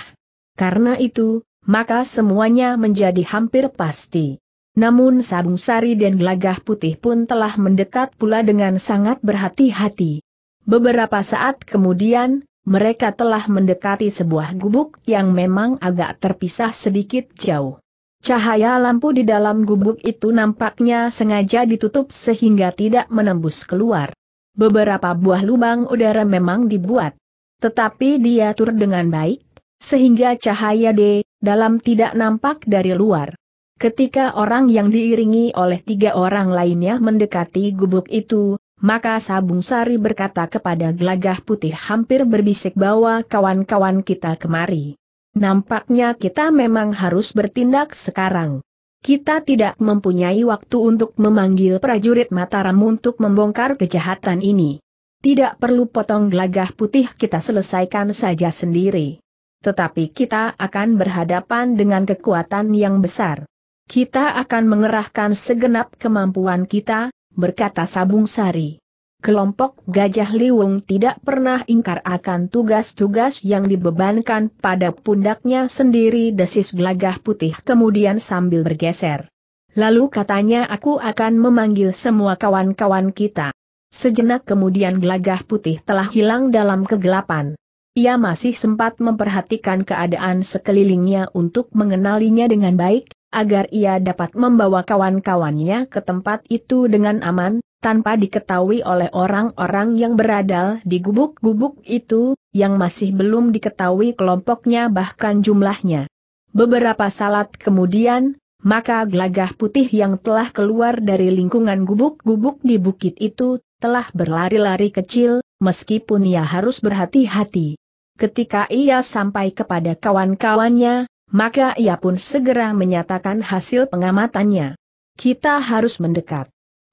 Karena itu, maka semuanya menjadi hampir pasti. Namun sabung sari dan gelagah putih pun telah mendekat pula dengan sangat berhati-hati. Beberapa saat kemudian, mereka telah mendekati sebuah gubuk yang memang agak terpisah sedikit jauh. Cahaya lampu di dalam gubuk itu nampaknya sengaja ditutup sehingga tidak menembus keluar. Beberapa buah lubang udara memang dibuat. Tetapi diatur dengan baik, sehingga cahaya D dalam tidak nampak dari luar. Ketika orang yang diiringi oleh tiga orang lainnya mendekati gubuk itu, maka Sabung Sari berkata kepada gelagah putih hampir berbisik bahwa kawan-kawan kita kemari. Nampaknya kita memang harus bertindak sekarang. Kita tidak mempunyai waktu untuk memanggil prajurit Mataram untuk membongkar kejahatan ini. Tidak perlu potong gelagah putih kita selesaikan saja sendiri. Tetapi kita akan berhadapan dengan kekuatan yang besar. Kita akan mengerahkan segenap kemampuan kita, berkata Sabung Sari. Kelompok Gajah Liwung tidak pernah ingkar akan tugas-tugas yang dibebankan pada pundaknya sendiri desis gelagah putih kemudian sambil bergeser. Lalu katanya aku akan memanggil semua kawan-kawan kita. Sejenak kemudian gelagah putih telah hilang dalam kegelapan. Ia masih sempat memperhatikan keadaan sekelilingnya untuk mengenalinya dengan baik, agar ia dapat membawa kawan-kawannya ke tempat itu dengan aman, tanpa diketahui oleh orang-orang yang berada di gubuk-gubuk itu, yang masih belum diketahui kelompoknya bahkan jumlahnya. Beberapa salat kemudian, maka gelagah putih yang telah keluar dari lingkungan gubuk-gubuk di bukit itu, telah berlari-lari kecil, meskipun ia harus berhati-hati. Ketika ia sampai kepada kawan-kawannya, maka ia pun segera menyatakan hasil pengamatannya. Kita harus mendekat.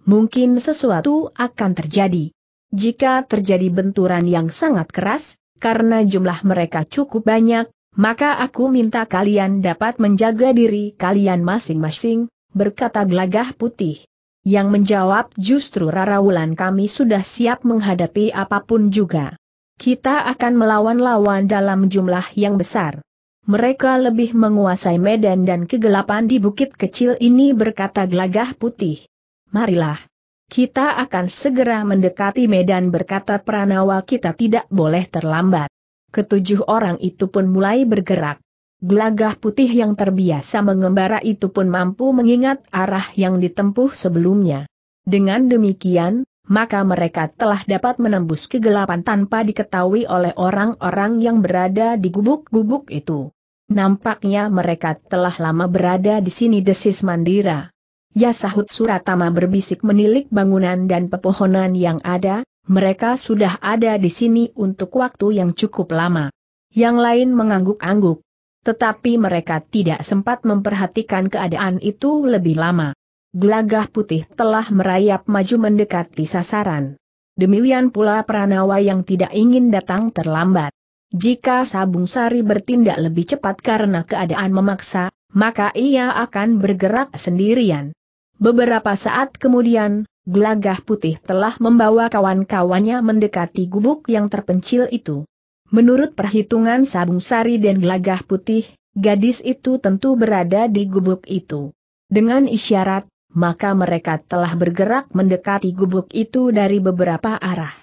Mungkin sesuatu akan terjadi. Jika terjadi benturan yang sangat keras, karena jumlah mereka cukup banyak, maka aku minta kalian dapat menjaga diri kalian masing-masing, berkata gelagah putih. Yang menjawab justru Rarawulan kami sudah siap menghadapi apapun juga. Kita akan melawan lawan dalam jumlah yang besar mereka lebih menguasai medan dan kegelapan di bukit kecil ini berkata gelagah putih. Marilah. Kita akan segera mendekati medan berkata Pranawa kita tidak boleh terlambat. Ketujuh orang itu pun mulai bergerak. Gelagah putih yang terbiasa mengembara itu pun mampu mengingat arah yang ditempuh sebelumnya. Dengan demikian, maka mereka telah dapat menembus kegelapan tanpa diketahui oleh orang-orang yang berada di gubuk-gubuk itu. Nampaknya mereka telah lama berada di sini desis Mandira. Ya sahut Suratama berbisik menilik bangunan dan pepohonan yang ada, mereka sudah ada di sini untuk waktu yang cukup lama. Yang lain mengangguk-angguk. Tetapi mereka tidak sempat memperhatikan keadaan itu lebih lama. Gelagah putih telah merayap maju mendekati sasaran. Demikian pula Pranawa yang tidak ingin datang terlambat. Jika Sabung Sari bertindak lebih cepat karena keadaan memaksa, maka ia akan bergerak sendirian. Beberapa saat kemudian, gelagah putih telah membawa kawan-kawannya mendekati gubuk yang terpencil itu. Menurut perhitungan Sabung Sari dan gelagah putih, gadis itu tentu berada di gubuk itu. Dengan isyarat, maka mereka telah bergerak mendekati gubuk itu dari beberapa arah.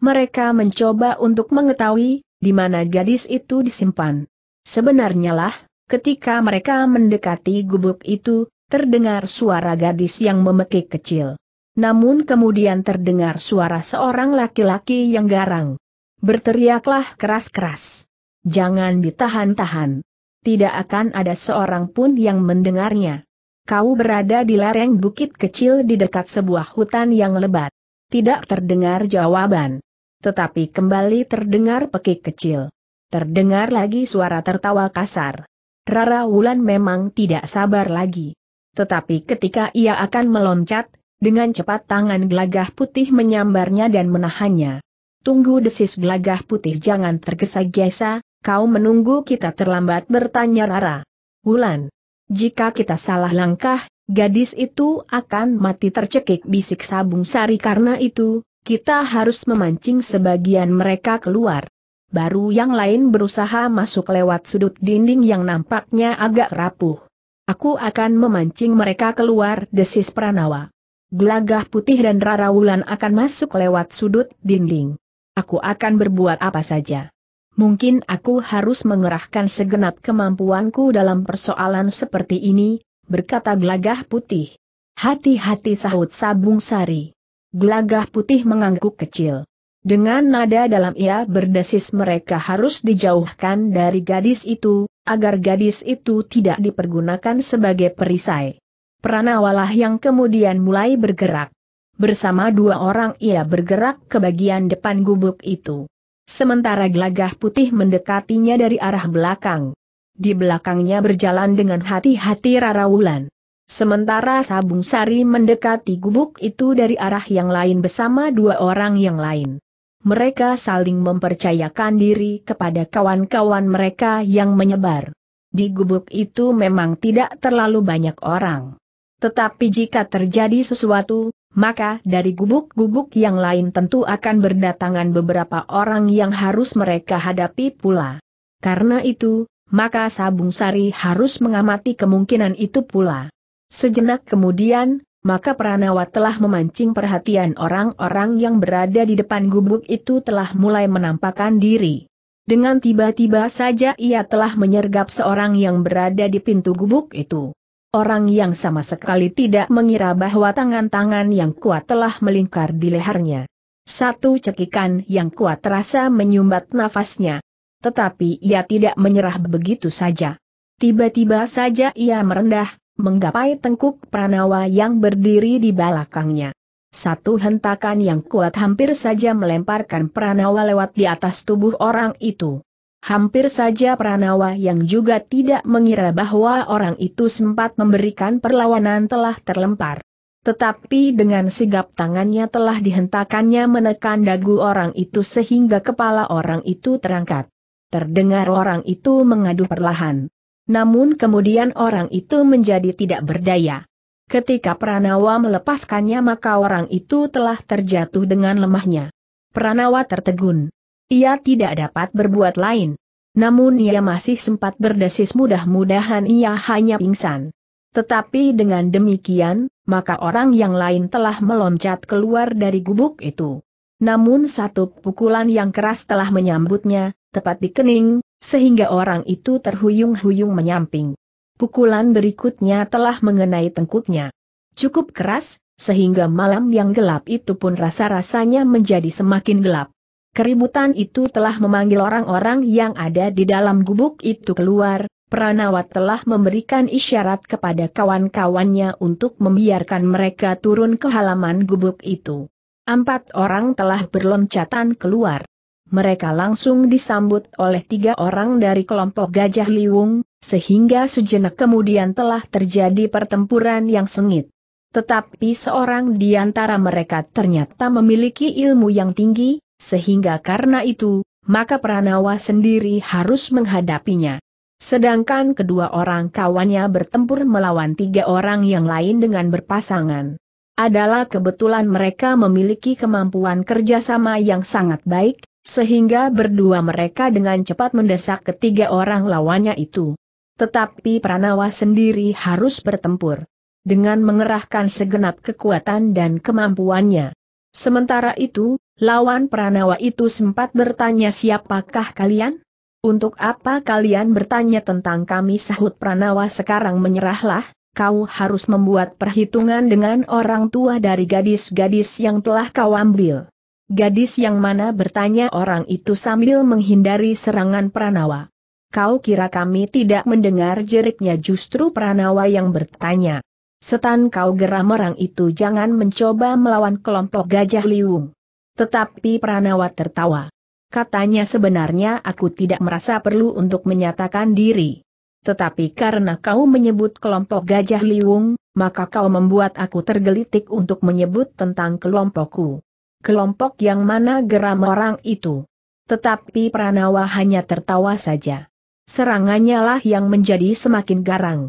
Mereka mencoba untuk mengetahui di mana gadis itu disimpan. Sebenarnya lah, ketika mereka mendekati gubuk itu, terdengar suara gadis yang memekik kecil. Namun kemudian terdengar suara seorang laki-laki yang garang. Berteriaklah keras-keras. Jangan ditahan-tahan. Tidak akan ada seorang pun yang mendengarnya. Kau berada di lereng bukit kecil di dekat sebuah hutan yang lebat. Tidak terdengar jawaban. Tetapi kembali terdengar pekik kecil. Terdengar lagi suara tertawa kasar. Rara Wulan memang tidak sabar lagi. Tetapi ketika ia akan meloncat, dengan cepat tangan gelagah putih menyambarnya dan menahannya. Tunggu desis gelagah putih jangan tergesa-gesa, kau menunggu kita terlambat bertanya Rara. Wulan, jika kita salah langkah, gadis itu akan mati tercekik bisik sabung sari karena itu, kita harus memancing sebagian mereka keluar. Baru yang lain berusaha masuk lewat sudut dinding yang nampaknya agak rapuh. Aku akan memancing mereka keluar, desis Pranawa. Gelagah putih dan Rara Wulan akan masuk lewat sudut dinding. Aku akan berbuat apa saja. Mungkin aku harus mengerahkan segenap kemampuanku dalam persoalan seperti ini, berkata gelagah putih. Hati-hati sahut Sabung Sari. Gelagah putih mengangguk kecil. Dengan nada dalam ia berdesis mereka harus dijauhkan dari gadis itu, agar gadis itu tidak dipergunakan sebagai perisai. Pranawalah yang kemudian mulai bergerak. Bersama dua orang ia bergerak ke bagian depan gubuk itu. Sementara gelagah putih mendekatinya dari arah belakang. Di belakangnya berjalan dengan hati-hati Rara Wulan. Sementara Sabung Sari mendekati gubuk itu dari arah yang lain bersama dua orang yang lain. Mereka saling mempercayakan diri kepada kawan-kawan mereka yang menyebar. Di gubuk itu memang tidak terlalu banyak orang. Tetapi jika terjadi sesuatu, maka dari gubuk-gubuk yang lain tentu akan berdatangan beberapa orang yang harus mereka hadapi pula. Karena itu, maka Sabung Sari harus mengamati kemungkinan itu pula. Sejenak kemudian, maka Pranawa telah memancing perhatian orang-orang yang berada di depan gubuk itu telah mulai menampakkan diri. Dengan tiba-tiba saja ia telah menyergap seorang yang berada di pintu gubuk itu. Orang yang sama sekali tidak mengira bahwa tangan-tangan yang kuat telah melingkar di lehernya. Satu cekikan yang kuat terasa menyumbat nafasnya. Tetapi ia tidak menyerah begitu saja. Tiba-tiba saja ia merendah, menggapai tengkuk Pranawa yang berdiri di belakangnya. Satu hentakan yang kuat hampir saja melemparkan Pranawa lewat di atas tubuh orang itu. Hampir saja Pranawa yang juga tidak mengira bahwa orang itu sempat memberikan perlawanan telah terlempar. Tetapi dengan sigap tangannya telah dihentakannya menekan dagu orang itu sehingga kepala orang itu terangkat. Terdengar orang itu mengadu perlahan. Namun kemudian orang itu menjadi tidak berdaya. Ketika Pranawa melepaskannya maka orang itu telah terjatuh dengan lemahnya. Pranawa tertegun. Ia tidak dapat berbuat lain. Namun ia masih sempat berdesis mudah-mudahan ia hanya pingsan. Tetapi dengan demikian, maka orang yang lain telah meloncat keluar dari gubuk itu. Namun satu pukulan yang keras telah menyambutnya, tepat di kening, sehingga orang itu terhuyung-huyung menyamping. Pukulan berikutnya telah mengenai tengkuknya. Cukup keras, sehingga malam yang gelap itu pun rasa-rasanya menjadi semakin gelap. Keributan itu telah memanggil orang-orang yang ada di dalam gubuk itu keluar, Pranawat telah memberikan isyarat kepada kawan-kawannya untuk membiarkan mereka turun ke halaman gubuk itu. Empat orang telah berloncatan keluar mereka langsung disambut oleh tiga orang dari kelompok Gajah Liwung, sehingga sejenak kemudian telah terjadi pertempuran yang sengit. Tetapi seorang di antara mereka ternyata memiliki ilmu yang tinggi, sehingga karena itu, maka Pranawa sendiri harus menghadapinya. Sedangkan kedua orang kawannya bertempur melawan tiga orang yang lain dengan berpasangan. Adalah kebetulan mereka memiliki kemampuan kerjasama yang sangat baik, sehingga berdua mereka dengan cepat mendesak ketiga orang lawannya itu. Tetapi Pranawa sendiri harus bertempur dengan mengerahkan segenap kekuatan dan kemampuannya. Sementara itu, lawan Pranawa itu sempat bertanya siapakah kalian? Untuk apa kalian bertanya tentang kami sahut Pranawa sekarang menyerahlah, kau harus membuat perhitungan dengan orang tua dari gadis-gadis yang telah kau ambil. Gadis yang mana bertanya orang itu sambil menghindari serangan Pranawa. Kau kira kami tidak mendengar jeritnya? justru Pranawa yang bertanya. Setan kau geram orang itu jangan mencoba melawan kelompok gajah liung. Tetapi Pranawa tertawa. Katanya sebenarnya aku tidak merasa perlu untuk menyatakan diri. Tetapi karena kau menyebut kelompok gajah liung, maka kau membuat aku tergelitik untuk menyebut tentang kelompokku kelompok yang mana geram orang itu. Tetapi Pranawa hanya tertawa saja. Serangannya lah yang menjadi semakin garang.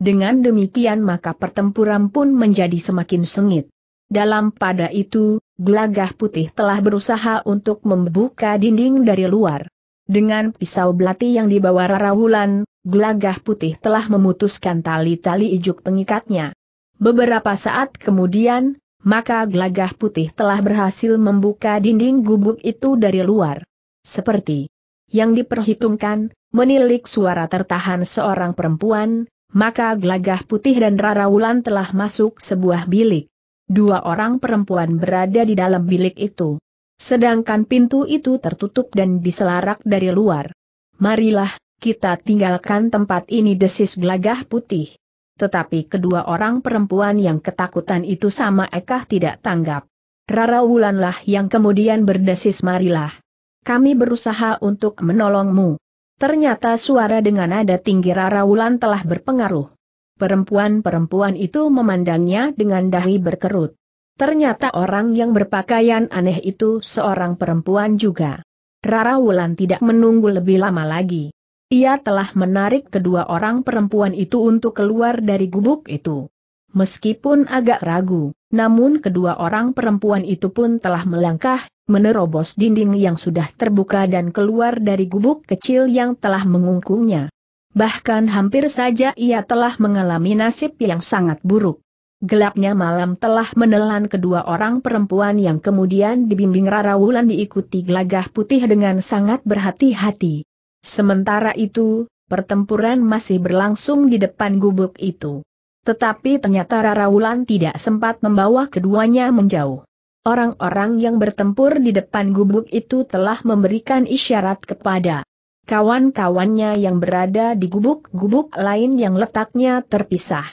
Dengan demikian maka pertempuran pun menjadi semakin sengit. Dalam pada itu, Glagah putih telah berusaha untuk membuka dinding dari luar. Dengan pisau belati yang dibawa Rarawulan, Glagah putih telah memutuskan tali-tali ijuk pengikatnya. Beberapa saat kemudian, maka gelagah putih telah berhasil membuka dinding gubuk itu dari luar. Seperti yang diperhitungkan, menilik suara tertahan seorang perempuan, maka gelagah putih dan Rara Wulan telah masuk sebuah bilik. Dua orang perempuan berada di dalam bilik itu. Sedangkan pintu itu tertutup dan diselarak dari luar. Marilah, kita tinggalkan tempat ini desis gelagah putih tetapi kedua orang perempuan yang ketakutan itu sama Ekah tidak tanggap. Rara Wulanlah yang kemudian berdesis marilah. Kami berusaha untuk menolongmu. Ternyata suara dengan nada tinggi Rara Wulan telah berpengaruh. Perempuan-perempuan itu memandangnya dengan dahi berkerut. Ternyata orang yang berpakaian aneh itu seorang perempuan juga. Rara Wulan tidak menunggu lebih lama lagi. Ia telah menarik kedua orang perempuan itu untuk keluar dari gubuk itu. Meskipun agak ragu, namun kedua orang perempuan itu pun telah melangkah, menerobos dinding yang sudah terbuka dan keluar dari gubuk kecil yang telah mengungkungnya. Bahkan hampir saja ia telah mengalami nasib yang sangat buruk. Gelapnya malam telah menelan kedua orang perempuan yang kemudian dibimbing Rara Wulan diikuti gelagah putih dengan sangat berhati-hati. Sementara itu, pertempuran masih berlangsung di depan gubuk itu. Tetapi ternyata Raraulan tidak sempat membawa keduanya menjauh. Orang-orang yang bertempur di depan gubuk itu telah memberikan isyarat kepada kawan-kawannya yang berada di gubuk-gubuk lain yang letaknya terpisah.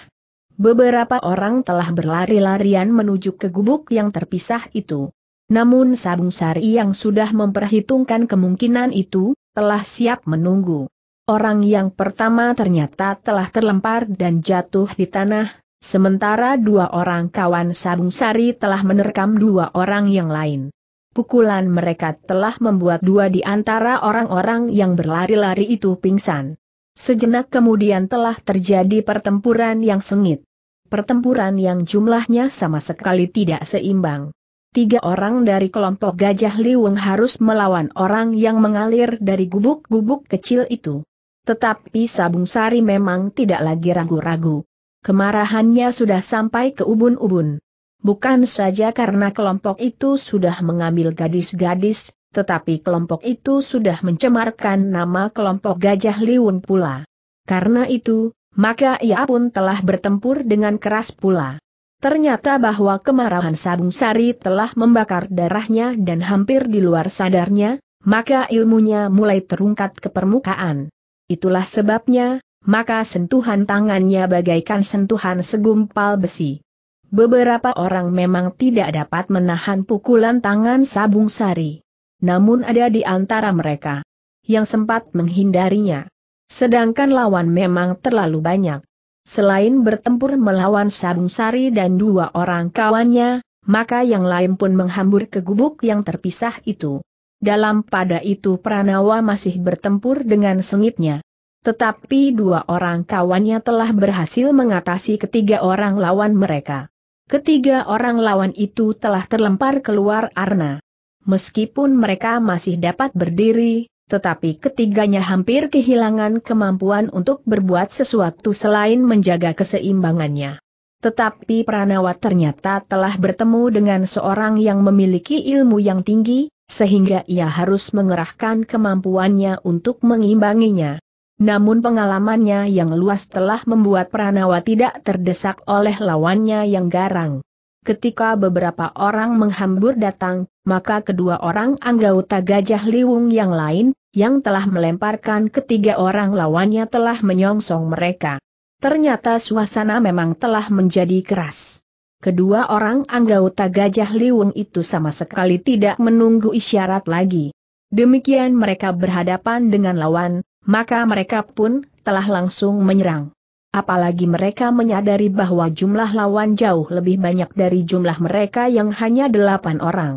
Beberapa orang telah berlari-larian menuju ke gubuk yang terpisah itu. Namun Sabung Sari yang sudah memperhitungkan kemungkinan itu, telah siap menunggu. Orang yang pertama ternyata telah terlempar dan jatuh di tanah, sementara dua orang kawan Sabung Sari telah menerkam dua orang yang lain. Pukulan mereka telah membuat dua di antara orang-orang yang berlari-lari itu pingsan. Sejenak kemudian telah terjadi pertempuran yang sengit. Pertempuran yang jumlahnya sama sekali tidak seimbang tiga orang dari kelompok Gajah Liwung harus melawan orang yang mengalir dari gubuk-gubuk kecil itu. Tetapi Sabung Sari memang tidak lagi ragu-ragu. Kemarahannya sudah sampai ke ubun-ubun. Bukan saja karena kelompok itu sudah mengambil gadis-gadis, tetapi kelompok itu sudah mencemarkan nama kelompok Gajah Liwung pula. Karena itu, maka ia pun telah bertempur dengan keras pula. Ternyata bahwa kemarahan Sabung Sari telah membakar darahnya dan hampir di luar sadarnya, maka ilmunya mulai terungkat ke permukaan. Itulah sebabnya, maka sentuhan tangannya bagaikan sentuhan segumpal besi. Beberapa orang memang tidak dapat menahan pukulan tangan Sabung Sari. Namun ada di antara mereka yang sempat menghindarinya. Sedangkan lawan memang terlalu banyak. Selain bertempur melawan Sabung Sari dan dua orang kawannya, maka yang lain pun menghambur ke gubuk yang terpisah itu. Dalam pada itu Pranawa masih bertempur dengan sengitnya. Tetapi dua orang kawannya telah berhasil mengatasi ketiga orang lawan mereka. Ketiga orang lawan itu telah terlempar keluar arna. Meskipun mereka masih dapat berdiri, tetapi ketiganya hampir kehilangan kemampuan untuk berbuat sesuatu selain menjaga keseimbangannya. Tetapi Pranawa ternyata telah bertemu dengan seorang yang memiliki ilmu yang tinggi, sehingga ia harus mengerahkan kemampuannya untuk mengimbanginya. Namun pengalamannya yang luas telah membuat Pranawa tidak terdesak oleh lawannya yang garang. Ketika beberapa orang menghambur datang, maka kedua orang anggota Gajah Liwung yang lain, yang telah melemparkan ketiga orang lawannya telah menyongsong mereka. Ternyata suasana memang telah menjadi keras. Kedua orang anggota Gajah Liwung itu sama sekali tidak menunggu isyarat lagi. Demikian mereka berhadapan dengan lawan, maka mereka pun telah langsung menyerang. Apalagi mereka menyadari bahwa jumlah lawan jauh lebih banyak dari jumlah mereka yang hanya delapan orang.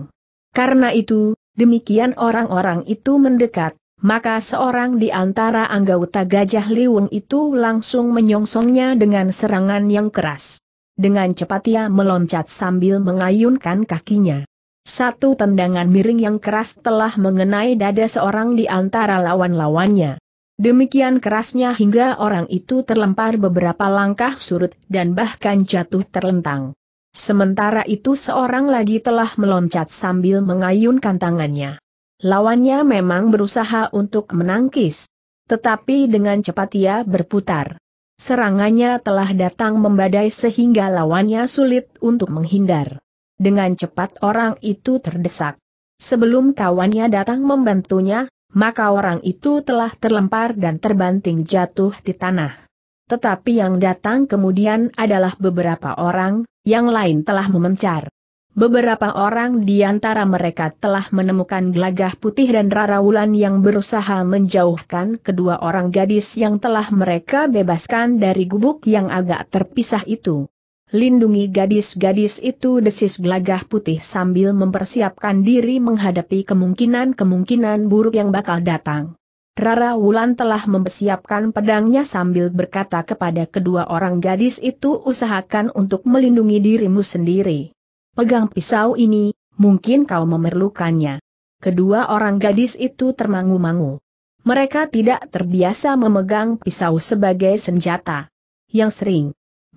Karena itu, demikian orang-orang itu mendekat, maka seorang di antara anggota Gajah Liwung itu langsung menyongsongnya dengan serangan yang keras. Dengan cepat ia meloncat sambil mengayunkan kakinya. Satu tendangan miring yang keras telah mengenai dada seorang di antara lawan-lawannya. Demikian kerasnya hingga orang itu terlempar beberapa langkah surut dan bahkan jatuh terlentang. Sementara itu seorang lagi telah meloncat sambil mengayunkan tangannya. Lawannya memang berusaha untuk menangkis. Tetapi dengan cepat ia berputar. Serangannya telah datang membadai sehingga lawannya sulit untuk menghindar. Dengan cepat orang itu terdesak. Sebelum kawannya datang membantunya, maka orang itu telah terlempar dan terbanting jatuh di tanah. Tetapi yang datang kemudian adalah beberapa orang, yang lain telah memencar. Beberapa orang di antara mereka telah menemukan gelagah putih dan raraulan yang berusaha menjauhkan kedua orang gadis yang telah mereka bebaskan dari gubuk yang agak terpisah itu lindungi gadis-gadis itu desis gelagah putih sambil mempersiapkan diri menghadapi kemungkinan-kemungkinan buruk yang bakal datang. Rara Wulan telah mempersiapkan pedangnya sambil berkata kepada kedua orang gadis itu usahakan untuk melindungi dirimu sendiri. Pegang pisau ini, mungkin kau memerlukannya. Kedua orang gadis itu termangu-mangu. Mereka tidak terbiasa memegang pisau sebagai senjata. Yang sering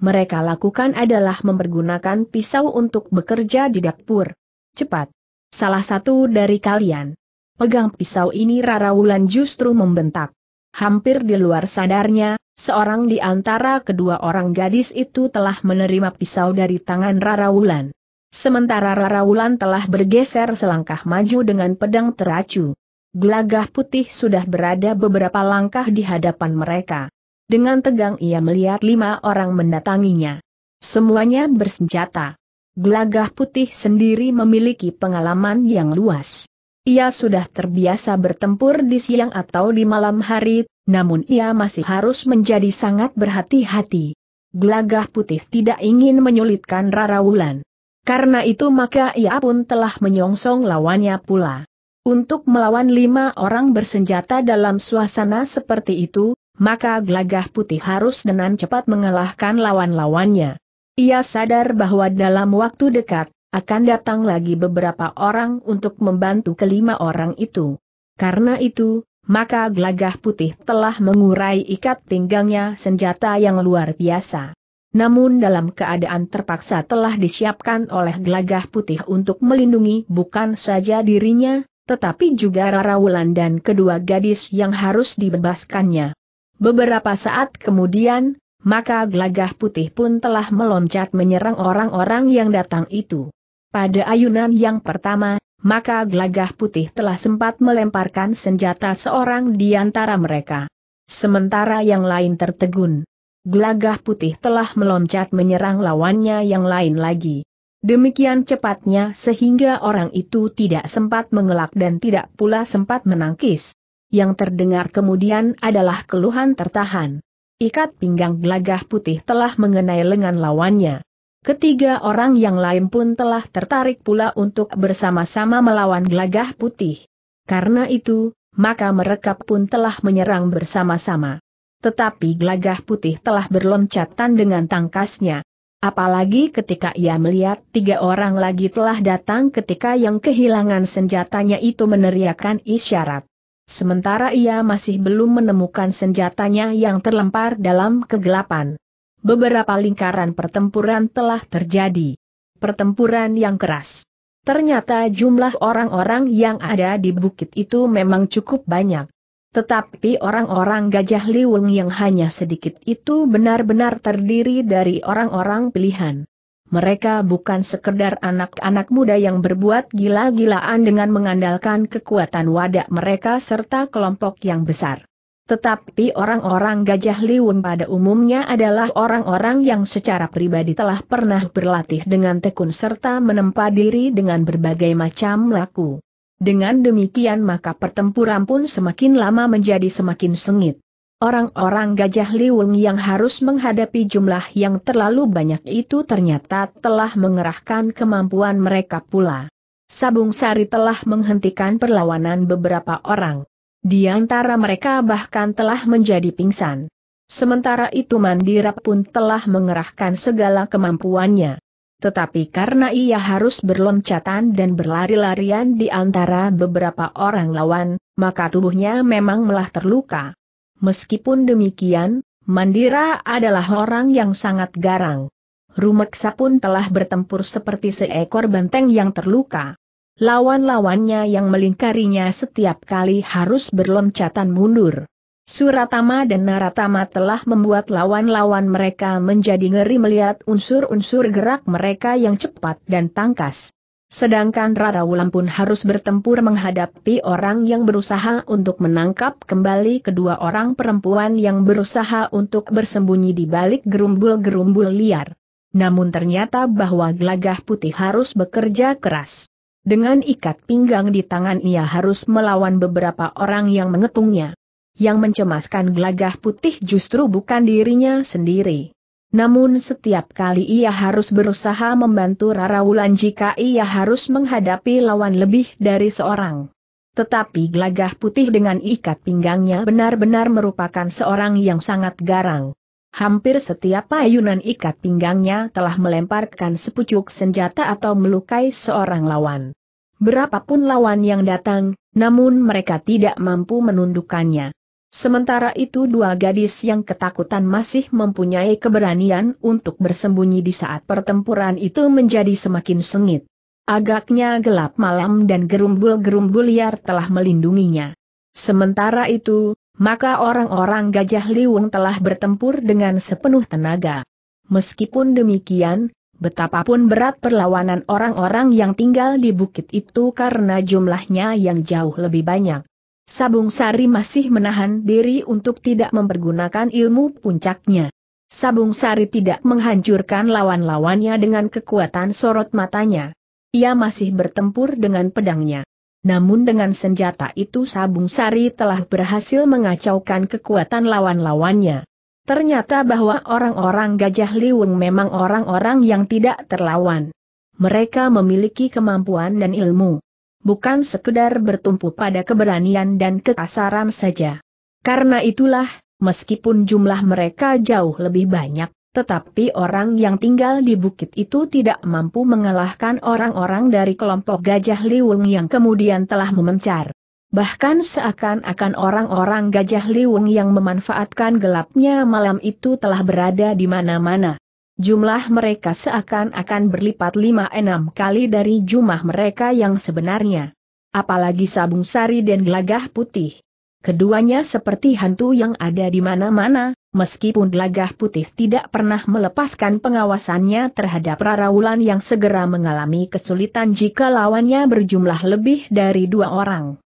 mereka lakukan adalah mempergunakan pisau untuk bekerja di dapur. Cepat! Salah satu dari kalian. Pegang pisau ini Rara Wulan justru membentak. Hampir di luar sadarnya, seorang di antara kedua orang gadis itu telah menerima pisau dari tangan Rara Wulan. Sementara Rara Wulan telah bergeser selangkah maju dengan pedang teracu. Gelagah putih sudah berada beberapa langkah di hadapan mereka. Dengan tegang ia melihat lima orang mendatanginya. Semuanya bersenjata. Gelagah putih sendiri memiliki pengalaman yang luas. Ia sudah terbiasa bertempur di siang atau di malam hari, namun ia masih harus menjadi sangat berhati-hati. Gelagah putih tidak ingin menyulitkan Rara Wulan. Karena itu maka ia pun telah menyongsong lawannya pula. Untuk melawan lima orang bersenjata dalam suasana seperti itu, maka gelagah putih harus dengan cepat mengalahkan lawan-lawannya. Ia sadar bahwa dalam waktu dekat, akan datang lagi beberapa orang untuk membantu kelima orang itu. Karena itu, maka gelagah putih telah mengurai ikat pinggangnya senjata yang luar biasa. Namun dalam keadaan terpaksa telah disiapkan oleh gelagah putih untuk melindungi bukan saja dirinya, tetapi juga Rara Wulan dan kedua gadis yang harus dibebaskannya. Beberapa saat kemudian, maka glagah putih pun telah meloncat menyerang orang-orang yang datang itu. Pada ayunan yang pertama, maka glagah putih telah sempat melemparkan senjata seorang di antara mereka. Sementara yang lain tertegun. glagah putih telah meloncat menyerang lawannya yang lain lagi. Demikian cepatnya sehingga orang itu tidak sempat mengelak dan tidak pula sempat menangkis yang terdengar kemudian adalah keluhan tertahan. Ikat pinggang gelagah putih telah mengenai lengan lawannya. Ketiga orang yang lain pun telah tertarik pula untuk bersama-sama melawan gelagah putih. Karena itu, maka mereka pun telah menyerang bersama-sama. Tetapi gelagah putih telah berloncatan dengan tangkasnya. Apalagi ketika ia melihat tiga orang lagi telah datang ketika yang kehilangan senjatanya itu meneriakan isyarat. Sementara ia masih belum menemukan senjatanya yang terlempar dalam kegelapan. Beberapa lingkaran pertempuran telah terjadi. Pertempuran yang keras. Ternyata jumlah orang-orang yang ada di bukit itu memang cukup banyak. Tetapi orang-orang Gajah Liwung yang hanya sedikit itu benar-benar terdiri dari orang-orang pilihan mereka bukan sekedar anak-anak muda yang berbuat gila-gilaan dengan mengandalkan kekuatan wadah mereka serta kelompok yang besar. Tetapi orang-orang Gajah Liwun pada umumnya adalah orang-orang yang secara pribadi telah pernah berlatih dengan tekun serta menempa diri dengan berbagai macam laku. Dengan demikian maka pertempuran pun semakin lama menjadi semakin sengit. Orang-orang gajah liwung yang harus menghadapi jumlah yang terlalu banyak itu ternyata telah mengerahkan kemampuan mereka pula. Sabung Sari telah menghentikan perlawanan beberapa orang. Di antara mereka bahkan telah menjadi pingsan. Sementara itu Mandira pun telah mengerahkan segala kemampuannya. Tetapi karena ia harus berloncatan dan berlari-larian di antara beberapa orang lawan, maka tubuhnya memang melah terluka. Meskipun demikian, Mandira adalah orang yang sangat garang. Rumeksa pun telah bertempur seperti seekor benteng yang terluka. Lawan-lawannya yang melingkarinya setiap kali harus berloncatan mundur. Suratama dan Naratama telah membuat lawan-lawan mereka menjadi ngeri melihat unsur-unsur gerak mereka yang cepat dan tangkas. Sedangkan Rara Wulan pun harus bertempur menghadapi orang yang berusaha untuk menangkap kembali kedua orang perempuan yang berusaha untuk bersembunyi di balik gerumbul-gerumbul liar. Namun ternyata bahwa gelagah putih harus bekerja keras. Dengan ikat pinggang di tangan ia harus melawan beberapa orang yang mengepungnya. Yang mencemaskan gelagah putih justru bukan dirinya sendiri. Namun setiap kali ia harus berusaha membantu Rara Wulan jika ia harus menghadapi lawan lebih dari seorang. Tetapi gelagah putih dengan ikat pinggangnya benar-benar merupakan seorang yang sangat garang. Hampir setiap ayunan ikat pinggangnya telah melemparkan sepucuk senjata atau melukai seorang lawan. Berapapun lawan yang datang, namun mereka tidak mampu menundukkannya. Sementara itu dua gadis yang ketakutan masih mempunyai keberanian untuk bersembunyi di saat pertempuran itu menjadi semakin sengit. Agaknya gelap malam dan gerumbul-gerumbul liar telah melindunginya. Sementara itu, maka orang-orang Gajah Liwung telah bertempur dengan sepenuh tenaga. Meskipun demikian, betapapun berat perlawanan orang-orang yang tinggal di bukit itu karena jumlahnya yang jauh lebih banyak. Sabung Sari masih menahan diri untuk tidak mempergunakan ilmu puncaknya. Sabung Sari tidak menghancurkan lawan-lawannya dengan kekuatan sorot matanya. Ia masih bertempur dengan pedangnya. Namun dengan senjata itu Sabung Sari telah berhasil mengacaukan kekuatan lawan-lawannya. Ternyata bahwa orang-orang Gajah Liwung memang orang-orang yang tidak terlawan. Mereka memiliki kemampuan dan ilmu bukan sekedar bertumpu pada keberanian dan kekasaran saja. Karena itulah, meskipun jumlah mereka jauh lebih banyak, tetapi orang yang tinggal di bukit itu tidak mampu mengalahkan orang-orang dari kelompok Gajah Liwung yang kemudian telah memencar. Bahkan seakan-akan orang-orang Gajah Liwung yang memanfaatkan gelapnya malam itu telah berada di mana-mana. Jumlah mereka seakan-akan berlipat lima enam kali dari jumlah mereka yang sebenarnya. Apalagi sabung sari dan gelagah putih. Keduanya seperti hantu yang ada di mana-mana, meskipun gelagah putih tidak pernah melepaskan pengawasannya terhadap Raraulan yang segera mengalami kesulitan jika lawannya berjumlah lebih dari dua orang.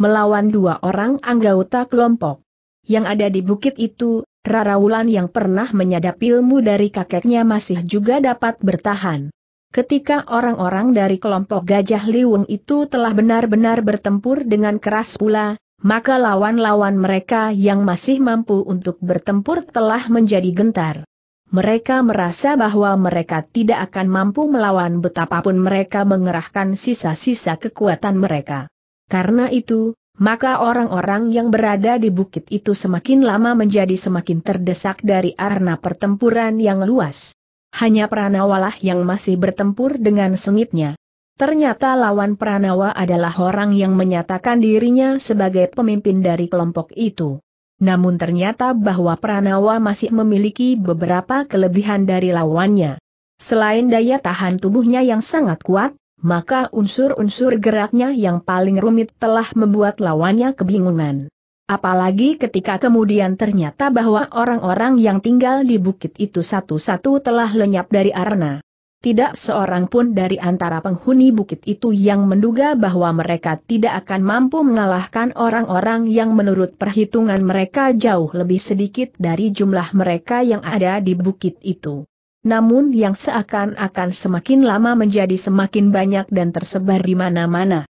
Melawan dua orang anggota kelompok yang ada di bukit itu, Rara Wulan yang pernah menyadap ilmu dari kakeknya masih juga dapat bertahan. Ketika orang-orang dari kelompok Gajah Liwung itu telah benar-benar bertempur dengan keras pula, maka lawan-lawan mereka yang masih mampu untuk bertempur telah menjadi gentar. Mereka merasa bahwa mereka tidak akan mampu melawan betapapun mereka mengerahkan sisa-sisa kekuatan mereka. Karena itu, maka orang-orang yang berada di bukit itu semakin lama menjadi semakin terdesak dari arena pertempuran yang luas. Hanya Pranawalah yang masih bertempur dengan sengitnya. Ternyata lawan Pranawa adalah orang yang menyatakan dirinya sebagai pemimpin dari kelompok itu. Namun ternyata bahwa Pranawa masih memiliki beberapa kelebihan dari lawannya. Selain daya tahan tubuhnya yang sangat kuat, maka unsur-unsur geraknya yang paling rumit telah membuat lawannya kebingungan. Apalagi ketika kemudian ternyata bahwa orang-orang yang tinggal di bukit itu satu-satu telah lenyap dari arena. Tidak seorang pun dari antara penghuni bukit itu yang menduga bahwa mereka tidak akan mampu mengalahkan orang-orang yang menurut perhitungan mereka jauh lebih sedikit dari jumlah mereka yang ada di bukit itu namun yang seakan-akan semakin lama menjadi semakin banyak dan tersebar di mana-mana.